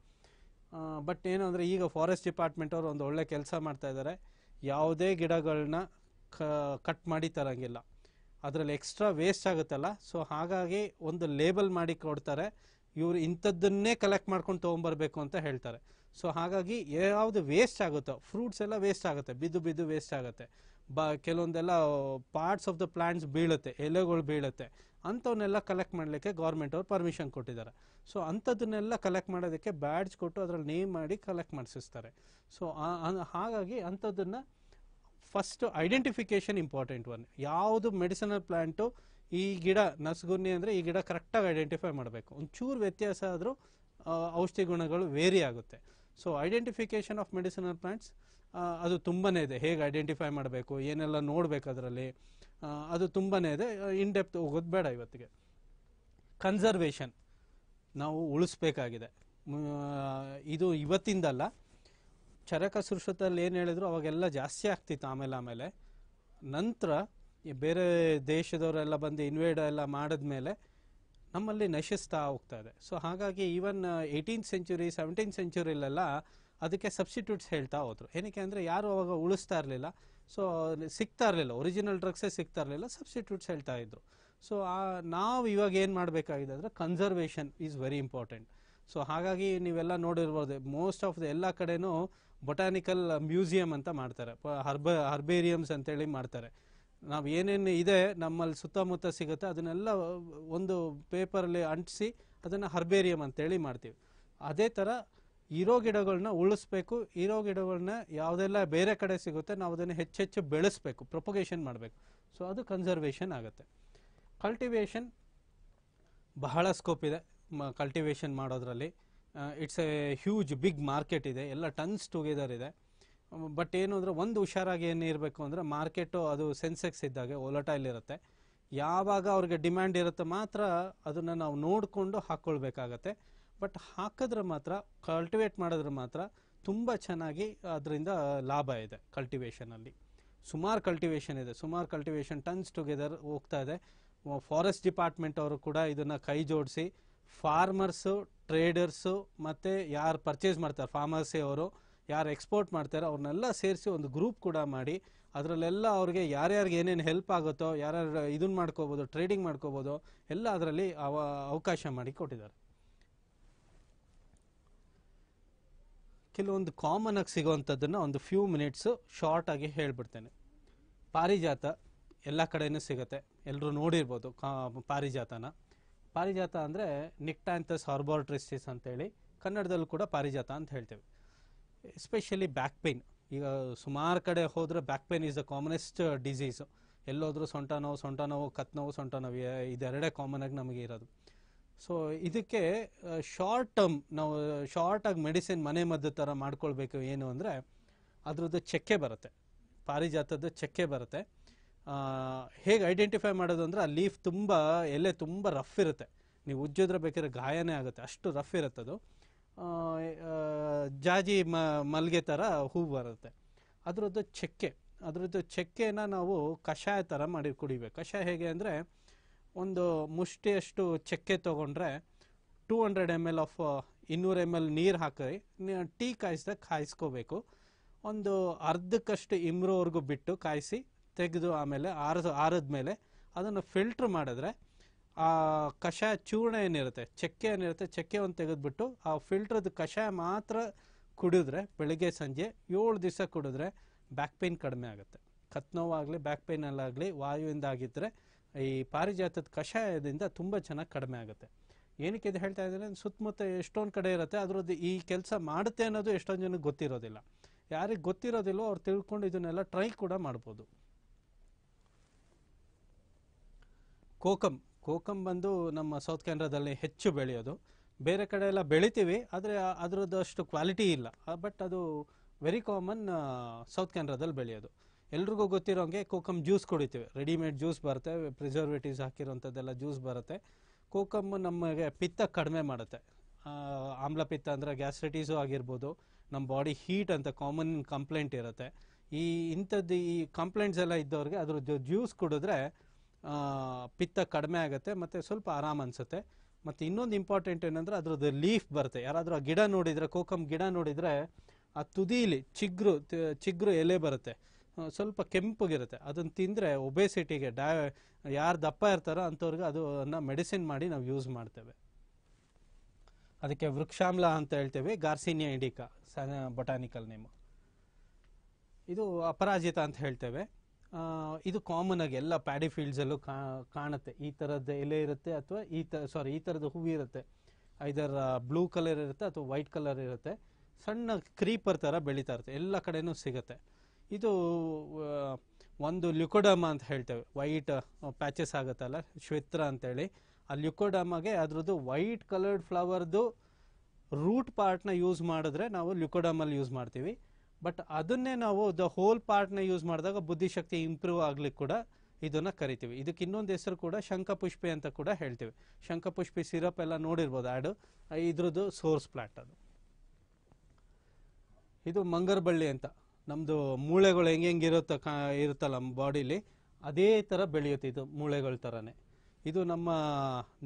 ಬಟ್ ಏನು ಅಂದರೆ ಈಗ ಫಾರೆಸ್ಟ್ ಡಿಪಾರ್ಟ್ಮೆಂಟ್ ಅವರು ಒಂದು ಒಳ್ಳೆ ಕೆಲಸ ಮಾಡ್ತಾಯಿದ್ದಾರೆ ಯಾವುದೇ ಗಿಡಗಳನ್ನ ಕಟ್ ಮಾಡಿ ತರಂಗಿಲ್ಲ ಅದರಲ್ಲಿ ಎಕ್ಸ್ಟ್ರಾ ವೇಸ್ಟ್ ಆಗುತ್ತಲ್ಲ ಸೊ ಹಾಗಾಗಿ ಒಂದು ಲೇಬಲ್ ಮಾಡಿ ಕೊಡ್ತಾರೆ ಇವರು ಇಂಥದ್ದನ್ನೇ ಕಲೆಕ್ಟ್ ಮಾಡ್ಕೊಂಡು ತೊಗೊಂಬರ್ಬೇಕು ಅಂತ ಹೇಳ್ತಾರೆ ಸೊ ಹಾಗಾಗಿ ಯಾವುದು ವೇಸ್ಟ್ ಆಗುತ್ತೋ ಫ್ರೂಟ್ಸ್ ಎಲ್ಲ ವೇಸ್ಟ್ ಆಗುತ್ತೆ ಬಿದ್ದು ಬಿದ್ದು ವೇಸ್ಟ್ ಆಗುತ್ತೆ ಬ ಕೆಲವೊಂದೆಲ್ಲ ಪಾರ್ಟ್ಸ್ ಆಫ್ ದ ಪ್ಲಾಂಟ್ಸ್ ಬೀಳುತ್ತೆ ಎಲೆಗಳು ಬೀಳುತ್ತೆ ಅಂಥವನ್ನೆಲ್ಲ ಕಲೆಕ್ಟ್ ಮಾಡಲಿಕ್ಕೆ ಗೌರ್ಮೆಂಟ್ ಅವ್ರು ಪರ್ಮಿಷನ್ ಕೊಟ್ಟಿದ್ದಾರೆ ಸೊ ಅಂಥದ್ದನ್ನೆಲ್ಲ ಕಲೆಕ್ಟ್ ಮಾಡೋದಕ್ಕೆ ಬ್ಯಾಡ್ಜ್ ಕೊಟ್ಟು ಅದರಲ್ಲಿ ನೇಮ್ ಮಾಡಿ ಕಲೆಕ್ಟ್ ಮಾಡಿಸ್ತಾರೆ ಸೊ ಹಾಗಾಗಿ ಅಂಥದ್ದನ್ನು ಫಸ್ಟ್ ಐಡೆಂಟಿಫಿಕೇಷನ್ ಇಂಪಾರ್ಟೆಂಟ್ ಒನ್ ಯಾವುದು ಮೆಡಿಸಿನಲ್ ಪ್ಲ್ಯಾಂಟು ಈ ಗಿಡ ನಸುಗುನ್ನಿ ಅಂದರೆ ಈ ಗಿಡ ಕರೆಕ್ಟಾಗಿ ಐಡೆಂಟಿಫೈ ಮಾಡಬೇಕು ಒಂಚೂರು ವ್ಯತ್ಯಾಸ ಆದರೂ ಔಷಧಿ ಗುಣಗಳು ವೇರಿ ಆಗುತ್ತೆ so identification of medicinal plants ಅದು ತುಂಬನೇ ಇದೆ ಹೇಗೆ ಐಡೆಂಟಿಫೈ ಮಾಡಬೇಕು ಏನೆಲ್ಲ ನೋಡಬೇಕು ಅದರಲ್ಲಿ ಅದು ತುಂಬಾ ಇದೆ ಇನ್ ಡೆಪ್ತ್ ಹೋಗೋದು ಬೇಡ ಇವತ್ತಿಗೆ ಕನ್ಸರ್ವೇಷನ್ ನಾವು ಉಳಿಸ್ಬೇಕಾಗಿದೆ ಇದು ಇವತ್ತಿಂದಲ್ಲ ಚರಕ ಸುರುಷದಲ್ಲಿ ಏನು ಹೇಳಿದ್ರು ಅವಾಗೆಲ್ಲ ಜಾಸ್ತಿ ಆಗ್ತಿತ್ತು ಆಮೇಲೆ ಆಮೇಲೆ ನಂತರ ಬೇರೆ ದೇಶದವರೆಲ್ಲ ಬಂದು ಇನ್ವೇಡ್ ಎಲ್ಲ ಮಾಡಿದ ಮೇಲೆ ನಮ್ಮಲ್ಲಿ ನಶಿಸ್ತಾ ಹೋಗ್ತಾ ಇದೆ ಸೊ ಹಾಗಾಗಿ ಈವನ್ ಏಯ್ಟೀನ್ ಸೆಂಚುರಿ ಸೆವೆಂಟೀನ್ ಸೆಂಚುರಿಲೆಲ್ಲ ಅದಕ್ಕೆ ಸಬ್ಸ್ಟಿಟ್ಯೂಟ್ಸ್ ಹೇಳ್ತಾ ಹೋದ್ರು ಏನಕ್ಕೆ ಅಂದರೆ ಯಾರು ಅವಾಗ ಉಳಿಸ್ತಾ ಇರಲಿಲ್ಲ ಸೊ ಸಿಗ್ತಾ ಇರಲಿಲ್ಲ ಒರಿಜಿನಲ್ ಡ್ರಗ್ಸೇ ಸಿಗ್ತಾ ಇರಲಿಲ್ಲ ಸಬ್ಸ್ಟಿಟ್ಯೂಟ್ಸ್ ಹೇಳ್ತಾ ಇದ್ರು ಸೊ ನಾವು ಇವಾಗ ಏನು ಮಾಡಬೇಕಾಗಿದೆ ಅಂದರೆ conservation is very important so ಹಾಗಾಗಿ ನೀವೆಲ್ಲ ನೋಡಿರ್ಬೋದು ಮೋಸ್ಟ್ ಆಫ್ ದ ಎಲ್ಲ ಕಡೆನೂ ಬೊಟಾನಿಕಲ್ ಮ್ಯೂಸಿಯಂ ಅಂತ ಮಾಡ್ತಾರೆ ಹರ್ಬ ಹರ್ಬೇರಿಯಮ್ಸ್ ಅಂತೇಳಿ ಮಾಡ್ತಾರೆ ನಾವು ಏನೇನು ಇದೆ ನಮ್ಮಲ್ಲಿ ಸುತ್ತಮುತ್ತ ಸಿಗುತ್ತೆ ಅದನ್ನೆಲ್ಲ ಒಂದು ಪೇಪರಲ್ಲಿ ಅಂಟಿಸಿ ಅದನ್ನು ಹರ್ಬೇರಿಯಂ ಅಂತೇಳಿ ಮಾಡ್ತೀವಿ ಅದೇ ಥರ ಇರೋ ಗಿಡಗಳನ್ನ ಉಳಿಸ್ಬೇಕು ಇರೋ ಗಿಡಗಳನ್ನ ಯಾವುದೆಲ್ಲ ಬೇರೆ ಕಡೆ ಸಿಗುತ್ತೆ ನಾವು ಅದನ್ನು ಹೆಚ್ಚೆಚ್ಚು ಬೆಳೆಸಬೇಕು ಪ್ರೊಪಗೇಷನ್ ಮಾಡಬೇಕು ಸೊ ಅದು ಕನ್ಸರ್ವೇಷನ್ ಆಗುತ್ತೆ ಕಲ್ಟಿವೇಷನ್ ಬಹಳ ಸ್ಕೋಪ್ ಇದೆ ಮ ಕಲ್ಟಿವೇಷನ್ ಮಾಡೋದ್ರಲ್ಲಿ it's a huge big market ಇದೆ ಎಲ್ಲ ಟನ್ಸ್ ಟುಗೆದರ್ ಇದೆ ಬಟ್ ಏನು ಅಂದರೆ ಒಂದು ಹುಷಾರಾಗಿ ಏನು ಇರಬೇಕು ಅಂದರೆ ಮಾರ್ಕೆಟು ಅದು ಸೆನ್ಸೆಕ್ಸ್ ಇದ್ದಾಗೆ ಓಲಟೈಲ್ ಇರುತ್ತೆ ಯಾವಾಗ ಅವ್ರಿಗೆ ಡಿಮ್ಯಾಂಡ್ ಇರುತ್ತೆ ಮಾತ್ರ ಅದನ್ನು ನಾವು ನೋಡಿಕೊಂಡು ಹಾಕ್ಕೊಳ್ಬೇಕಾಗತ್ತೆ ಬಟ್ ಹಾಕಿದ್ರೆ ಮಾತ್ರ ಕಲ್ಟಿವೇಟ್ ಮಾಡಿದ್ರೆ ಮಾತ್ರ ತುಂಬ ಚೆನ್ನಾಗಿ ಅದರಿಂದ ಲಾಭ ಇದೆ ಕಲ್ಟಿವೇಷನಲ್ಲಿ ಸುಮಾರು ಕಲ್ಟಿವೇಷನ್ ಇದೆ ಸುಮಾರು ಕಲ್ಟಿವೇಷನ್ ಟನ್ಸ್ ಟುಗೆದರ್ ಹೋಗ್ತಾ ಇದೆ ಫಾರೆಸ್ಟ್ ಡಿಪಾರ್ಟ್ಮೆಂಟ್ ಅವರು ಕೂಡ ಇದನ್ನು ಕೈ ಜೋಡಿಸಿ ಫಾರ್ಮರ್ಸು ಟ್ರೇಡರ್ಸು ಮತ್ತು ಯಾರು ಪರ್ಚೇಸ್ ಮಾಡ್ತಾರೆ ಫಾರ್ಮರ್ಸೇ ಅವರು ಯಾರು ಎಕ್ಸ್ಪೋರ್ಟ್ ಮಾಡ್ತಾರೆ ಅವ್ರನ್ನೆಲ್ಲ ಸೇರಿಸಿ ಒಂದು ಗ್ರೂಪ್ ಕೂಡ ಮಾಡಿ ಅದರಲ್ಲೆಲ್ಲ ಅವ್ರಿಗೆ ಯಾರ್ಯಾರಿಗೆ ಏನೇನು ಹೆಲ್ಪ್ ಆಗುತ್ತೋ ಯಾರ್ಯಾರು ಇದನ್ನ ಮಾಡ್ಕೋಬೋದು ಟ್ರೇಡಿಂಗ್ ಮಾಡ್ಕೋಬೋದು ಎಲ್ಲ ಅದರಲ್ಲಿ ಅವ ಅವಕಾಶ ಮಾಡಿ ಕೊಟ್ಟಿದ್ದಾರೆ ಕೆಲವೊಂದು ಕಾಮನ್ ಆಗಿ ಸಿಗೋವಂಥದ್ದನ್ನು ಒಂದು ಫ್ಯೂ ಮಿನಿಟ್ಸು ಶಾರ್ಟ್ ಆಗಿ ಹೇಳ್ಬಿಡ್ತೇನೆ ಪಾರಿಜಾತ ಎಲ್ಲ ಕಡೆಯೂ ಸಿಗುತ್ತೆ ಎಲ್ಲರೂ ನೋಡಿರ್ಬೋದು ಕಾ ಪಾರಿಜಾತನ ಪಾರಿಜಾತ ಅಂದರೆ ನಿಕ್ಟಾಂಥಸ್ ಹಾರ್ಬೋರ್ಟ್ರಿಸ್ಟಿಸ್ ಅಂತೇಳಿ ಕನ್ನಡದಲ್ಲೂ ಕೂಡ ಪಾರಿಜಾತ ಅಂತ ಹೇಳ್ತೇವೆ ಎಸ್ಪೆಷಲಿ ಬ್ಯಾಕ್ ಪೇಯ್ನ್ ಈಗ ಸುಮಾರು ಕಡೆ ಹೋದರೆ back pain is the commonest disease ಎಲ್ಲೋದ್ರೂ ಸೊಂಟ ನೋವು ಸೊಂಟ ನೋವು ಕತ್ ನೋವು ಸೊಂಟ ನೋವು ಇದೆರಡೇ ಕಾಮನ್ ಆಗಿ ನಮಗೆ ಇರೋದು ಸೊ ಇದಕ್ಕೆ ಶಾರ್ಟ್ ಟರ್ಮ್ ನಾವು ಶಾರ್ಟಾಗಿ ಮೆಡಿಸಿನ್ ಮನೆ ಮದ್ದು ಥರ ಮಾಡ್ಕೊಳ್ಬೇಕು ಏನು ಅಂದರೆ ಅದರದ್ದು ಚೆಕ್ಕೆ ಬರುತ್ತೆ ಪಾರಿಜಾತದ್ದು ಚೆಕ್ಕೆ ಬರುತ್ತೆ ಹೇಗೆ ಐಡೆಂಟಿಫೈ ಮಾಡೋದು ಅಂದರೆ ಆ ಲೀಫ್ ತುಂಬ ಎಲೆ ತುಂಬ ರಫ್ ಇರುತ್ತೆ ನೀವು ಉಜ್ಜಿದ್ರೆ ಬೇಕಾದ್ರೆ ಗಾಯನೇ ಆಗುತ್ತೆ ಅಷ್ಟು ರಫ್ ಇರುತ್ತೆ ಅದು ಜಾಜಿ ಮ ಮಲ್ಗೆ ಥರ ಹೂ ಬರುತ್ತೆ ಅದರದ್ದು ಚೆಕ್ಕೆ ಅದರದ್ದು ಚೆಕ್ಕೆನ ನಾವು ಕಷಾಯ ಥರ ಮಾಡಿ ಕುಡಿಬೇಕು ಕಷಾಯ ಹೇಗೆ ಅಂದರೆ ಒಂದು ಮುಷ್ಟಿಯಷ್ಟು ಚಕ್ಕೆ ತೊಗೊಂಡ್ರೆ two hundred M L of ಇನ್ನೂರು ಎಮ್ ಎಲ್ ನೀರು ಹಾಕಿ ಟೀ ಕಾಯಿಸಿದಾಗ ಕಾಯಿಸ್ಕೋಬೇಕು ಒಂದು ಅರ್ಧಕ್ಕಷ್ಟು ಇಮ್ರೋವರೆಗೂ ಬಿಟ್ಟು ಕಾಯಿಸಿ ತೆಗೆದು ಆಮೇಲೆ ಆರಿದ ಆರಿದ ಮೇಲೆ ಅದನ್ನು ಫಿಲ್ಟ್ರ್ ಮಾಡಿದ್ರೆ ಆ ಕಷಾಯ ಚೂರ್ಣ ಏನಿರುತ್ತೆ ಚಕ್ಕೆ ಏನಿರುತ್ತೆ ಚಕ್ಕೆ ಒಂದು ತೆಗೆದುಬಿಟ್ಟು ಆ ಫಿಲ್ಟ್ರದ್ದು ಕಷಾಯ ಮಾತ್ರ ಕುಡಿದ್ರೆ ಬೆಳಗ್ಗೆ ಸಂಜೆ ಏಳು ದಿವಸ ಕುಡಿದ್ರೆ ಬ್ಯಾಕ್ ಪೇಯ್ನ್ ಕಡಿಮೆ ಆಗುತ್ತೆ ಕತ್ನೋವಾಗಲಿ ಬ್ಯಾಕ್ ಪೇಯ್ನಲ್ಲಾಗಲಿ ವಾಯುವಿಂದ ಆಗಿದ್ದರೆ ಈ ಪಾರಿಜಾತದ ಕಷಾಯದಿಂದ ತುಂಬ ಚೆನ್ನಾಗಿ ಕಡಿಮೆ ಆಗುತ್ತೆ ಏನಕ್ಕೆ ಇದು ಹೇಳ್ತಾ ಇದ್ದಾರೆ ಸುತ್ತಮುತ್ತ ಎಷ್ಟೊಂದು ಕಡೆ ಇರುತ್ತೆ ಅದರದ್ದು ಈ ಕೆಲಸ ಮಾಡುತ್ತೆ ಅನ್ನೋದು ಎಷ್ಟೊಂದು ಜನಕ್ಕೆ ಗೊತ್ತಿರೋದಿಲ್ಲ ಯಾರಿಗೆ ಗೊತ್ತಿರೋದಿಲ್ಲೋ ಅವ್ರು ತಿಳ್ಕೊಂಡು ಇದನ್ನೆಲ್ಲ ಟ್ರೈ ಕೂಡ ಮಾಡ್ಬೋದು ಕೋಕಂ ಕೋಕಂ ಬಂದು ನಮ್ಮ ಸೌತ್ ಕೆನರಾದಲ್ಲಿ ಹೆಚ್ಚು ಬೆಳೆಯೋದು ಬೇರೆ ಕಡೆ ಎಲ್ಲ ಬೆಳಿತೀವಿ ಆದರೆ ಅದರದ್ದು ಅಷ್ಟು ಕ್ವಾಲಿಟಿ ಇಲ್ಲ ಬಟ್ ಅದು ವೆರಿ ಕಾಮನ್ ಸೌತ್ ಕೆನರಾದಲ್ಲಿ ಬೆಳೆಯೋದು ಎಲ್ರಿಗೂ ಗೊತ್ತಿರೋಂಗೆ ಕೋಕಮ್ ಜ್ಯೂಸ್ ಕುಡಿತೀವಿ ರೆಡಿಮೇಡ್ ಜ್ಯೂಸ್ ಬರುತ್ತೆ ಪ್ರಿಸರ್ವೇಟಿವ್ಸ್ ಹಾಕಿರೋಂಥದ್ದೆಲ್ಲ ಜ್ಯೂಸ್ ಬರುತ್ತೆ ಕೋಕಮ್ ನಮಗೆ ಪಿತ್ತ ಕಡಿಮೆ ಮಾಡುತ್ತೆ ಆಮ್ಲ ಪಿತ್ತ ಅಂದರೆ ಗ್ಯಾಸ್ಟ್ರೈಟಿಸು ಆಗಿರ್ಬೋದು ನಮ್ಮ ಬಾಡಿ ಹೀಟ್ ಅಂತ ಕಾಮನ್ ಕಂಪ್ಲೇಂಟ್ ಇರುತ್ತೆ ಈ ಇಂಥದ್ದು ಈ ಕಂಪ್ಲೇಂಟ್ಸ್ ಎಲ್ಲ ಇದ್ದವ್ರಿಗೆ ಅದ್ರ ಜ್ಯೂಸ್ ಕುಡಿದ್ರೆ ಪಿತ್ತ ಕಡಿಮೆ ಆಗುತ್ತೆ ಮತ್ತು ಸ್ವಲ್ಪ ಆರಾಮ್ ಅನಿಸುತ್ತೆ ಮತ್ತು ಇನ್ನೊಂದು ಇಂಪಾರ್ಟೆಂಟ್ ಏನಂದರೆ ಅದ್ರದ್ದು ಲೀಫ್ ಬರುತ್ತೆ ಯಾರಾದರೂ ಆ ಗಿಡ ನೋಡಿದರೆ ಕೋಕಮ್ ಗಿಡ ನೋಡಿದರೆ ಆ ತುದಿಲಿ ಚಿಗ್ರು ಚಿಗ್ರು ಎಲೆ ಬರುತ್ತೆ ಸ್ವಲ್ಪ ಕೆಂಪಗಿರುತ್ತೆ ಅದನ್ನು ತಿಂದರೆ ಒಬೆಸಿಟಿಗೆ ಡಯ ಯಾರು ದಪ್ಪ ಇರ್ತಾರೋ ಅಂಥವ್ರಿಗೆ ಅದನ್ನು ಮೆಡಿಸಿನ್ ಮಾಡಿ ನಾವು ಯೂಸ್ ಮಾಡ್ತೇವೆ ಅದಕ್ಕೆ ವೃಕ್ಷಾಮ್ಲ ಅಂತ ಹೇಳ್ತೇವೆ ಗಾರ್ಸಿನಿಯಾ ಇಂಡಿಕಾ ಬೊಟಾನಿಕಲ್ ನೇಮು ಇದು ಅಪರಾಜಿತ ಅಂತ ಹೇಳ್ತೇವೆ ಇದು ಕಾಮನ್ ಆಗಿ ಎಲ್ಲ ಪ್ಯಾಡಿ ಫೀಲ್ಡ್ಸಲ್ಲೂ ಕಾಣುತ್ತೆ ಈ ಥರದ ಎಲೆ ಇರುತ್ತೆ ಅಥವಾ ಈ ಥರ ಸಾರಿ ಈ ಥರದ ಹೂವು ಇರುತ್ತೆ ಇದರ ಬ್ಲೂ ಕಲರ್ ಇರುತ್ತೆ ಅಥವಾ ವೈಟ್ ಕಲರ್ ಇರುತ್ತೆ ಸಣ್ಣ ಕ್ರೀಪರ್ ಥರ ಬೆಳೀತಾ ಇರುತ್ತೆ ಎಲ್ಲ ಕಡೆಯೂ ಸಿಗುತ್ತೆ ಇದು ಒಂದು ಲ್ಯುಕೋಡಮ ಅಂತ ಹೇಳ್ತೇವೆ ವೈಟ್ ಪ್ಯಾಚಸ್ ಆಗುತ್ತಲ್ಲ ಶ್ವೇತ್ರ ಅಂತೇಳಿ ಆ ಲ್ಯುಕೋಡಮಗೆ ಅದ್ರದ್ದು ವೈಟ್ ಕಲರ್ಡ್ ಫ್ಲವರ್ದು ರೂಟ್ ಪಾರ್ಟ್ನ ಯೂಸ್ ಮಾಡಿದ್ರೆ ನಾವು ಲ್ಯುಕೋಡಮಲ್ಲಿ ಯೂಸ್ ಮಾಡ್ತೀವಿ ಬಟ್ ಅದನ್ನೇ ನಾವು ದ ಹೋಲ್ ಪಾರ್ಟ್ನ ಯೂಸ್ ಮಾಡಿದಾಗ ಬುದ್ಧಿಶಕ್ತಿ ಇಂಪ್ರೂವ್ ಆಗ್ಲಿಕ್ಕೆ ಕೂಡ ಇದನ್ನು ಕರಿತೀವಿ ಇದಕ್ಕೆ ಇನ್ನೊಂದು ಹೆಸರು ಕೂಡ ಶಂಖಪುಷ್ಪಿ ಅಂತ ಕೂಡ ಹೇಳ್ತೀವಿ ಶಂಖಪುಷ್ಪಿ ಸಿರಪ್ ಎಲ್ಲ ನೋಡಿರ್ಬೋದು ಆ್ಯಡು ಇದ್ರದ್ದು ಸೋರ್ಸ್ ಪ್ಲಾಟ್ ಅದು ಇದು ಮಂಗರ್ಬಳ್ಳಿ ಅಂತ ನಮ್ಮದು ಮೂಳೆಗಳು ಹೆಂಗೆ ಹೆಂಗೆ ಇರುತ್ತ ಇರುತ್ತಲ್ಲ ನಮ್ಮ ಬಾಡಿಲಿ ಅದೇ ಥರ ಬೆಳೆಯುತ್ತೆ ಇದು ಮೂಳೆಗಳ ಥರನೇ ಇದು ನಮ್ಮ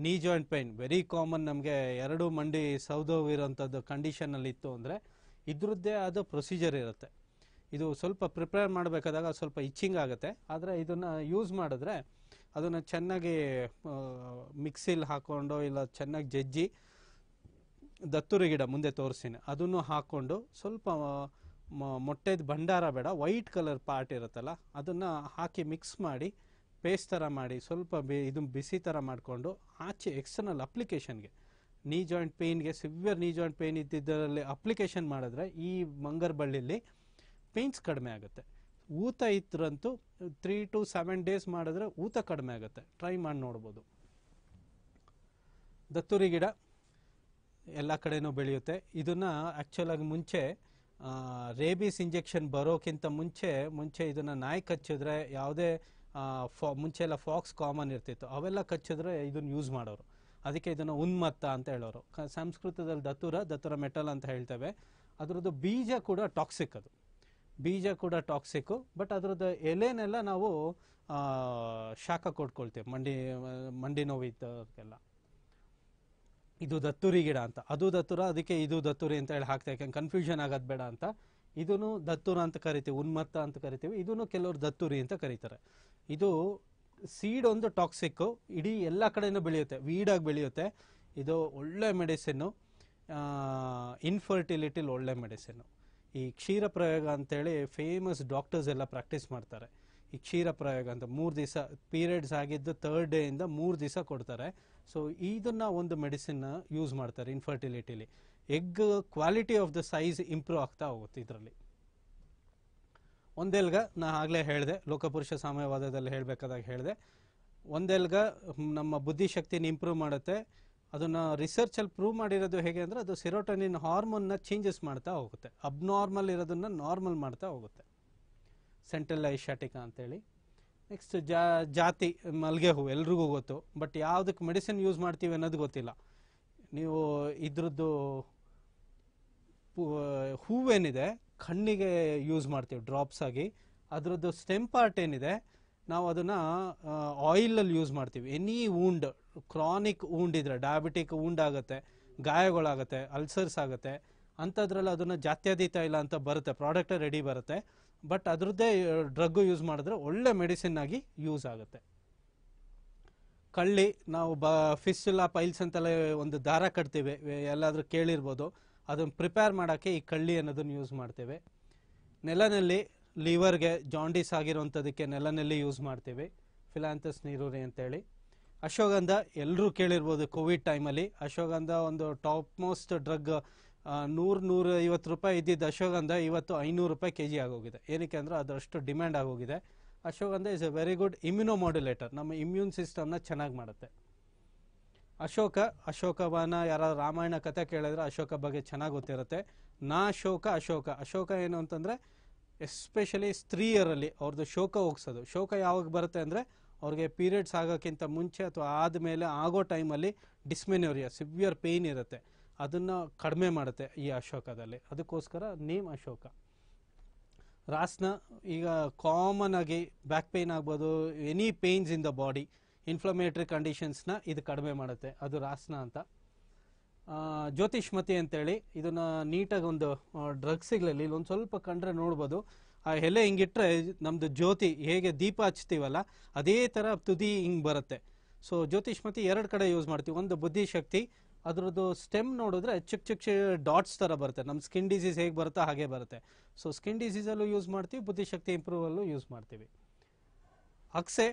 ನೀ ಜಾಯಿಂಟ್ ಪೈನ್ ವೆರಿ ಕಾಮನ್ ನಮಗೆ ಎರಡು ಮಂಡಿ ಸೌದವಿರೋಂಥದ್ದು ಇತ್ತು ಅಂದರೆ ಇದ್ರದ್ದೇ ಅದು ಪ್ರೊಸೀಜರ್ ಇರುತ್ತೆ ಇದು ಸ್ವಲ್ಪ ಪ್ರಿಪೇರ್ ಮಾಡಬೇಕಾದಾಗ ಸ್ವಲ್ಪ ಇಚ್ಚಿಂಗ್ ಆಗುತ್ತೆ ಆದರೆ ಇದನ್ನು ಯೂಸ್ ಮಾಡಿದ್ರೆ ಅದನ್ನು ಚೆನ್ನಾಗಿ ಮಿಕ್ಸಿಲಿ ಹಾಕ್ಕೊಂಡು ಇಲ್ಲ ಚೆನ್ನಾಗಿ ಜಜ್ಜಿ ದತ್ತುರಿ ಗಿಡ ಮುಂದೆ ತೋರಿಸ್ತೀನಿ ಅದನ್ನು ಹಾಕ್ಕೊಂಡು ಸ್ವಲ್ಪ ಮೊಟ್ಟೆದ ಭಂಡಾರ ಬೇಡ ವೈಟ್ ಕಲರ್ ಪಾರ್ಟ್ ಇರುತ್ತಲ್ಲ ಅದನ್ನು ಹಾಕಿ ಮಿಕ್ಸ್ ಮಾಡಿ ಪೇಸ್ಟ್ ಥರ ಮಾಡಿ ಸ್ವಲ್ಪ ಬಿ ಇದು ಬಿಸಿ ಥರ ಮಾಡಿಕೊಂಡು ಆಚೆ ಎಕ್ಸ್ಟರ್ನಲ್ ಅಪ್ಲಿಕೇಶನ್ಗೆ ನೀ ಜಾಯಿಂಟ್ ಪೇಯ್ನ್ಗೆ ಸಿವಿಯರ್ ನೀ ಜಾಯಿಂಟ್ ಪೇಯ್ನ್ ಇದ್ದಿದ್ದರಲ್ಲಿ ಅಪ್ಲಿಕೇಶನ್ ಮಾಡಿದ್ರೆ ಈ ಮಂಗರ್ ಬಳ್ಳಿಲಿ ಪೇಯ್ನ್ಸ್ ಕಡಿಮೆ ಆಗುತ್ತೆ ಊತ ಇದ್ರಂತೂ ತ್ರೀ ಟು ಸೆವೆನ್ ಡೇಸ್ ಮಾಡಿದ್ರೆ ಊತ ಕಡಿಮೆ ಆಗುತ್ತೆ ಟ್ರೈ ಮಾಡಿ ನೋಡ್ಬೋದು ದತ್ತುರಿ ಗಿಡ ಎಲ್ಲ ಕಡೆಯೂ ಬೆಳೆಯುತ್ತೆ ಇದನ್ನು ಆ್ಯಕ್ಚುಲಾಗಿ ಮುಂಚೆ ರೇಬಿಸ್ ಇಂಜೆಕ್ಷನ್ ಬರೋಕ್ಕಿಂತ ಮುಂಚೆ ಮುಂಚೆ ಇದನ್ನು ನಾಯಿ ಕಚ್ಚಿದ್ರೆ ಯಾವುದೇ ಫಾ ಮುಂಚೆ ಎಲ್ಲ ಫಾಕ್ಸ್ ಕಾಮನ್ ಇರ್ತಿತ್ತು ಅವೆಲ್ಲ ಕಚ್ಚಿದ್ರೆ ಇದನ್ನು ಯೂಸ್ ಮಾಡೋರು ಅದಕ್ಕೆ ಇದನ್ನು ಉನ್ಮತ್ತ ಅಂತ ಹೇಳೋರು ಸಂಸ್ಕೃತದಲ್ಲಿ ದತ್ತುರ ದತ್ತುರ ಮೆಟಲ್ ಅಂತ ಹೇಳ್ತೇವೆ ಅದರದ್ದು ಬೀಜ ಕೂಡ ಟಾಕ್ಸಿಕ್ ಅದು ಬೀಜ ಕೂಡ ಟಾಕ್ಸಿಕ್ಕು ಬಟ್ ಅದರದ್ದು ಎಲೆನೆಲ್ಲ ನಾವು ಶಾಖ ಕೊಟ್ಕೊಳ್ತೇವೆ ಮಂಡಿ ಮಂಡಿ ನೋವಿದ್ದವ್ರಿಗೆಲ್ಲ ಇದು ದತ್ತುರಿ ಗಿಡ ಅಂತ ಅದು ದತ್ತುರ ಅದಕ್ಕೆ ಇದು ದತ್ತುರಿ ಅಂತ ಹೇಳಿ ಹಾಕ್ತಾ ಯಾಕಂದ್ರೆ ಕನ್ಫ್ಯೂಷನ್ ಆಗೋದು ಬೇಡ ಅಂತ ಇದೂ ದತ್ತುರ ಅಂತ ಕರಿತೀವಿ ಉನ್ಮತ್ತ ಅಂತ ಕರಿತೀವಿ ಇದನ್ನು ಕೆಲವರು ದತ್ತುರಿ ಅಂತ ಕರೀತಾರೆ ಇದು ಸೀಡ್ ಒಂದು ಟಾಕ್ಸಿಕ್ಕು ಇಡೀ ಎಲ್ಲ ಕಡೆಯೂ ಬೆಳೆಯುತ್ತೆ ವೀಡಾಗಿ ಬೆಳೆಯುತ್ತೆ ಇದು ಒಳ್ಳೆ ಮೆಡಿಸಿನ್ನು ಇನ್ಫರ್ಟಿಲಿಟಿಲಿ ಒಳ್ಳೆ ಮೆಡಿಸಿನ್ನು ಈ ಕ್ಷೀರ ಪ್ರಯೋಗ ಅಂತೇಳಿ ಫೇಮಸ್ ಡಾಕ್ಟರ್ಸ್ ಎಲ್ಲ ಪ್ರಾಕ್ಟೀಸ್ ಮಾಡ್ತಾರೆ ಈ ಕ್ಷೀರ ಪ್ರಯೋಗ ಅಂತ ಮೂರು ದಿವಸ ಪೀರಿಯಡ್ಸ್ ಆಗಿದ್ದು ತರ್ಡ್ ಡೇಯಿಂದ ಮೂರು ದಿವಸ ಕೊಡ್ತಾರೆ ಸೊ ಇದನ್ನು ಒಂದು ಮೆಡಿಸಿನ್ ಯೂಸ್ ಮಾಡ್ತಾರೆ ಇನ್ಫರ್ಟಿಲಿಟಿಲಿ egg quality of the size improve ಆಗ್ತಾ ಹೋಗುತ್ತೆ ಇದರಲ್ಲಿ ಒಂದೆಲ್ಗ ನಾ ಆಗಲೇ ಹೇಳಿದೆ ಲೋಕಪುರುಷ ಸಾಮ್ಯವಾದದಲ್ಲಿ ಹೇಳಬೇಕಾದಾಗ ಹೇಳಿದೆ ಒಂದೆಲ್ಗ ನಮ್ಮ ಬುದ್ಧಿಶಕ್ತಿನ ಇಂಪ್ರೂವ್ ಮಾಡುತ್ತೆ ಅದನ್ನು ರಿಸರ್ಚಲ್ಲಿ ಪ್ರೂವ್ ಮಾಡಿರೋದು ಹೇಗೆ ಅಂದರೆ ಅದು ಸಿರೋಟನಿನ್ ಹಾರ್ಮೋನ್ನ ಚೇಂಜಸ್ ಮಾಡ್ತಾ ಹೋಗುತ್ತೆ ಅಬ್ನಾರ್ಮಲ್ ಇರೋದನ್ನು ನಾರ್ಮಲ್ ಮಾಡ್ತಾ ಹೋಗುತ್ತೆ ಸೆಂಟ್ರಲ್ ಐಶಾಟಿಕ ಅಂತೇಳಿ ನೆಕ್ಸ್ಟ್ ಜಾ ಜಾತಿ ಮಲ್ಲಿಗೆ ಹೂವು ಎಲ್ರಿಗೂ ಗೊತ್ತು ಬಟ್ ಯಾವುದಕ್ಕೆ ಮೆಡಿಸಿನ್ ಯೂಸ್ ಮಾಡ್ತೀವಿ ಅನ್ನೋದು ಗೊತ್ತಿಲ್ಲ ನೀವು ಇದ್ರದ್ದು ಹೂವೇನಿದೆ ಕಣ್ಣಿಗೆ ಯೂಸ್ ಮಾಡ್ತೀವಿ ಡ್ರಾಪ್ಸ್ ಆಗಿ ಅದರದ್ದು ಸ್ಟೆಮ್ ಪಾರ್ಟ್ ಏನಿದೆ ನಾವು ಅದನ್ನು ಆಯಿಲಲ್ಲಿ ಯೂಸ್ ಮಾಡ್ತೀವಿ ಎನಿ ಊಂಡ್ ಕ್ರಾನಿಕ್ ಊಂಡ್ ಇದ್ರೆ ಡಯಾಬಿಟಿಕ್ ಊಂಡ್ ಆಗುತ್ತೆ ಗಾಯಗಳಾಗುತ್ತೆ ಅಲ್ಸರ್ಸ್ ಆಗುತ್ತೆ ಅಂಥದ್ರಲ್ಲಿ ಅದನ್ನು ಜಾತ್ಯಾದೀತ ಇಲ್ಲ ಅಂತ ಬರುತ್ತೆ ಪ್ರಾಡಕ್ಟ್ ರೆಡಿ ಬರುತ್ತೆ ಬಟ್ ಅದರದ್ದೇ ಡ್ರಗ್ಗು ಯೂಸ್ ಮಾಡಿದ್ರೆ ಒಳ್ಳೆ ಮೆಡಿಸಿನ್ ಆಗಿ ಯೂಸ್ ಆಗುತ್ತೆ ಕಳ್ಳಿ ನಾವು ಬ ಫಿಸ್ಸುಲ ಪೈಲ್ಸ್ ಅಂತೆಲ್ಲ ಒಂದು ದಾರ ಕಟ್ತೀವಿ ಎಲ್ಲಾದರೂ ಕೇಳಿರ್ಬೋದು ಅದನ್ನು ಪ್ರಿಪೇರ್ ಮಾಡೋಕ್ಕೆ ಈ ಕಳ್ಳಿ ಅನ್ನೋದನ್ನು ಯೂಸ್ ಮಾಡ್ತೇವೆ ನೆಲನಲ್ಲಿ ಲಿವರ್ಗೆ ಜಾಂಡೀಸ್ ಆಗಿರೋಂಥದಕ್ಕೆ ನೆಲನಲ್ಲಿ ಯೂಸ್ ಮಾಡ್ತೇವೆ ಫಿಲಾಂಥಸ್ ನೀರೂರಿ ಅಂತೇಳಿ ಅಶ್ವಗಂಧ ಎಲ್ಲರೂ ಕೇಳಿರ್ಬೋದು ಕೋವಿಡ್ ಟೈಮಲ್ಲಿ ಅಶ್ವಗಂಧ ಒಂದು ಟಾಪ್ ಮೋಸ್ಟ್ ಡ್ರಗ್ ನೂರು ನೂರ ಐವತ್ತು ರೂಪಾಯಿ ಇದ್ದಿದ್ದ ಅಶ್ವಗಂಧ ಇವತ್ತು ಐನೂರು ರೂಪಾಯಿ ಕೆ ಜಿ ಆಗೋಗಿದೆ ಏನಕ್ಕೆ ಅಂದರೆ ಅದು ಅಷ್ಟು ಡಿಮ್ಯಾಂಡ್ ಆಗೋಗಿದೆ ashwagandha is a very good immunomodulator ನಮ್ಮ ಇಮ್ಯೂನ್ ಸಿಸ್ಟಮ್ನ ಚೆನ್ನಾಗಿ ಮಾಡುತ್ತೆ ಅಶೋಕ ಅಶೋಕವನ ಯಾರಾದ್ರೂ ರಾಮಾಯಣ ಕಥೆ ಕೇಳಿದ್ರೆ ಅಶೋಕ ಬಗ್ಗೆ ಚೆನ್ನಾಗಿ ಗೊತ್ತಿರುತ್ತೆ ನಾ ಶೋಕ ಅಶೋಕ ಅಶೋಕ ಏನು ಅಂತಂದರೆ ಎಸ್ಪೆಷಲಿ ಸ್ತ್ರೀಯರಲ್ಲಿ ಅವ್ರದ್ದು ಶೋಕ ಹೋಗ್ಸೋದು ಶೋಕ ಯಾವಾಗ ಬರುತ್ತೆ ಅಂದರೆ ಅವ್ರಿಗೆ ಪೀರಿಯಡ್ಸ್ ಆಗೋಕ್ಕಿಂತ ಮುಂಚೆ ಅಥವಾ ಆದಮೇಲೆ ಆಗೋ ಟೈಮಲ್ಲಿ ಡಿಸ್ಮೆನೋರಿಯಾ ಸಿವಿಯರ್ ಪೇಯ್ನ್ ಇರುತ್ತೆ ಅದನ್ನು ಕಡಿಮೆ ಮಾಡುತ್ತೆ ಈ ಅಶೋಕದಲ್ಲಿ ಅದಕ್ಕೋಸ್ಕರ ನೇಮ್ ಅಶೋಕ ರಾಸ್ನ ಈಗ ಕಾಮನ್ ಆಗಿ ಬ್ಯಾಕ್ ಪೇಯ್ನ್ ಆಗ್ಬೋದು any pains in the body inflammatory ಕಂಡೀಷನ್ಸ್ನ ಇದು ಕಡಿಮೆ ಮಾಡುತ್ತೆ ಅದು ರಾಸ್ನ ಅಂತ ಜ್ಯೋತಿಷ್ಮತಿ ಅಂತೇಳಿ ಇದನ್ನ ನೀಟಾಗಿ ಒಂದು ಡ್ರಗ್ ಸಿಗ್ಲಲ್ಲಿ ಇಲ್ಲೊಂದು ಸ್ವಲ್ಪ ಕಂಡ್ರೆ ನೋಡ್ಬೋದು ಆ ಎಲೆ ಹಿಂಗಿಟ್ರೆ ನಮ್ದು ಜ್ಯೋತಿ ಹೇಗೆ ದೀಪ ಹಚ್ತೀವಲ್ಲ ಅದೇ ಥರ ತುದಿ ಹಿಂಗೆ ಬರುತ್ತೆ ಸೊ ಜ್ಯೋತಿಷ್ಮತಿ ಎರಡು ಕಡೆ ಯೂಸ್ ಮಾಡ್ತೀವಿ ಒಂದು ಬುದ್ಧಿಶಕ್ತಿ ಅದರದ್ದು ಸ್ಟೆಮ್ ನೋಡಿದ್ರೆ ಚಿಕ್ಕ ಚಿಕ್ಕ ಡಾಟ್ಸ್ ಥರ ಬರುತ್ತೆ ನಮ್ಮ ಸ್ಕಿನ್ ಡಿಸೀಸ್ ಹೇಗೆ ಬರುತ್ತೋ ಹಾಗೆ ಬರುತ್ತೆ ಸೊ ಸ್ಕಿನ್ ಡಿಸೀಸಲ್ಲೂ ಯೂಸ್ ಮಾಡ್ತೀವಿ ಬುದ್ಧಿಶಕ್ತಿ ಇಂಪ್ರೂವಲ್ಲೂ ಯೂಸ್ ಮಾಡ್ತೀವಿ ಅಕ್ಸೆ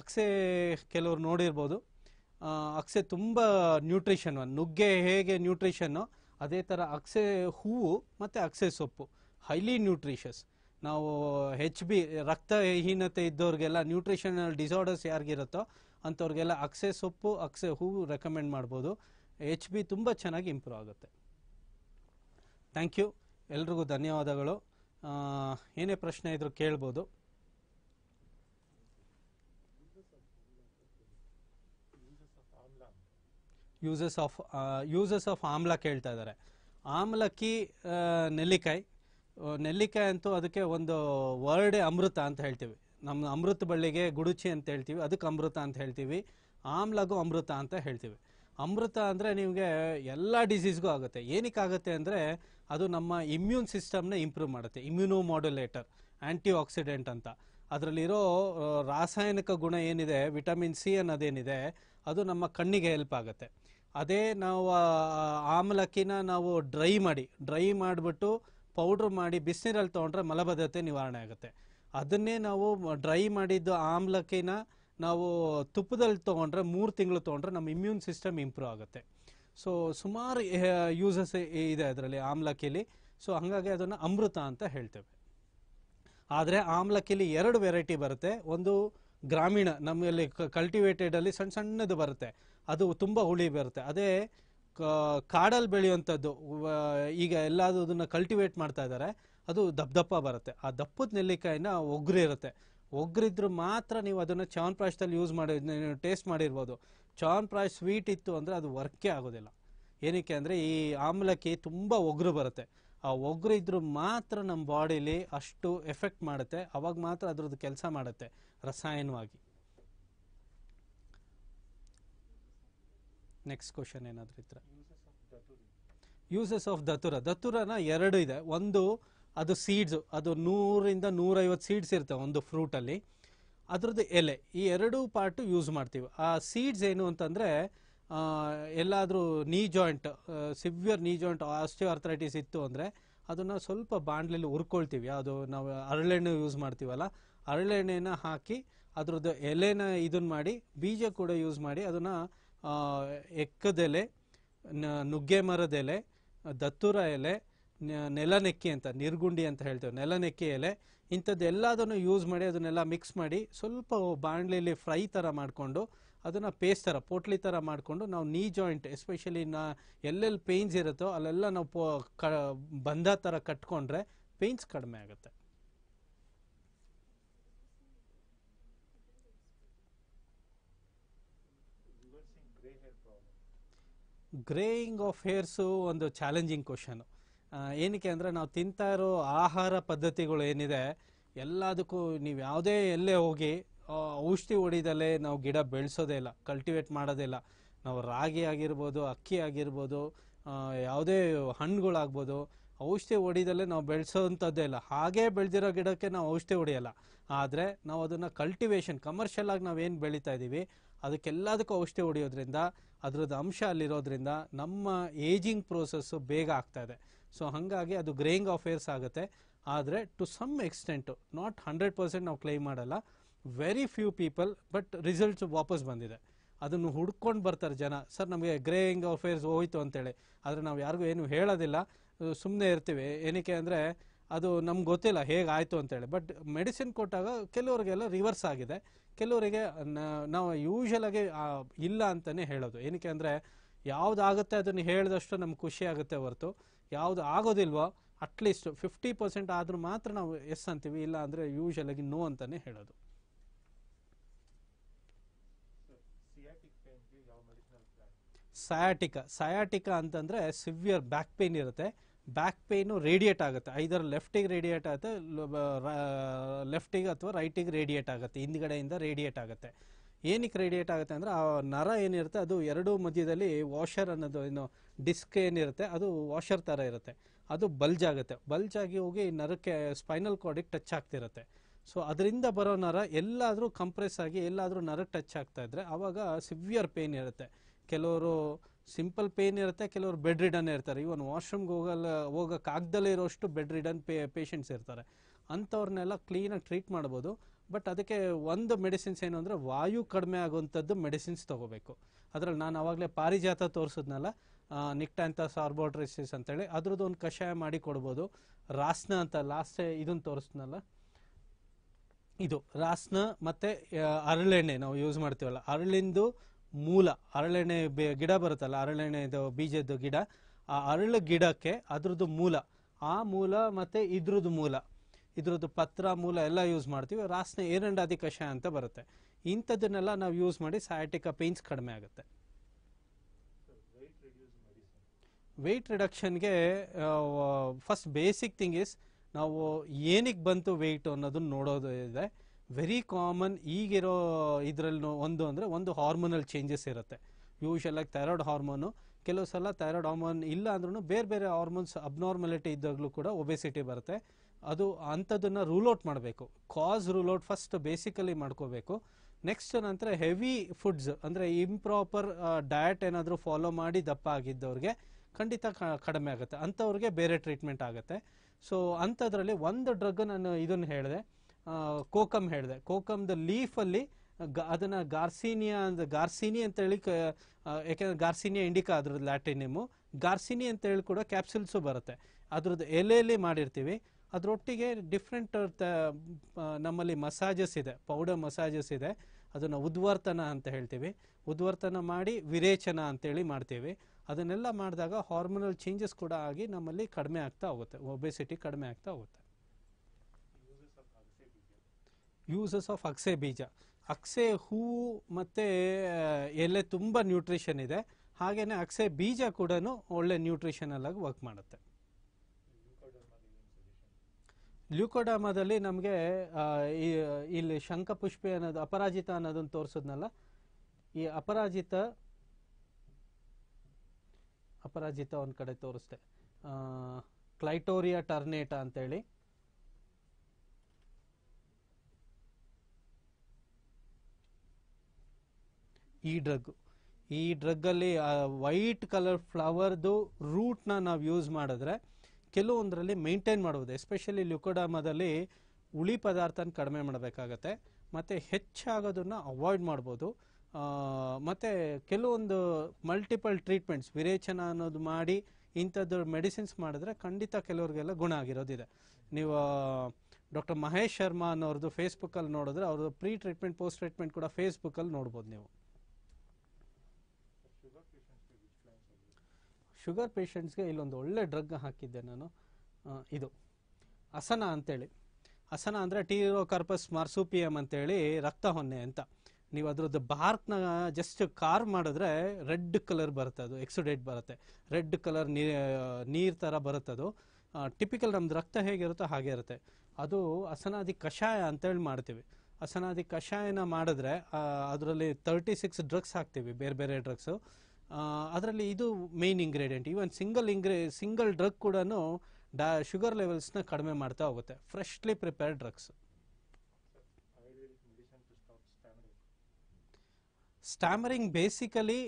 ಅಕ್ಸೆ ಕೆಲವರು ನೋಡಿರ್ಬೋದು ಅಕ್ಸೆ ತುಂಬ ನ್ಯೂಟ್ರಿಷನ್ ನುಗ್ಗೆ ಹೇಗೆ ನ್ಯೂಟ್ರಿಷನ್ ಅದೇ ಥರ ಅಕ್ಸೆ ಹೂವು ಮತ್ತು ಅಕ್ಸೆ ಸೊಪ್ಪು ಹೈಲಿ ನ್ಯೂಟ್ರಿಷಸ್ ನಾವು ಹೆಚ್ ಬಿ ರಕ್ತಹೀನತೆ ಇದ್ದವ್ರಿಗೆಲ್ಲ ನ್ಯೂಟ್ರಿಷನಲ್ ಡಿಸಾರ್ಡರ್ಸ್ ಯಾರಿಗಿರುತ್ತೋ ಅಂಥವ್ರಿಗೆಲ್ಲ ಅಕ್ಸೆ ಸೊಪ್ಪು ಅಕ್ಸೆ ಹೂವು ರೆಕಮೆಂಡ್ ಮಾಡ್ಬೋದು ಎಚ್ ಬಿ ತುಂಬ ಚೆನ್ನಾಗಿ ಇಂಪ್ರೂವ್ ಆಗುತ್ತೆ ಥ್ಯಾಂಕ್ ಯು ಎಲ್ರಿಗೂ ಧನ್ಯವಾದಗಳು ಏನೇ ಪ್ರಶ್ನೆ ಇದ್ರೂ ಕೇಳ್ಬೋದು ಯೂಸಸ್ ಆಫ್ ಯೂಸಸ್ ಆಫ್ ಆಮ್ಲ ಕೇಳ್ತಾ ಇದ್ದಾರೆ ಆಮ್ಲಕ್ಕಿ ನೆಲ್ಲಿಕಾಯಿ ನೆಲ್ಲಿಕಾಯಿ ಅಂತೂ ಅದಕ್ಕೆ ಒಂದು ವರ್ಡೇ ಅಮೃತ ಅಂತ ಹೇಳ್ತೀವಿ ನಮ್ಮ ಅಮೃತ ಬಳ್ಳಿಗೆ ಗುಡುಚಿ ಅಂತ ಹೇಳ್ತೀವಿ ಅದಕ್ಕೆ ಅಮೃತ ಅಂತ ಹೇಳ್ತೀವಿ ಆಮ್ಲಗೂ ಅಮೃತ ಅಂತ ಹೇಳ್ತೀವಿ ಅಮೃತ ಅಂದರೆ ನಿಮಗೆ ಎಲ್ಲ ಡಿಸೀಸ್ಗೂ ಆಗುತ್ತೆ ಆಗುತ್ತೆ ಅಂದರೆ ಅದು ನಮ್ಮ ಇಮ್ಯೂನ್ ಸಿಸ್ಟಮ್ನ ಇಂಪ್ರೂವ್ ಮಾಡುತ್ತೆ ಇಮ್ಯೂನೋ ಮಾಡ್ಯುಲೇಟರ್ ಆ್ಯಂಟಿ ಆಕ್ಸಿಡೆಂಟ್ ಅಂತ ಅದರಲ್ಲಿರೋ ರಾಸಾಯನಿಕ ಗುಣ ಏನಿದೆ ವಿಟಮಿನ್ ಸಿ ಅನ್ನೋದೇನಿದೆ ಅದು ನಮ್ಮ ಕಣ್ಣಿಗೆ ಹೆಲ್ಪ್ ಆಗುತ್ತೆ ಅದೇ ನಾವು ಆಮ್ಲಕ್ಕಿನ ನಾವು ಡ್ರೈ ಮಾಡಿ ಡ್ರೈ ಮಾಡಿಬಿಟ್ಟು ಪೌಡ್ರ್ ಮಾಡಿ ಬಿಸಿನೀರಲ್ಲಿ ತೊಗೊಂಡ್ರೆ ಮಲಬದ್ಧತೆ ನಿವಾರಣೆ ಆಗುತ್ತೆ ಅದನ್ನೇ ನಾವು ಡ್ರೈ ಮಾಡಿದ್ದು ಆಮ್ಲಕ್ಕಿನ ನಾವು ತುಪ್ಪದಲ್ಲಿ ತೊಗೊಂಡ್ರೆ ಮೂರು ತಿಂಗಳು ತೊಗೊಂಡ್ರೆ ನಮ್ಮ ಇಮ್ಯೂನ್ ಸಿಸ್ಟಮ್ ಇಂಪ್ರೂವ್ ಆಗುತ್ತೆ ಸೊ ಸುಮಾರು ಯೂಸಸ್ ಇದೆ ಅದರಲ್ಲಿ ಆಮ್ಲಕ್ಕಿಲಿ ಸೊ ಹಾಗಾಗಿ ಅದನ್ನು ಅಮೃತ ಅಂತ ಹೇಳ್ತೇವೆ ಆದರೆ ಆಮ್ಲಕ್ಕಿಲಿ ಎರಡು ವೆರೈಟಿ ಬರುತ್ತೆ ಒಂದು ಗ್ರಾಮೀಣ ನಮ್ಮಲ್ಲಿ ಕಲ್ಟಿವೇಟೆಡಲ್ಲಿ ಸಣ್ಣ ಸಣ್ಣದು ಬರುತ್ತೆ ಅದು ತುಂಬ ಹುಳಿ ಬರುತ್ತೆ ಅದೇ ಕಾಡಲ್ಲಿ ಬೆಳೆಯುವಂಥದ್ದು ಈಗ ಎಲ್ಲದೂ ಅದನ್ನು ಕಲ್ಟಿವೇಟ್ ಮಾಡ್ತಾ ಇದ್ದಾರೆ ಅದು ದಪ್ಪ ದಪ್ಪ ಬರುತ್ತೆ ಆ ದಪ್ಪದ ನೆಲ್ಲಿಕಾಯಿನ ಒಗ್ಗರಿರುತ್ತೆ ಇರುತ್ತೆ ಒಗ್ಗರಿದ್ರು ಮಾತ್ರ ನೀವು ಅದನ್ನು ಚ್ಯವನ್ಪ್ರಾಶದಲ್ಲಿ ಯೂಸ್ ಮಾಡಿ ಟೇಸ್ಟ್ ಮಾಡಿರ್ಬೋದು ಪ್ರಾಯ್ ಸ್ವೀಟ್ ಇತ್ತು ಅಂದರೆ ಅದು ವರ್ಕೇ ಆಗೋದಿಲ್ಲ ಏನಕ್ಕೆ ಅಂದರೆ ಈ ಆಮ್ಲಕ್ಕಿ ತುಂಬ ಒಗ್ರು ಬರುತ್ತೆ ಆ ಒಗ್ರು ಇದ್ರು ಮಾತ್ರ ನಮ್ಮ ಬಾಡಿಲಿ ಅಷ್ಟು ಎಫೆಕ್ಟ್ ಮಾಡುತ್ತೆ ಅವಾಗ ಮಾತ್ರ ಅದ್ರದ್ದು ಕೆಲಸ ಮಾಡುತ್ತೆ ರಸಾಯನವಾಗಿ ನೆಕ್ಸ್ಟ್ ಕ್ವಶನ್ ಏನಾದರೂ ಇದ್ರೆ ಯೂಸಸ್ ಆಫ್ ದತುರ ದತುರನ ಎರಡು ಇದೆ ಒಂದು ಅದು ಸೀಡ್ಸು ಅದು ನೂರಿಂದ ನೂರೈವತ್ತು ಸೀಡ್ಸ್ ಇರ್ತವೆ ಒಂದು ಫ್ರೂಟಲ್ಲಿ ಅದರದ್ದು ಎಲೆ ಈ ಎರಡೂ ಪಾರ್ಟು ಯೂಸ್ ಮಾಡ್ತೀವಿ ಆ ಸೀಡ್ಸ್ ಏನು ಅಂತಂದರೆ ಎಲ್ಲಾದರೂ knee joint severe knee joint osteoarthritis ಇತ್ತು ಅಂದರೆ ಅದನ್ನು ಸ್ವಲ್ಪ ಬಾಂಡ್ಲಲ್ಲಿ ಹುರ್ಕೊಳ್ತೀವಿ ಅದು ನಾವು ಅರಳೆಣ್ಣೆ ಯೂಸ್ ಮಾಡ್ತೀವಲ್ಲ ಅರಳೆಣ್ಣೆನ ಹಾಕಿ ಅದರದ್ದು ಎಲೆನ ಇದನ್ನು ಮಾಡಿ ಬೀಜ ಕೂಡ ಯೂಸ್ ಮಾಡಿ ಅದನ್ನು ಎಕ್ಕದೆಲೆ ನುಗ್ಗೆ ಮರದ ಎಲೆ ದತ್ತುರ ಎಲೆ ನೆಲನೆಕ್ಕಿ ಅಂತ ನಿರ್ಗುಂಡಿ ಅಂತ ಹೇಳ್ತೇವೆ ನೆಲನೆಕ್ಕಿ ಎಲೆ ಇಂಥದ್ದೆಲ್ಲದನ್ನು ಯೂಸ್ ಮಾಡಿ ಅದನ್ನೆಲ್ಲ ಮಿಕ್ಸ್ ಮಾಡಿ ಸ್ವಲ್ಪ ಬಾಣಲೆಯಲ್ಲಿ ಫ್ರೈ ಥರ ಮಾಡಿಕೊಂಡು ಅದನ್ನು ಪೇಸ್ಟ್ ಥರ ಪೋಟ್ಲಿ ಥರ ಮಾಡಿಕೊಂಡು ನಾವು ನೀ ಜಾಯಿಂಟ್ ಎಸ್ಪೆಷಲಿ ನಾ ಎಲ್ಲೆಲ್ಲಿ ಪೇಯ್ನ್ಸ್ ಇರುತ್ತೋ ಅಲ್ಲೆಲ್ಲ ನಾವು ಪೋ ಕ ಬಂಧ ಥರ ಕಟ್ಕೊಂಡ್ರೆ ಪೇಯ್ನ್ಸ್ ಕಡಿಮೆ ಆಗುತ್ತೆ ಗ್ರೇಯಿಂಗ್ ಆಫ್ ಹೇರ್ಸು ಒಂದು ಚಾಲೆಂಜಿಂಗ್ ಕ್ವಶನು ಏನಕ್ಕೆ ಅಂದರೆ ನಾವು ತಿಂತಾ ಇರೋ ಆಹಾರ ಪದ್ಧತಿಗಳು ಏನಿದೆ ಎಲ್ಲದಕ್ಕೂ ನೀವು ಯಾವುದೇ ಎಲ್ಲೇ ಹೋಗಿ ಔಷಧಿ ಹೊಡಿದಲ್ಲೇ ನಾವು ಗಿಡ ಬೆಳೆಸೋದೇ ಇಲ್ಲ ಕಲ್ಟಿವೇಟ್ ಮಾಡೋದೇ ಇಲ್ಲ ನಾವು ರಾಗಿ ಆಗಿರ್ಬೋದು ಅಕ್ಕಿ ಆಗಿರ್ಬೋದು ಯಾವುದೇ ಹಣ್ಣುಗಳಾಗ್ಬೋದು ಔಷಧಿ ಹೊಡಿದಲ್ಲೇ ನಾವು ಅಂಥದ್ದೇ ಇಲ್ಲ ಹಾಗೇ ಬೆಳೆದಿರೋ ಗಿಡಕ್ಕೆ ನಾವು ಔಷಧಿ ಹೊಡೆಯಲ್ಲ ಆದರೆ ನಾವು ಅದನ್ನು ಕಲ್ಟಿವೇಷನ್ ಕಮರ್ಷಿಯಲ್ ಆಗಿ ಏನು ಬೆಳೀತಾ ಇದ್ದೀವಿ ಅದಕ್ಕೆಲ್ಲದಕ್ಕೂ ಔಷಧಿ ಹೊಡೆಯೋದ್ರಿಂದ ಅದ್ರದ್ದು ಅಂಶ ಅಲ್ಲಿರೋದ್ರಿಂದ ನಮ್ಮ ಏಜಿಂಗ್ ಪ್ರೋಸೆಸ್ಸು ಬೇಗ ಆಗ್ತಾಯಿದೆ ಸೊ ಹಾಗಾಗಿ ಅದು ಗ್ರೇಯಿಂಗ್ ಅಫೇರ್ಸ್ ಆಗುತ್ತೆ ಆದರೆ to some extent not hundred percent ನಾವು ಕ್ಲೈಮ್ ಮಾಡಲ್ಲ very few people but results ವಾಪಸ್ ಬಂದಿದೆ ಅದನ್ನು ಹುಡ್ಕೊಂಡು ಬರ್ತಾರೆ ಜನ ಸರ್ ನಮಗೆ ಗ್ರೇಯಿಂಗ್ ಅಫೇರ್ಸ್ ಹೋಯ್ತು ಅಂತೇಳಿ ಆದರೆ ನಾವು ಯಾರಿಗೂ ಏನು ಹೇಳೋದಿಲ್ಲ ಸುಮ್ಮನೆ ಇರ್ತೀವಿ ಏನಕ್ಕೆ ಅಂದರೆ ಅದು ನಮ್ಗೆ ಗೊತ್ತಿಲ್ಲ ಹೇಗೆ ಅಂತೇಳಿ ಬಟ್ ಮೆಡಿಸಿನ್ ಕೊಟ್ಟಾಗ ಕೆಲವರಿಗೆಲ್ಲ ರಿವರ್ಸ್ ಆಗಿದೆ ಕೆಲವರಿಗೆ ನಾವು ಯೂಶ್ವಲಾಗಿ ಇಲ್ಲ ಅಂತಲೇ ಹೇಳೋದು ಏನಕ್ಕೆ ಅಂದರೆ ಯಾವುದಾಗುತ್ತೆ ಅದನ್ನು ಹೇಳಿದಷ್ಟು ನಮ್ಗೆ ಖುಷಿ ಆಗುತ್ತೆ ಹೊರತು ಯಾವುದು ಆಗೋದಿಲ್ವೋ ಅಟ್ಲೀಸ್ಟ್ ಫಿಫ್ಟಿ ಪರ್ಸೆಂಟ್ ಆದರೂ ಮಾತ್ರ ನಾವು ಎಸ್ ಅಂತೀವಿ ಇಲ್ಲ ಅಂದರೆ ಯೂಶಲಾಗಿ ನೋ ಅಂತಲೇ ಹೇಳೋದು ಸಯಾಟಿಕ ಸಯಾಟಿಕ ಅಂತಂದರೆ ಸಿವಿಯರ್ ಬ್ಯಾಕ್ ಪೇನ್ ಇರುತ್ತೆ ಬ್ಯಾಕ್ ಪೇಯ್ನು ರೇಡಿಯೇಟ್ ಆಗುತ್ತೆ ಐದರ ಲೆಫ್ಟಿಗೆ ರೇಡಿಯೇಟ್ ಆಗುತ್ತೆ ಲೆಫ್ಟಿಗೆ ಅಥವಾ ರೈಟಿಗೆ ರೇಡಿಯೇಟ್ ಆಗುತ್ತೆ ಹಿಂದ್ಗಡೆಯಿಂದ ರೇಡಿಯೇಟ್ ಆಗುತ್ತೆ ಏನಕ್ಕೆ ರೇಡಿಯೇಟ್ ಆಗುತ್ತೆ ಅಂದರೆ ಆ ನರ ಏನಿರುತ್ತೆ ಅದು ಎರಡೂ ಮಧ್ಯದಲ್ಲಿ ವಾಷರ್ ಅನ್ನೋದು ಏನು ಡಿಸ್ಕ್ ಏನಿರುತ್ತೆ ಅದು ವಾಷರ್ ಥರ ಇರುತ್ತೆ ಅದು ಬಲ್ಜ್ ಆಗುತ್ತೆ ಬಲ್ಜ್ ಆಗಿ ಹೋಗಿ ನರಕ್ಕೆ ಸ್ಪೈನಲ್ ಕಾರ್ಡಿಗೆ ಟಚ್ ಆಗ್ತಿರುತ್ತೆ ಸೊ ಅದರಿಂದ ಬರೋ ನರ ಎಲ್ಲಾದರೂ ಕಂಪ್ರೆಸ್ ಆಗಿ ಎಲ್ಲಾದರೂ ನರಕ್ಕೆ ಟಚ್ ಆಗ್ತಾ ಇದ್ರೆ ಆವಾಗ ಸಿವಿಯರ್ ಪೇನ್ ಇರುತ್ತೆ ಕೆಲವರು ಸಿಂಪಲ್ ಪೇನ್ ಇರುತ್ತೆ ಕೆಲವರು ಬೆಡ್ ರಿಡನ್ ಇರ್ತಾರೆ ಇವನ್ ವಾಶ್ರೂಮ್ಗೆ ಹೋಗಲ್ಲ ಹೋಗೋಕ್ಕಾಗ್ದಲೇ ಇರೋಷ್ಟು ಬೆಡ್ ರಿಡನ್ ಪೇ ಪೇಷಂಟ್ಸ್ ಇರ್ತಾರೆ ಅಂಥವ್ರನ್ನೆಲ್ಲ ಕ್ಲೀನಾಗಿ ಟ್ರೀಟ್ ಮಾಡ್ಬೋದು ಬಟ್ ಅದಕ್ಕೆ ಒಂದು ಮೆಡಿಸಿನ್ಸ್ ಏನು ಅಂದರೆ ವಾಯು ಕಡಿಮೆ ಆಗುವಂಥದ್ದು ಮೆಡಿಸಿನ್ಸ್ ತೊಗೋಬೇಕು ಅದರಲ್ಲಿ ನಾನು ಆವಾಗಲೇ ಪಾರಿಜಾತ ತೋರಿಸಿದ್ನಲ್ಲ ನಿಕ್ಟಾಂತ ಅಂತ ಅಂತೇಳಿ ಅದ್ರದ್ದು ಒಂದು ಕಷಾಯ ಮಾಡಿ ಕೊಡ್ಬೋದು ರಾಸ್ನ ಅಂತ ಲಾಸ್ಟ್ ಇದನ್ನು ತೋರಿಸ್ನಲ್ಲ ಇದು ರಾಸ್ನ ಮತ್ತು ಅರಳೆಣ್ಣೆ ನಾವು ಯೂಸ್ ಮಾಡ್ತೀವಲ್ಲ ಅರಳಿಂದು ಮೂಲ ಅರಳೆಣ್ಣೆ ಗಿಡ ಬರುತ್ತಲ್ಲ ಅರಳೆಣ್ಣೆದು ಬೀಜದ್ದು ಗಿಡ ಆ ಅರಳು ಗಿಡಕ್ಕೆ ಅದ್ರದ್ದು ಮೂಲ ಆ ಮೂಲ ಮತ್ತು ಇದ್ರದ್ದು ಮೂಲ ಇದ್ರದ್ದು ಪತ್ರ ಮೂಲ ಎಲ್ಲ ಯೂಸ್ ಮಾಡ್ತೀವಿ ರಾಸ್ನ ಏರಂಡಾದಿ ಕಷಾಯ ಅಂತ ಬರುತ್ತೆ ಇಂಥದನ್ನೆಲ್ಲ ನಾವು ಯೂಸ್ ಮಾಡಿ ಸಯಾಟಿಕ ಪೇನ್ಸ್ ಕಡಿಮೆ ಆಗುತ್ತೆ ವೆಯ್ಟ್ ರಿಡಕ್ಷನ್ಗೆ ಫಸ್ಟ್ ಬೇಸಿಕ್ ಥಿಂಗ್ ಇಸ್ ನಾವು ಏನಕ್ಕೆ ಬಂತು ವೆಯ್ಟ್ ಅನ್ನೋದನ್ನ ನೋಡೋದು ಇದೆ ವೆರಿ ಕಾಮನ್ ಈಗಿರೋ ಇದರಲ್ಲಿ ಒಂದು ಅಂದರೆ ಒಂದು ಹಾರ್ಮೋನಲ್ ಚೇಂಜಸ್ ಇರುತ್ತೆ ಯೂಶಲಾಗಿ ಥೈರಾಯ್ಡ್ ಹಾರ್ಮೋನು ಕೆಲವು ಸಲ ಥೈರಾಯ್ಡ್ ಹಾರ್ಮೋನ್ ಇಲ್ಲ ಅಂದ್ರೂ ಬೇರೆ ಬೇರೆ ಹಾರ್ಮೋನ್ಸ್ ಅಬ್ನಾರ್ಮಲಿಟಿ ಇದ್ದಾಗಲೂ ಕೂಡ ಒಬೆಸಿಟಿ ಬರುತ್ತೆ ಅದು ಅಂಥದ್ದನ್ನು ರೂಲ್ ಔಟ್ ಮಾಡಬೇಕು ಕಾಸ್ ರೂಲ್ ಔಟ್ ಫಸ್ಟ್ ಬೇಸಿಕಲಿ ಮಾಡ್ಕೋಬೇಕು ನೆಕ್ಸ್ಟ್ ನಂತರ ಹೆವಿ ಫುಡ್ಸ್ ಅಂದರೆ ಇಂಪ್ರಾಪರ್ ಡಯಟ್ ಏನಾದರೂ ಫಾಲೋ ಮಾಡಿ ದಪ್ಪ ಆಗಿದ್ದವ್ರಿಗೆ ಖಂಡಿತ ಕಡಿಮೆ ಆಗುತ್ತೆ ಅಂಥವ್ರಿಗೆ ಬೇರೆ ಟ್ರೀಟ್ಮೆಂಟ್ ಆಗುತ್ತೆ ಸೊ ಅಂಥದ್ರಲ್ಲಿ ಒಂದು ಡ್ರಗ್ ನಾನು ಇದನ್ನು ಹೇಳಿದೆ ಕೋಕಮ್ ಹೇಳಿದೆ ಕೋಕಮ್ದ ಲೀಫಲ್ಲಿ ಗ ಅದನ್ನು ಗಾರ್ಸಿನಿಯಾ ಅಂತ ಗಾರ್ಸಿನಿ ಅಂತೇಳಿ ಕ ಯಾಕೆಂದ್ರೆ ಗಾರ್ಸಿನಿಯಾ ಇಂಡಿಕಾ ಅದ್ರದ್ದು ಲ್ಯಾಟಿನಿಮು ಗಾರ್ಸಿನಿ ಅಂತೇಳಿ ಕೂಡ ಕ್ಯಾಪ್ಸುಲ್ಸು ಬರುತ್ತೆ ಅದ್ರದ್ದು ಎಲೆಯಲ್ಲಿ ಮಾಡಿರ್ತೀವಿ ಅದರೊಟ್ಟಿಗೆ ಡಿಫ್ರೆಂಟ್ ನಮ್ಮಲ್ಲಿ ಮಸಾಜಸ್ ಇದೆ ಪೌಡರ್ ಮಸಾಜಸ್ ಇದೆ ಅದನ್ನು ಉದ್ವರ್ತನ ಅಂತ ಹೇಳ್ತೀವಿ ಉದ್ವರ್ತನ ಮಾಡಿ ವಿರೇಚನ ಅಂತೇಳಿ ಮಾಡ್ತೀವಿ ಅದನ್ನೆಲ್ಲ ಮಾಡಿದಾಗ ಹಾರ್ಮೋನಲ್ ಚೇಂಜಸ್ ಕೂಡ ಆಗಿ ನಮ್ಮಲ್ಲಿ ಕಡಿಮೆ ಆಗ್ತಾ ಹೋಗುತ್ತೆ ಒಬೆಸಿಟಿ ಕಡಿಮೆ ಆಗ್ತಾ ಹೋಗುತ್ತೆ ಯೂಸಸ್ ಆಫ್ ಅಕ್ಸೆ ಬೀಜ ಅಕ್ಸೆ ಹೂವು ಮತ್ತು ಎಲೆ ತುಂಬ ನ್ಯೂಟ್ರಿಷನ್ ಇದೆ ಹಾಗೆಯೇ ಅಕ್ಸೆ ಬೀಜ ಕೂಡ ಒಳ್ಳೆ ನ್ಯೂಟ್ರಿಷನಲ್ಲಾಗಿ ವರ್ಕ್ ಮಾಡುತ್ತೆ ಲ್ಯೂಕೋಡಾಮದಲ್ಲಿ ನಮಗೆ ಇಲ್ಲಿ ಶಂಖಪುಷ್ಪಿ ಅನ್ನೋದು ಅಪರಾಜಿತ ಅನ್ನೋದನ್ನು ತೋರಿಸಿದ್ನಲ್ಲ ಈ ಅಪರಾಜಿತ ಅಪರಾಜಿತ ಒಂದು ಕಡೆ ತೋರಿಸ್ತೆ ಕ್ಲೈಟೋರಿಯಾ ಟರ್ನೇಟ ಅಂತೇಳಿ ಈ ಡ್ರಗ್ ಈ ಡ್ರಗ್ ಅಲ್ಲಿ ವೈಟ್ ಕಲರ್ ಫ್ಲವರ್ದು ರೂಟ್ನ ನಾವು ಯೂಸ್ ಮಾಡಿದ್ರೆ ಕೆಲವೊಂದರಲ್ಲಿ ಮೇಂಟೈನ್ ಮಾಡ್ಬೋದು ಎಸ್ಪೆಷಲಿ ಲ್ಯುಕೋಡಾಮದಲ್ಲಿ ಹುಳಿ ಪದಾರ್ಥನ ಕಡಿಮೆ ಮಾಡಬೇಕಾಗತ್ತೆ ಮತ್ತು ಹೆಚ್ಚಾಗೋದನ್ನು ಅವಾಯ್ಡ್ ಮಾಡ್ಬೋದು ಮತ್ತು ಕೆಲವೊಂದು ಮಲ್ಟಿಪಲ್ ಟ್ರೀಟ್ಮೆಂಟ್ಸ್ ವಿರೇಚನ ಅನ್ನೋದು ಮಾಡಿ ಇಂಥದ್ದು ಮೆಡಿಸಿನ್ಸ್ ಮಾಡಿದ್ರೆ ಖಂಡಿತ ಕೆಲವರಿಗೆಲ್ಲ ಗುಣ ಆಗಿರೋದಿದೆ ನೀವು ಡಾಕ್ಟರ್ ಮಹೇಶ್ ಶರ್ಮಾ ಅನ್ನೋರ್ದು ಫೇಸ್ಬುಕ್ಕಲ್ಲಿ ನೋಡಿದ್ರೆ ಅವ್ರದ್ದು ಪ್ರೀ ಟ್ರೀಟ್ಮೆಂಟ್ ಪೋಸ್ಟ್ ಟ್ರೀಟ್ಮೆಂಟ್ ಕೂಡ ಫೇಸ್ಬುಕ್ಕಲ್ಲಿ ನೋಡ್ಬೋದು ನೀವು ಶುಗರ್ ಪೇಷಂಟ್ಸ್ಗೆ ಇಲ್ಲೊಂದು ಒಳ್ಳೆ ಡ್ರಗ್ ಹಾಕಿದ್ದೆ ನಾನು ಇದು ಹಸನ ಅಂತೇಳಿ ಹಸನ ಅಂದರೆ ಟೀರೋಕಾರ್ಪಸ್ ಮಾರ್ಸೂಪಿಯಂ ಅಂತೇಳಿ ರಕ್ತ ಹೊನ್ನೆ ಅಂತ ನೀವು ಅದರದ್ದು ಬಾರ್ಕ್ನ ಜಸ್ಟ್ ಕಾರ್ ಮಾಡಿದ್ರೆ ರೆಡ್ ಕಲರ್ ಬರುತ್ತೆ ಅದು ಎಕ್ಸುಡೇಟ್ ಬರುತ್ತೆ ರೆಡ್ ಕಲರ್ ನೀರು ಥರ ಅದು ಟಿಪಿಕಲ್ ನಮ್ದು ರಕ್ತ ಹೇಗಿರುತ್ತೋ ಹಾಗೆ ಇರುತ್ತೆ ಅದು ಹಸನಾದಿ ಕಷಾಯ ಅಂತೇಳಿ ಮಾಡ್ತೀವಿ ಹಸನಾದಿ ಕಷಾಯನ ಮಾಡಿದ್ರೆ ಅದರಲ್ಲಿ ತರ್ಟಿ ಸಿಕ್ಸ್ ಡ್ರಗ್ಸ್ ಹಾಕ್ತೀವಿ ಬೇರೆ ಬೇರೆ ಡ್ರಗ್ಸು ಅದರಲ್ಲಿ ಇದು ಮೇನ್ ಇಂಗ್ರೀಡಿಯೆಂಟ್ ಈವನ್ ಸಿಂಗಲ್ ಇಂಗ್ರಿ ಸಿಂಗಲ್ ಡ್ರಗ್ ಕೂಡ ಡಾ ಶುಗರ್ ಲೆವೆಲ್ಸ್ನ ಕಡಿಮೆ ಮಾಡ್ತಾ ಹೋಗುತ್ತೆ freshly prepared drugs stammering basically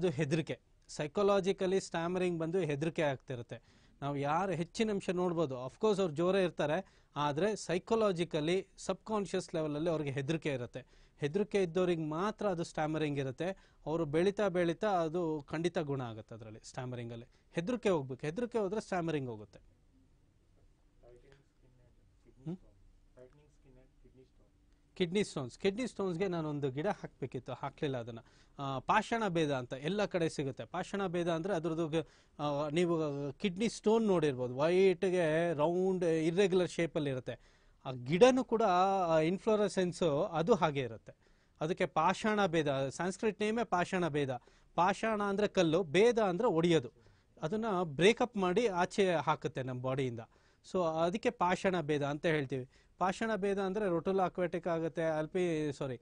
ಅದು ಹೆದರಿಕೆ ಸೈಕೊಲಾಜಿಕಲಿ ಸ್ಟ್ಯಾಮರಿಂಗ್ ಬಂದು ಹೆದರಿಕೆ ಆಗ್ತಿರುತ್ತೆ ನಾವು ಯಾರು ಹೆಚ್ಚಿನ ಅಂಶ ನೋಡ್ಬೋದು ಅಫ್ಕೋರ್ಸ್ ಅವ್ರು ಜೋರೇ ಇರ್ತಾರೆ ಆದರೆ ಸೈಕಾಲಜಿಕಲಿ ಸಬ್ಕಾನ್ಷಿಯಸ್ ಲೆವೆಲಲ್ಲಿ ಅವ್ರಿಗೆ ಹೆದರಿಕೆ ಇರುತ್ತೆ ಹೆದರಿಕೆ ಇದ್ದವ್ರಿಗೆ ಮಾತ್ರ ಅದು ಸ್ಟ್ಯಾಮರಿಂಗ್ ಇರುತ್ತೆ ಅವರು ಬೆಳೀತಾ ಬೆಳೀತಾ ಅದು ಖಂಡಿತ ಗುಣ ಆಗುತ್ತೆ ಅದರಲ್ಲಿ ಸ್ಟ್ಯಾಮರಿಂಗಲ್ಲಿ ಹೆದರಿಕೆ ಹೋಗ್ಬೇಕು ಹೆದರಿಕೆ ಹೋದ್ರೆ ಸ್ಟ್ಯಾಮರಿಂಗ್ ಹೋಗುತ್ತೆ ಕಿಡ್ನಿ ಸ್ಟೋನ್ಸ್ ಕಿಡ್ನಿ ಸ್ಟೋನ್ಸ್ಗೆ ಒಂದು ಗಿಡ ಹಾಕಬೇಕಿತ್ತು ಹಾಕಲಿಲ್ಲ ಅದನ್ನು ಪಾಷಾಣ ಭೇದ ಅಂತ ಎಲ್ಲ ಕಡೆ ಸಿಗುತ್ತೆ ಪಾಷಾಣ ಭೇದ ಅಂದರೆ ಅದ್ರದ್ದು ನೀವು ಕಿಡ್ನಿ ಸ್ಟೋನ್ ನೋಡಿರ್ಬೋದು ವೈಟ್ಗೆ ರೌಂಡ್ ಇರ್ರೆಗ್ಯುಲರ್ ಶೇಪಲ್ಲಿ ಇರುತ್ತೆ ಆ ಗಿಡನೂ ಕೂಡ ಇನ್ಫ್ಲೋರೆಸೆನ್ಸು ಅದು ಹಾಗೆ ಇರುತ್ತೆ ಅದಕ್ಕೆ ಪಾಷಾಣ ಭೇದ ಸಂಸ್ಕೃತ್ ನೇಮೇ ಪಾಷಾಣ ಭೇದ ಪಾಷಾಣ ಅಂದರೆ ಕಲ್ಲು ಭೇದ ಅಂದರೆ ಒಡೆಯೋದು ಅದನ್ನು ಬ್ರೇಕಪ್ ಮಾಡಿ ಆಚೆ ಹಾಕುತ್ತೆ ನಮ್ಮ ಬಾಡಿಯಿಂದ ಸೊ ಅದಕ್ಕೆ ಪಾಷಾಣ ಭೇದ ಅಂತ ಹೇಳ್ತೀವಿ ಪಾಷಾಣ ಭೇದ ಅಂದರೆ ರೊಟುಲಾ ಆಕ್ವೆಟಿಕ್ ಆಗುತ್ತೆ ಅಲ್ಪಿ ಸಾರಿ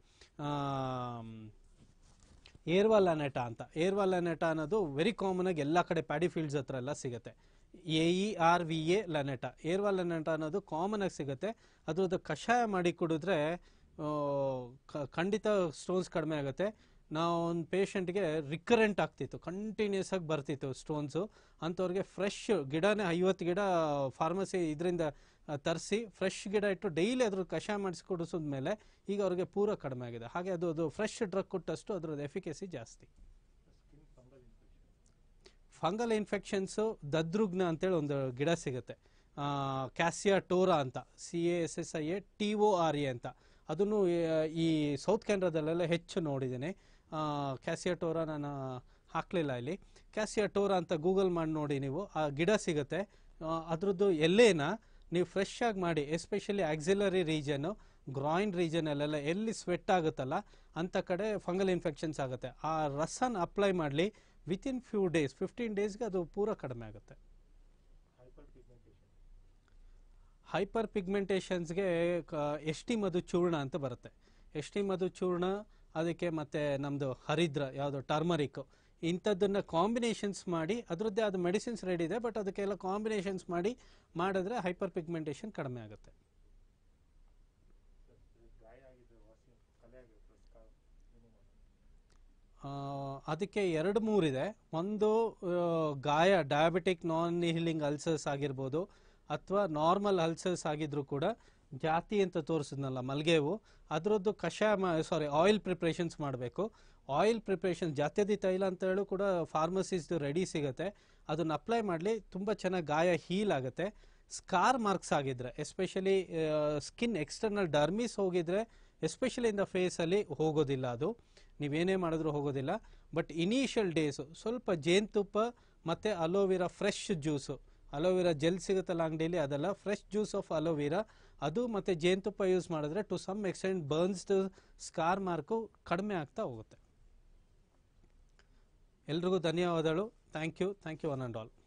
ಏರ್ವಾಲ್ ನೆಟ ಅಂತ ಏರ್ವಾಲ್ ನೆಟ ಅನ್ನೋದು ವೆರಿ ಕಾಮನ್ ಆಗಿ ಎಲ್ಲ ಕಡೆ ಪ್ಯಾಡಿ ಫೀಲ್ಡ್ಸ್ ಹತ್ರ ಎಲ್ಲ ಸಿಗುತ್ತೆ A E R V A lanata Aerva lanata ಅನ್ನೋದು ಕಾಮನ್ ಆಗಿ ಸಿಗುತ್ತೆ ಅದ್ರದ್ದು ಕಷಾಯ ಮಾಡಿ ಕುಡಿದ್ರೆ ಖಂಡಿತ ಸ್ಟೋನ್ಸ್ ಕಡಿಮೆ ಆಗುತ್ತೆ ನಾವು ಒಂದು ಪೇಷಂಟ್ಗೆ ರಿಕರೆಂಟ್ ಆಗ್ತಿತ್ತು ಕಂಟಿನ್ಯೂಸ್ ಆಗಿ ಬರ್ತಿತ್ತು ಸ್ಟೋನ್ಸು ಅಂಥವ್ರಿಗೆ ಫ್ರೆಶ್ ಗಿಡನೇ ಐವತ್ತು ಗಿಡ ಫಾರ್ಮಸಿ ಇದರಿಂದ ತರಿಸಿ ಫ್ರೆಶ್ ಗಿಡ ಇಟ್ಟು ಡೈಲಿ ಅದ್ರ ಕಷಾಯ ಮಾಡಿಸಿ ಕುಡಿಸಿದ್ಮೇಲೆ ಈಗ ಅವ್ರಿಗೆ ಪೂರ ಕಡಿಮೆ ಆಗಿದೆ ಹಾಗೆ ಅದು ಅದು ಫ್ರೆಶ್ ಡ್ರಗ್ ಕೊಟ್ಟಷ್ಟು ಅದ್ರದ್ದು ಎಫಿಕೆಸಿ ಜಾಸ್ತಿ ಫಂಗಲ್ ಇನ್ಫೆಕ್ಷನ್ಸು ದದ್ರುಗ್ನ ಅಂತೇಳಿ ಒಂದು ಗಿಡ ಸಿಗುತ್ತೆ ಕ್ಯಾಸಿಯಾ ಟೋರಾ ಅಂತ C A S S I A T O R A ಅಂತ ಅದನ್ನು ಈ ಸೌತ್ ಕೆನರಾದಲ್ಲೆಲ್ಲ ಹೆಚ್ಚು ನೋಡಿದ್ದೀನಿ ಕ್ಯಾಸಿಯಾ ಟೋರಾ ನಾನು ಹಾಕಲಿಲ್ಲ ಇಲ್ಲಿ ಕ್ಯಾಸಿಯಾ ಟೋರಾ ಅಂತ ಗೂಗಲ್ ಮಾಡಿ ನೋಡಿ ನೀವು ಆ ಗಿಡ ಸಿಗುತ್ತೆ ಅದರದ್ದು ಎಲ್ಲೇನ ನೀವು ಫ್ರೆಶ್ ಆಗಿ ಮಾಡಿ ಎಸ್ಪೆಷಲಿ ಆಕ್ಸಿಲರಿ ರೀಜನ್ನು ಗ್ರಾಯಿನ್ ರೀಜನಲ್ಲೆಲ್ಲ ಎಲ್ಲಿ ಸ್ವೆಟ್ ಆಗುತ್ತಲ್ಲ ಅಂಥ ಕಡೆ ಫಂಗಲ್ ಇನ್ಫೆಕ್ಷನ್ಸ್ ಆಗುತ್ತೆ ಆ ರಸನ್ ಅಪ್ಲೈ ಮಾಡಲಿ ವಿತಿನ್ ಫ್ಯೂ ಡೇಸ್ ಫಿಫ್ಟೀನ್ ಡೇಸ್ಗೆ ಅದು ಪೂರ ಕಡಿಮೆ ಆಗುತ್ತೆ ಹೈಪರ್ ಪಿಗ್ಮೆಂಟೇಷನ್ಸ್ಗೆ ಎಷ್ಟಿ ಮಧು ಚೂರ್ಣ ಅಂತ ಬರುತ್ತೆ ಎಷ್ಟಿ ಮಧು ಚೂರ್ಣ ಅದಕ್ಕೆ ಮತ್ತೆ ನಮ್ಮದು ಹರಿದ್ರ ಯಾವುದು ಟರ್ಮರಿಕ್ ಇಂಥದ್ದನ್ನು ಕಾಂಬಿನೇಷನ್ಸ್ ಮಾಡಿ ಅದರದ್ದೇ ಅದು ಮೆಡಿಸಿನ್ಸ್ ರೆಡಿ ಇದೆ ಬಟ್ ಅದಕ್ಕೆಲ್ಲ ಕಾಂಬಿನೇಷನ್ಸ್ ಮಾಡಿ ಮಾಡಿದ್ರೆ ಹೈಪರ್ ಪಿಗ್ಮೆಂಟೇಷನ್ ಕಡಿಮೆ ಆಗುತ್ತೆ ಅದಕ್ಕೆ ಎರಡು ಮೂರಿದೆ ಒಂದು ಗಾಯ ಡಯಾಬಿಟಿಕ್ ನಾನ್ ಹೀಲಿಂಗ್ ಅಲ್ಸರ್ಸ್ ಆಗಿರ್ಬೋದು ಅಥವಾ ನಾರ್ಮಲ್ ಅಲ್ಸರ್ಸ್ ಆಗಿದ್ರು ಕೂಡ ಜಾತಿ ಅಂತ ತೋರಿಸಿದ್ನಲ್ಲ ಮಲ್ಗೆವು ಅದರದ್ದು ಕಷಾಯ ಸಾರಿ ಆಯಿಲ್ ಪ್ರಿಪ್ರೇಷನ್ಸ್ ಮಾಡಬೇಕು ಆಯಿಲ್ ಪ್ರಿಪ್ರೇಷನ್ಸ್ ಜಾತ್ಯದಿ ತೈಲ ಅಂತ ಹೇಳು ಕೂಡ ಫಾರ್ಮಸಿಸ್ದು ರೆಡಿ ಸಿಗುತ್ತೆ ಅದನ್ನು ಅಪ್ಲೈ ಮಾಡಲಿ ತುಂಬ ಚೆನ್ನಾಗಿ ಗಾಯ ಹೀಲ್ ಆಗುತ್ತೆ ಸ್ಕಾರ್ ಮಾರ್ಕ್ಸ್ ಆಗಿದ್ರೆ ಎಸ್ಪೆಷಲಿ ಸ್ಕಿನ್ ಎಕ್ಸ್ಟರ್ನಲ್ ಡರ್ಮಿಸ್ ಹೋಗಿದ್ರೆ ಎಸ್ಪೆಷಲಿ ಇಂದ ಫೇಸಲ್ಲಿ ಹೋಗೋದಿಲ್ಲ ಅದು ನೀವೇನೇ ಮಾಡಿದ್ರೂ ಹೋಗೋದಿಲ್ಲ ಬಟ್ ಇನಿಷಿಯಲ್ ಡೇಸು ಸ್ವಲ್ಪ ಜೇನುತುಪ್ಪ ಮತ್ತು aloe vera fresh juice aloe vera gel ಸಿಗುತ್ತಲ್ಲ ಅಂಗಡಿಯಲ್ಲಿ ಅದೆಲ್ಲ ಫ್ರೆಶ್ ಜ್ಯೂಸ್ ಆಫ್ ಅಲೋವೆರಾ ಅದು ಮತ್ತು ಜೇನುತುಪ್ಪ ಯೂಸ್ ಮಾಡಿದ್ರೆ to some extent burns scar mark ಕಡಿಮೆ ಆಗ್ತಾ ಹೋಗುತ್ತೆ ಎಲ್ರಿಗೂ ಧನ್ಯವಾದಗಳು thank you thank you one and all